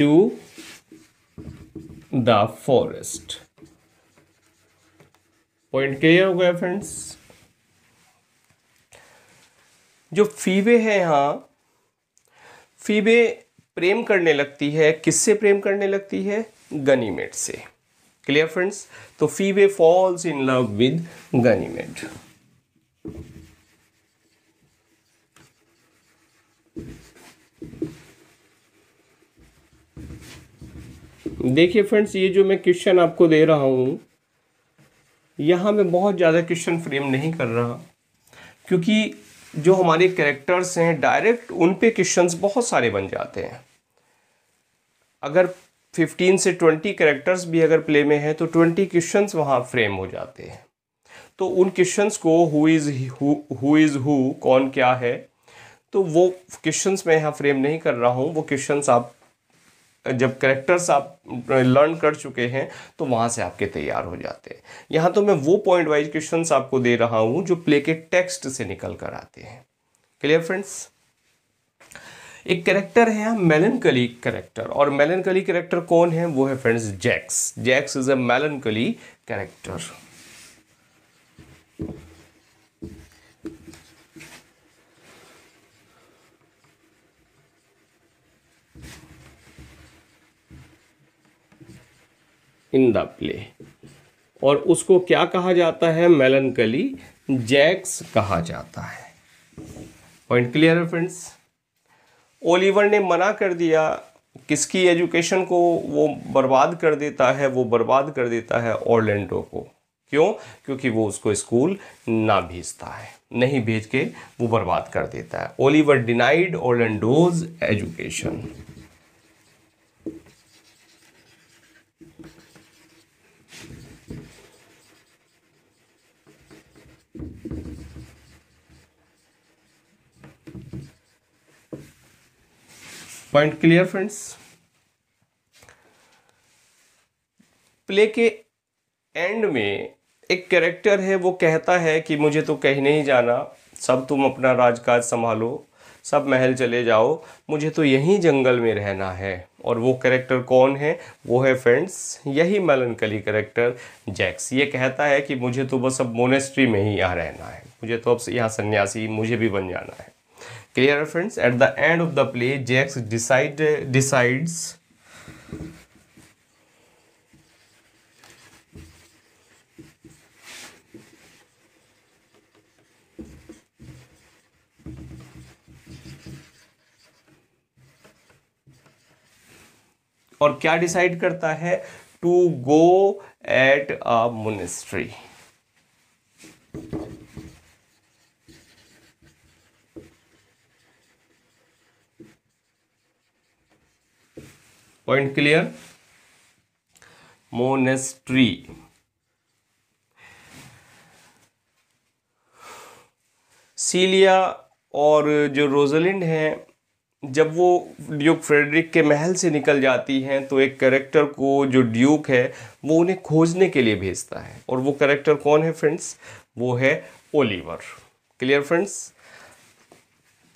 to the forest. Point clear हो गया फ्रेंड्स जो फीवे है यहां फीवे प्रेम करने लगती है किससे प्रेम करने लगती है गनीमेट से क्लियर फ्रेंड्स तो Phebe falls in love with Ganymede देखिए फ्रेंड्स ये जो मैं क्वेश्चन आपको दे रहा हूँ यहाँ मैं बहुत ज़्यादा क्वेश्चन फ्रेम नहीं कर रहा क्योंकि जो हमारे कैरेक्टर्स हैं डायरेक्ट उन पे क्वेश्चंस बहुत सारे बन जाते हैं अगर 15 से 20 कैरेक्टर्स भी अगर प्ले में हैं तो 20 क्वेश्चंस वहाँ फ्रेम हो जाते हैं तो उन क्वेश्चंस को who is who is who कौन क्या है तो वो क्वेश्चंस मैं यहाँ फ्रेम नहीं कर रहा हूँ वो क्वेश्चंस आप जब करेक्टर्स आप लर्न कर चुके हैं तो वहाँ से आपके तैयार हो जाते हैं यहाँ तो मैं वो पॉइंट वाइज क्वेश्चन आपको दे रहा हूँ जो प्ले के टेक्स्ट से निकल कर आते हैं क्लियर फ्रेंड्स एक करेक्टर है मेलनकली करेक्टर और मेलनकली करेक्टर कौन है वो है friends Jaques Jaques is a melancholy character in the play और उसको क्या कहा जाता है मेलनकली जैक्स कहा जाता है पॉइंट क्लियर है फ्रेंड्स ओलिवर ने मना कर दिया किसकी एजुकेशन को वो बर्बाद कर देता है वो बर्बाद कर देता है ऑर्लैंडो को क्यों क्योंकि वो उसको स्कूल ना भेजता है नहीं भेज के वो बर्बाद कर देता है Oliver denied Orlando's education point clear friends play के एंड में एक कैरेक्टर है वो कहता है कि मुझे तो कहीं नहीं जाना सब तुम अपना राजकाज संभालो सब महल चले जाओ मुझे तो यहीं जंगल में रहना है और वो कैरेक्टर कौन है वो है फ्रेंड्स यही मलनकली कैरेक्टर जैक्स ये कहता है कि मुझे तो बस अब मोनेस्ट्री में ही यहाँ रहना है मुझे तो अब यहाँ सन्यासी मुझे भी बन जाना है क्लियर है friends at the end of the play Jaques decide decides और क्या डिसाइड करता है to go at a ministry point clear monastery Celia और जो रोजलिंड हैं जब वो ड्यूक फ्रेडरिक के महल से निकल जाती हैं तो एक करेक्टर को जो ड्यूक है वो उन्हें खोजने के लिए भेजता है और वो करेक्टर कौन है फ्रेंड्स वो है ओलिवर क्लियर फ्रेंड्स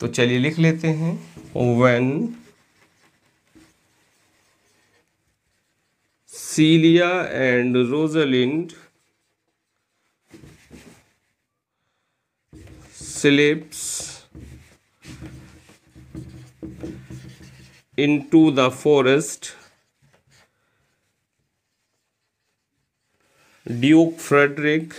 तो चलिए लिख लेते हैं when Celia and Rosalind slips into the forest. Duke Frederick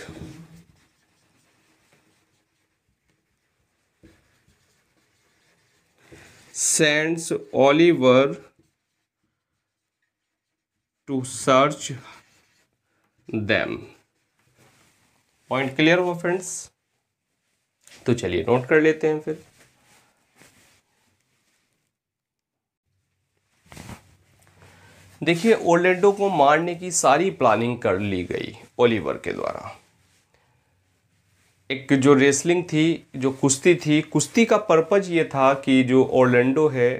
sends Oliver to search them point clear हुआ फ्रेंड्स तो चलिए नोट कर लेते हैं फिर देखिए ओलेंडो को मारने की सारी प्लानिंग कर ली गई ओलिवर के द्वारा एक जो रेसलिंग थी जो कुश्ती थी कुश्ती का पर्पज ये था कि जो ओलेंडो है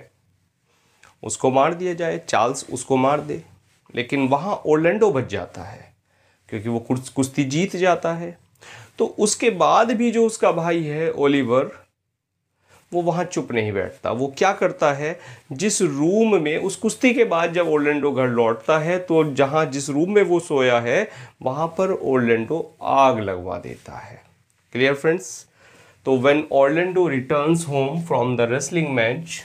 उसको मार दिया जाए चार्ल्स उसको मार दे लेकिन वहाँ ओलेंडो बच जाता है क्योंकि वो कुश्ती जीत जाता है तो उसके बाद भी जो उसका भाई है ओलिवर वो वहाँ चुप नहीं बैठता वो क्या करता है जिस रूम में उस कुश्ती के बाद जब ओलेंडो घर लौटता है तो जहाँ जिस रूम में वो सोया है वहाँ पर ओलेंडो आग लगवा देता है क्लियर फ्रेंड्स तो when Orlando returns home from the wrestling match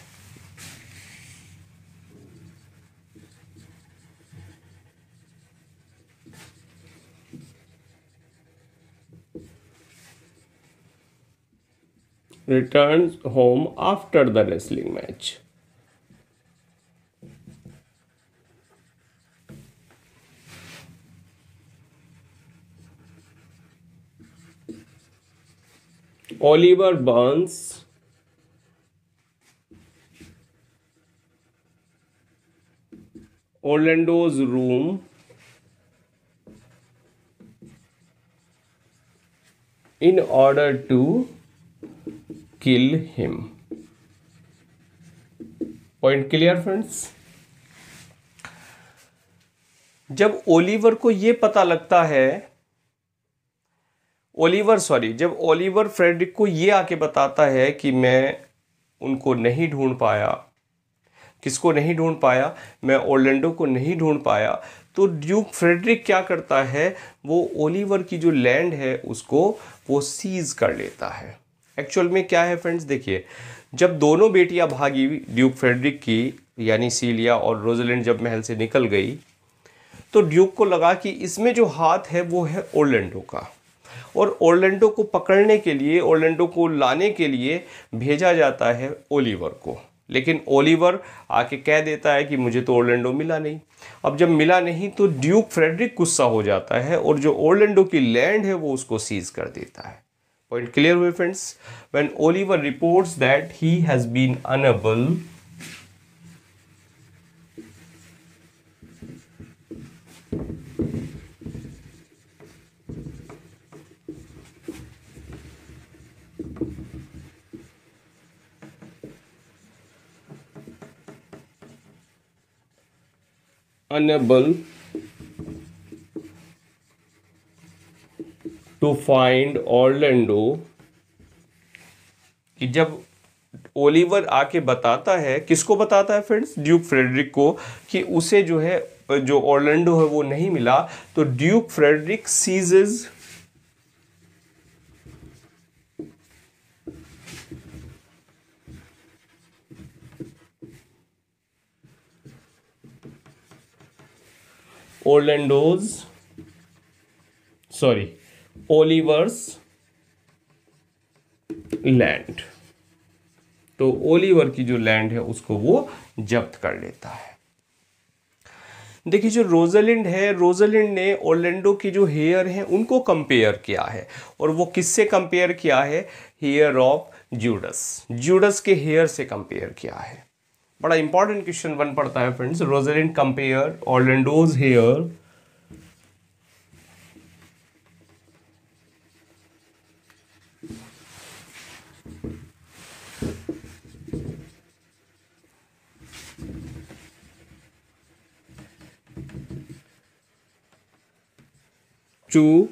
returns home after the wrestling match. Oliver Burns Orlando's room in order to kill him point clear friends जब ओलिवर को यह पता लगता है ओलिवर सॉरी जब Oliver Frederick को ये आके बताता है कि मैं उनको नहीं ढूंढ पाया किसको नहीं ढूंढ पाया मैं ओरलैंडो को नहीं ढूंढ पाया तो ड्यूक फ्रेडरिक क्या करता है वो ओलिवर की जो लैंड है उसको वो सीज कर लेता है एक्चुअल में क्या है फ्रेंड्स देखिए जब दोनों बेटियां भागी ड्यूक फ्रेडरिक की यानी सीलिया और रोजलैंड जब महल से निकल गई तो ड्यूक को लगा कि इसमें जो हाथ है वो है ओरलैंडो का और ओरलैंडो को पकड़ने के लिए ओरलैंडो को लाने के लिए भेजा जाता है ओलिवर को लेकिन ओलिवर आके कह देता है कि मुझे तो ओरलैंडो मिला नहीं अब जब मिला नहीं तो ड्यूक फ्रेडरिक गुस्सा हो जाता है और जो ओरलैंडो की लैंड है वो उसको सीज कर देता है Point clear, my friends? When Oliver reports that he has been unable unable to find Orlando कि जब ओलिवर आके बताता है किसको बताता है फ्रेंड्स ड्यूक फ्रेडरिक को कि उसे जो है जो ऑर्लैंडो है वो नहीं मिला तो Duke Frederick seizes Orlando's sorry Oliver's land तो ओलिवर की जो लैंड है उसको वो जब्त कर लेता है देखिए जो रोजलिंड है रोजलिंड ने ओरलैंडो की जो हेयर हैं उनको कंपेयर किया है और वो किससे कंपेयर किया है हेयर ऑफ जूडस जूडस के हेयर से कंपेयर किया है बड़ा इंपॉर्टेंट क्वेश्चन बन पड़ता है friends Rosalind compare Orlando's hair to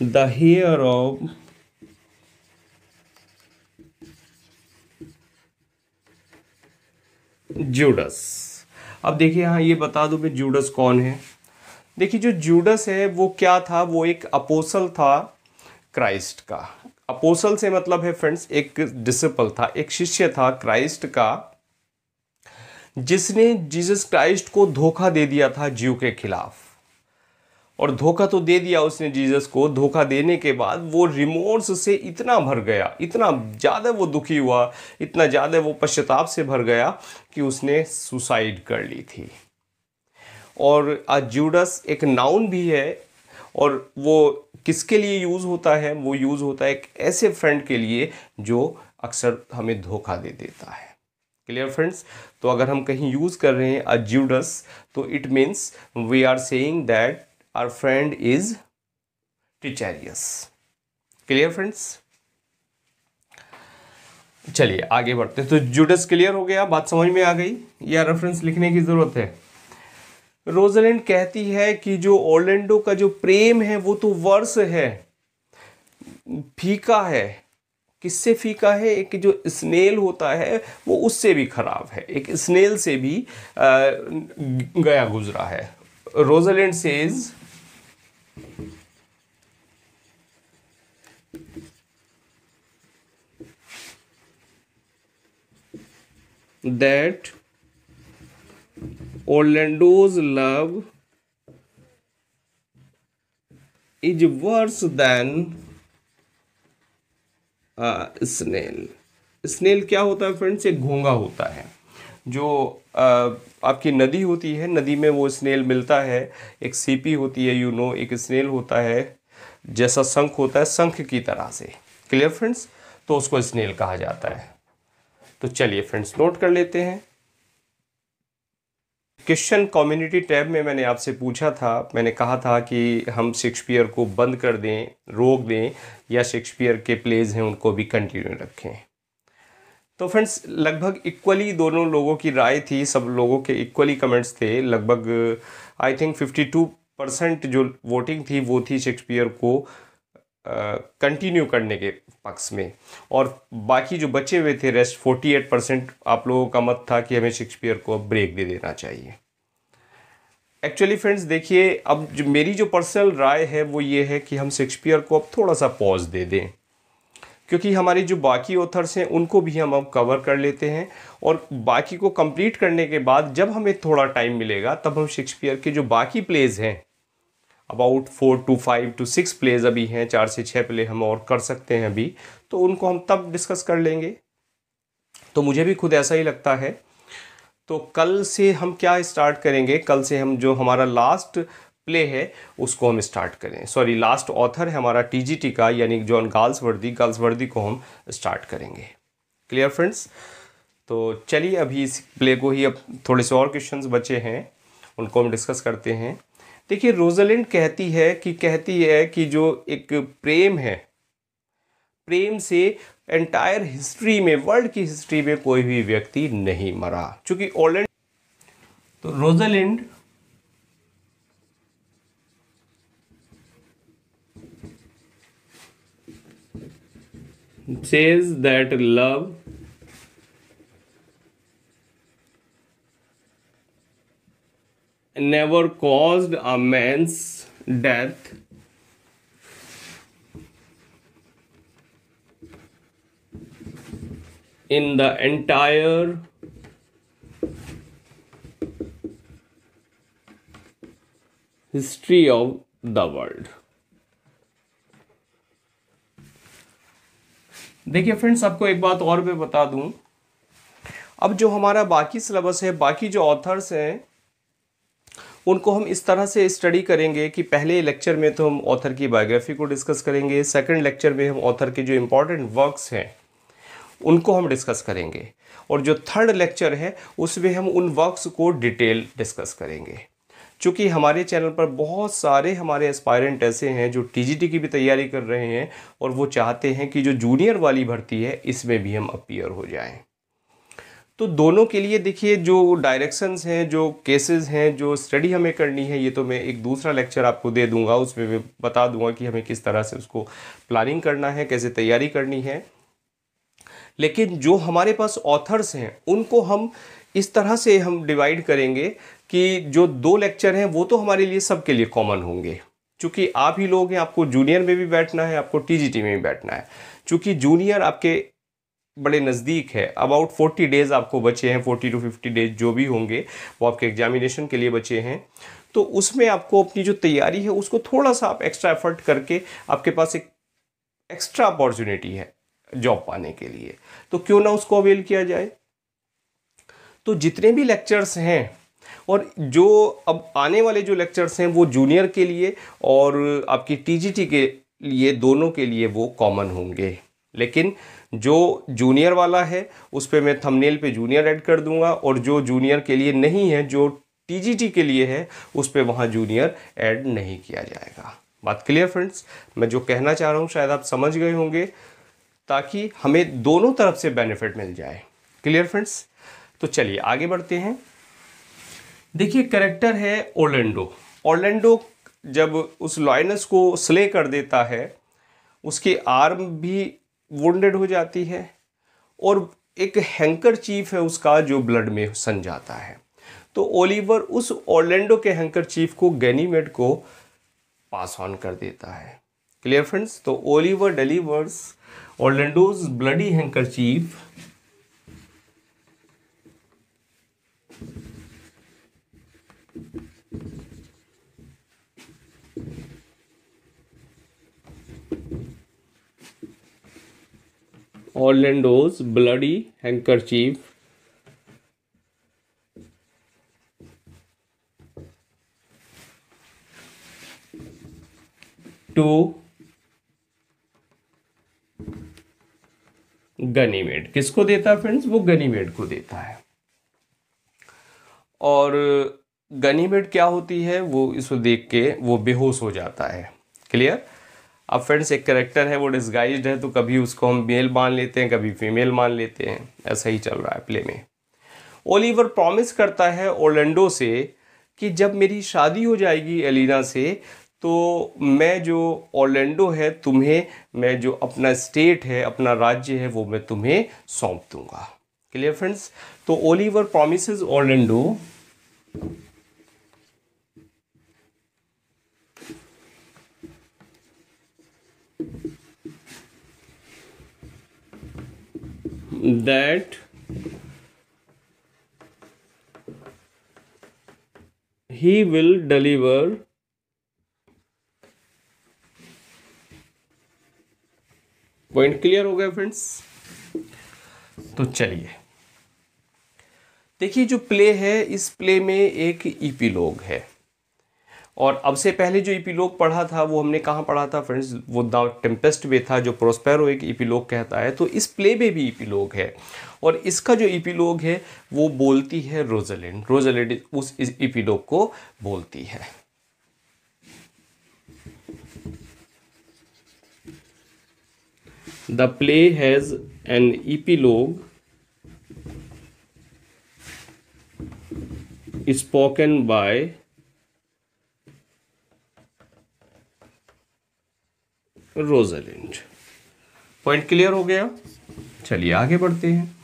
the hair of Judas अब देखिए हाँ ये बता दो मैं जूडस कौन है देखिए जो जूडस है वो क्या था वो एक अपोसल था क्राइस्ट का अपोसल से मतलब है फ्रेंड्स एक डिसिपल था एक शिष्य था क्राइस्ट का जिसने जीसस क्राइस्ट को धोखा दे दिया था जीव के खिलाफ और धोखा तो दे दिया उसने जीसस को धोखा देने के बाद वो रिमोर्स से इतना भर गया इतना ज़्यादा वो दुखी हुआ इतना ज़्यादा वो पश्चाताप से भर गया कि उसने सुसाइड कर ली थी और अजूडस एक नाउन भी है और वो किसके लिए यूज़ होता है वो यूज़ होता है एक ऐसे फ्रेंड के लिए जो अक्सर हमें धोखा दे देता है क्लियर फ्रेंड्स तो अगर हम कहीं यूज़ कर रहे हैं अजूडस तो it means we are saying that our friend is treacherous clear friends चलिए आगे बढ़ते तो जूडस क्लियर हो गया बात समझ में आ गई या रेफरेंस लिखने की ज़रूरत है रोजलैंड कहती है कि जो ओलैंडो का जो प्रेम है वो तो वर्ष है फीका है किससे फीका है एक जो स्नेल होता है वो उससे भी ख़राब है एक स्नेल से भी गया गुजरा है Rosalind says that Orlando's love is worse than a snail snail क्या होता है फ्रेंड्स एक घोंगा होता है जो आपकी नदी होती है नदी में वो स्नेल मिलता है एक सीपी होती है यू नो एक स्नेल होता है जैसा शंख होता है शंख की तरह से क्लियर फ्रेंड्स तो उसको स्नेल कहा जाता है तो चलिए फ्रेंड्स नोट कर लेते हैं क्वेश्चन कम्युनिटी टैब में मैंने आपसे पूछा था मैंने कहा था कि हम शेक्सपियर को बंद कर दें रोक दें या शेक्सपियर के प्लेज हैं उनको भी कंटिन्यू रखें तो फ्रेंड्स लगभग इक्वली दोनों लोगों की राय थी सब लोगों के इक्वली कमेंट्स थे लगभग आई थिंक 52 परसेंट जो वोटिंग थी वो थी शेक्सपियर को कंटिन्यू uh, करने के पक्ष में और बाकी जो बचे हुए थे रेस्ट 48 परसेंट आप लोगों का मत था कि हमें शेक्सपियर को अब ब्रेक दे देना चाहिए एक्चुअली फ्रेंड्स देखिए अब जो मेरी जो पर्सनल राय है वो ये है कि हम शेक्सपियर को अब थोड़ा सा पॉज दे दें क्योंकि हमारी जो बाकी ऑथर्स हैं उनको भी हम अब कवर कर लेते हैं और बाकी को कंप्लीट करने के बाद जब हमें थोड़ा टाइम मिलेगा तब हम शेक्सपियर के जो बाकी प्लेज हैं about four to five to six plays अभी हैं चार से छः प्ले हम और कर सकते हैं अभी तो उनको हम तब डिस्कस कर लेंगे तो मुझे भी खुद ऐसा ही लगता है तो कल से हम क्या स्टार्ट करेंगे कल से हम जो हमारा लास्ट प्ले है उसको हम स्टार्ट करें सॉरी लास्ट ऑथर है हमारा टीजीटी का यानी जॉन गाल्सवर्दी वर्दी को हम स्टार्ट करेंगे क्लियर फ्रेंड्स तो चलिए अभी इस प्ले को ही अब थोड़े से और क्वेश्चंस बचे हैं उनको हम डिस्कस करते हैं देखिए रोजालैंड कहती है कि कहती है कि जो एक प्रेम है प्रेम से एंटायर हिस्ट्री में वर्ल्ड की हिस्ट्री में कोई भी व्यक्ति नहीं मरा चूंकि ओलैंड तो Rosalind says that love never caused a man's death in the entire history of the world. देखिए फ्रेंड्स आपको एक बात और मैं बता दूं अब जो हमारा बाकी सिलेबस है बाकी जो ऑथर्स हैं उनको हम इस तरह से स्टडी करेंगे कि पहले लेक्चर में तो हम ऑथर की बायोग्राफी को डिस्कस करेंगे सेकंड लेक्चर में हम ऑथर के जो इम्पोर्टेंट वर्क्स हैं उनको हम डिस्कस करेंगे और जो थर्ड लेक्चर है उसमें हम उन वर्क्स को डिटेल डिस्कस करेंगे चूँकि हमारे चैनल पर बहुत सारे हमारे एस्पायरेंट ऐसे हैं जो टी की भी तैयारी कर रहे हैं और वो चाहते हैं कि जो जूनियर वाली भर्ती है इसमें भी हम अपीयर हो जाएँ तो दोनों के लिए देखिए जो डायरेक्शंस हैं जो केसेस हैं जो स्टडी हमें करनी है ये तो मैं एक दूसरा लेक्चर आपको दे दूंगा उसमें मैं बता दूंगा कि हमें किस तरह से उसको प्लानिंग करना है कैसे तैयारी करनी है लेकिन जो हमारे पास ऑथर्स हैं उनको हम इस तरह से हम डिवाइड करेंगे कि जो दो लेक्चर हैं वो तो हमारे लिए सबके लिए कॉमन होंगे चूँकि आप ही लोग हैं आपको जूनियर में भी बैठना है आपको टी में भी बैठना है चूँकि जूनियर आपके बड़े नज़दीक है अबाउट फोर्टी डेज़ आपको बचे हैं फोर्टी टू फिफ्टी डेज जो भी होंगे वो आपके एग्जामिनेशन के लिए बचे हैं तो उसमें आपको अपनी जो तैयारी है उसको थोड़ा सा आप एक्स्ट्रा एफर्ट करके आपके पास एक एक्स्ट्रा अपॉर्चुनिटी है जॉब पाने के लिए तो क्यों ना उसको अवेल किया जाए तो जितने भी लेक्चर्स हैं और जो अब आने वाले जो लेक्चर्स हैं वो जूनियर के लिए और आपकी टीजीटी के लिए दोनों के लिए वो कॉमन होंगे लेकिन जो जूनियर वाला है उस पर मैं थंबनेल पे जूनियर ऐड कर दूंगा और जो जूनियर के लिए नहीं है जो टीजीटी के लिए है उस पर वहाँ जूनियर ऐड नहीं किया जाएगा बात क्लियर फ्रेंड्स मैं जो कहना चाह रहा हूँ शायद आप समझ गए होंगे ताकि हमें दोनों तरफ से बेनिफिट मिल जाए क्लियर फ्रेंड्स तो चलिए आगे बढ़ते हैं देखिए करेक्टर है ओलेंडो ओलेंडो जब उस लॉयनस को स्ले कर देता है उसके आर्म भी वेड हो जाती है और एक हैंकर चीफ है उसका जो ब्लड में सन जाता है तो ओलिवर उस ओलेंडो के हैंकर चीफ को गैनीमेड को पास ऑन कर देता है क्लियर फ्रेंड्स तो Oliver delivers Orlando's bloody handkerchief bloody handkerchief to Ganymede किसको देता है फ्रेंड्स वो गनीमेड को देता है और गनीमेड क्या होती है वो इसको देख के वो बेहोश हो जाता है क्लियर अब फ्रेंड्स एक करेक्टर है वो डिस्गाइज है तो कभी उसको हम मेल मान लेते हैं कभी फीमेल मान लेते हैं ऐसा ही चल रहा है प्ले में ओलिवर प्रॉमिस करता है ओलेंडो से कि जब मेरी शादी हो जाएगी एलिना से तो मैं जो ओलेंडो है तुम्हें मैं जो अपना स्टेट है अपना राज्य है वो मैं तुम्हें सौंप दूंगा क्लियर फ्रेंड्स तो Oliver promises Orlando that he will deliver point clear हो गया फ्रेंड्स तो चलिए देखिए जो प्ले है इस प्ले में एक ईपीलोग e है और अब से पहले जो ईपीलोग e पढ़ा था वो हमने कहाँ पढ़ा था फ्रेंड्स वो द टेम्पेस्ट में था जो प्रोस्पेरो एक ईपीलोग e कहता है तो इस प्ले में भी ईपीलोग e है और इसका जो ईपीलोग है वो बोलती है रोजलैंड रोजलैंड उस ईपीलोग को बोलती है the play has an epilogue spoken by Rosalind point clear हो गया चलिए आगे बढ़ते हैं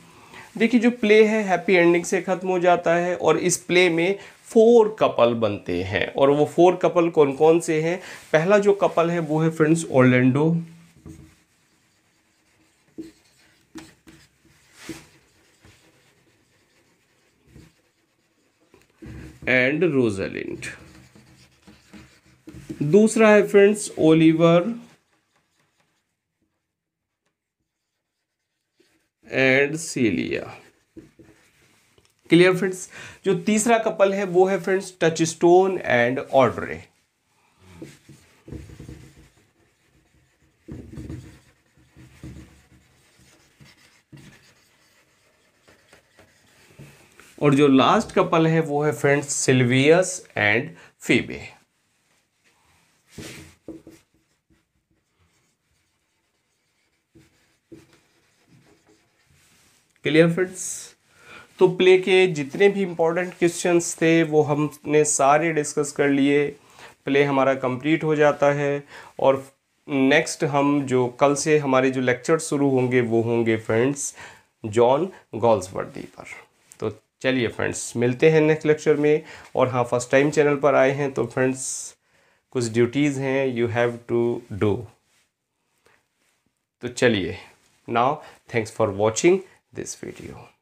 देखिए जो प्ले है हैप्पी एंडिंग से ख़त्म हो जाता है और इस प्ले में फोर कपल बनते हैं और वो फोर कपल कौन कौन से हैं पहला जो कपल है वो है फ्रेंड्स ओलैंडो एंड रोजालिंड दूसरा है friends Oliver and Celia clear friends जो तीसरा कपल है वो है friends Touchstone and Audrey और जो लास्ट कपल है वो है friends Silvius and Phebe clear friends तो प्ले के जितने भी इम्पोर्टेंट क्वेश्चंस थे वो हमने सारे डिस्कस कर लिए प्ले हमारा कंप्लीट हो जाता है और नेक्स्ट हम जो कल से हमारे जो लेक्चर शुरू होंगे वो होंगे फ्रेंड्स जॉन गॉल्सवर्दी पर तो चलिए फ्रेंड्स मिलते हैं नेक्स्ट लेक्चर में और हाँ फर्स्ट टाइम चैनल पर आए हैं तो फ्रेंड्स कुछ ड्यूटीज़ हैं यू हैव टू डू तो चलिए now thanks for watching this video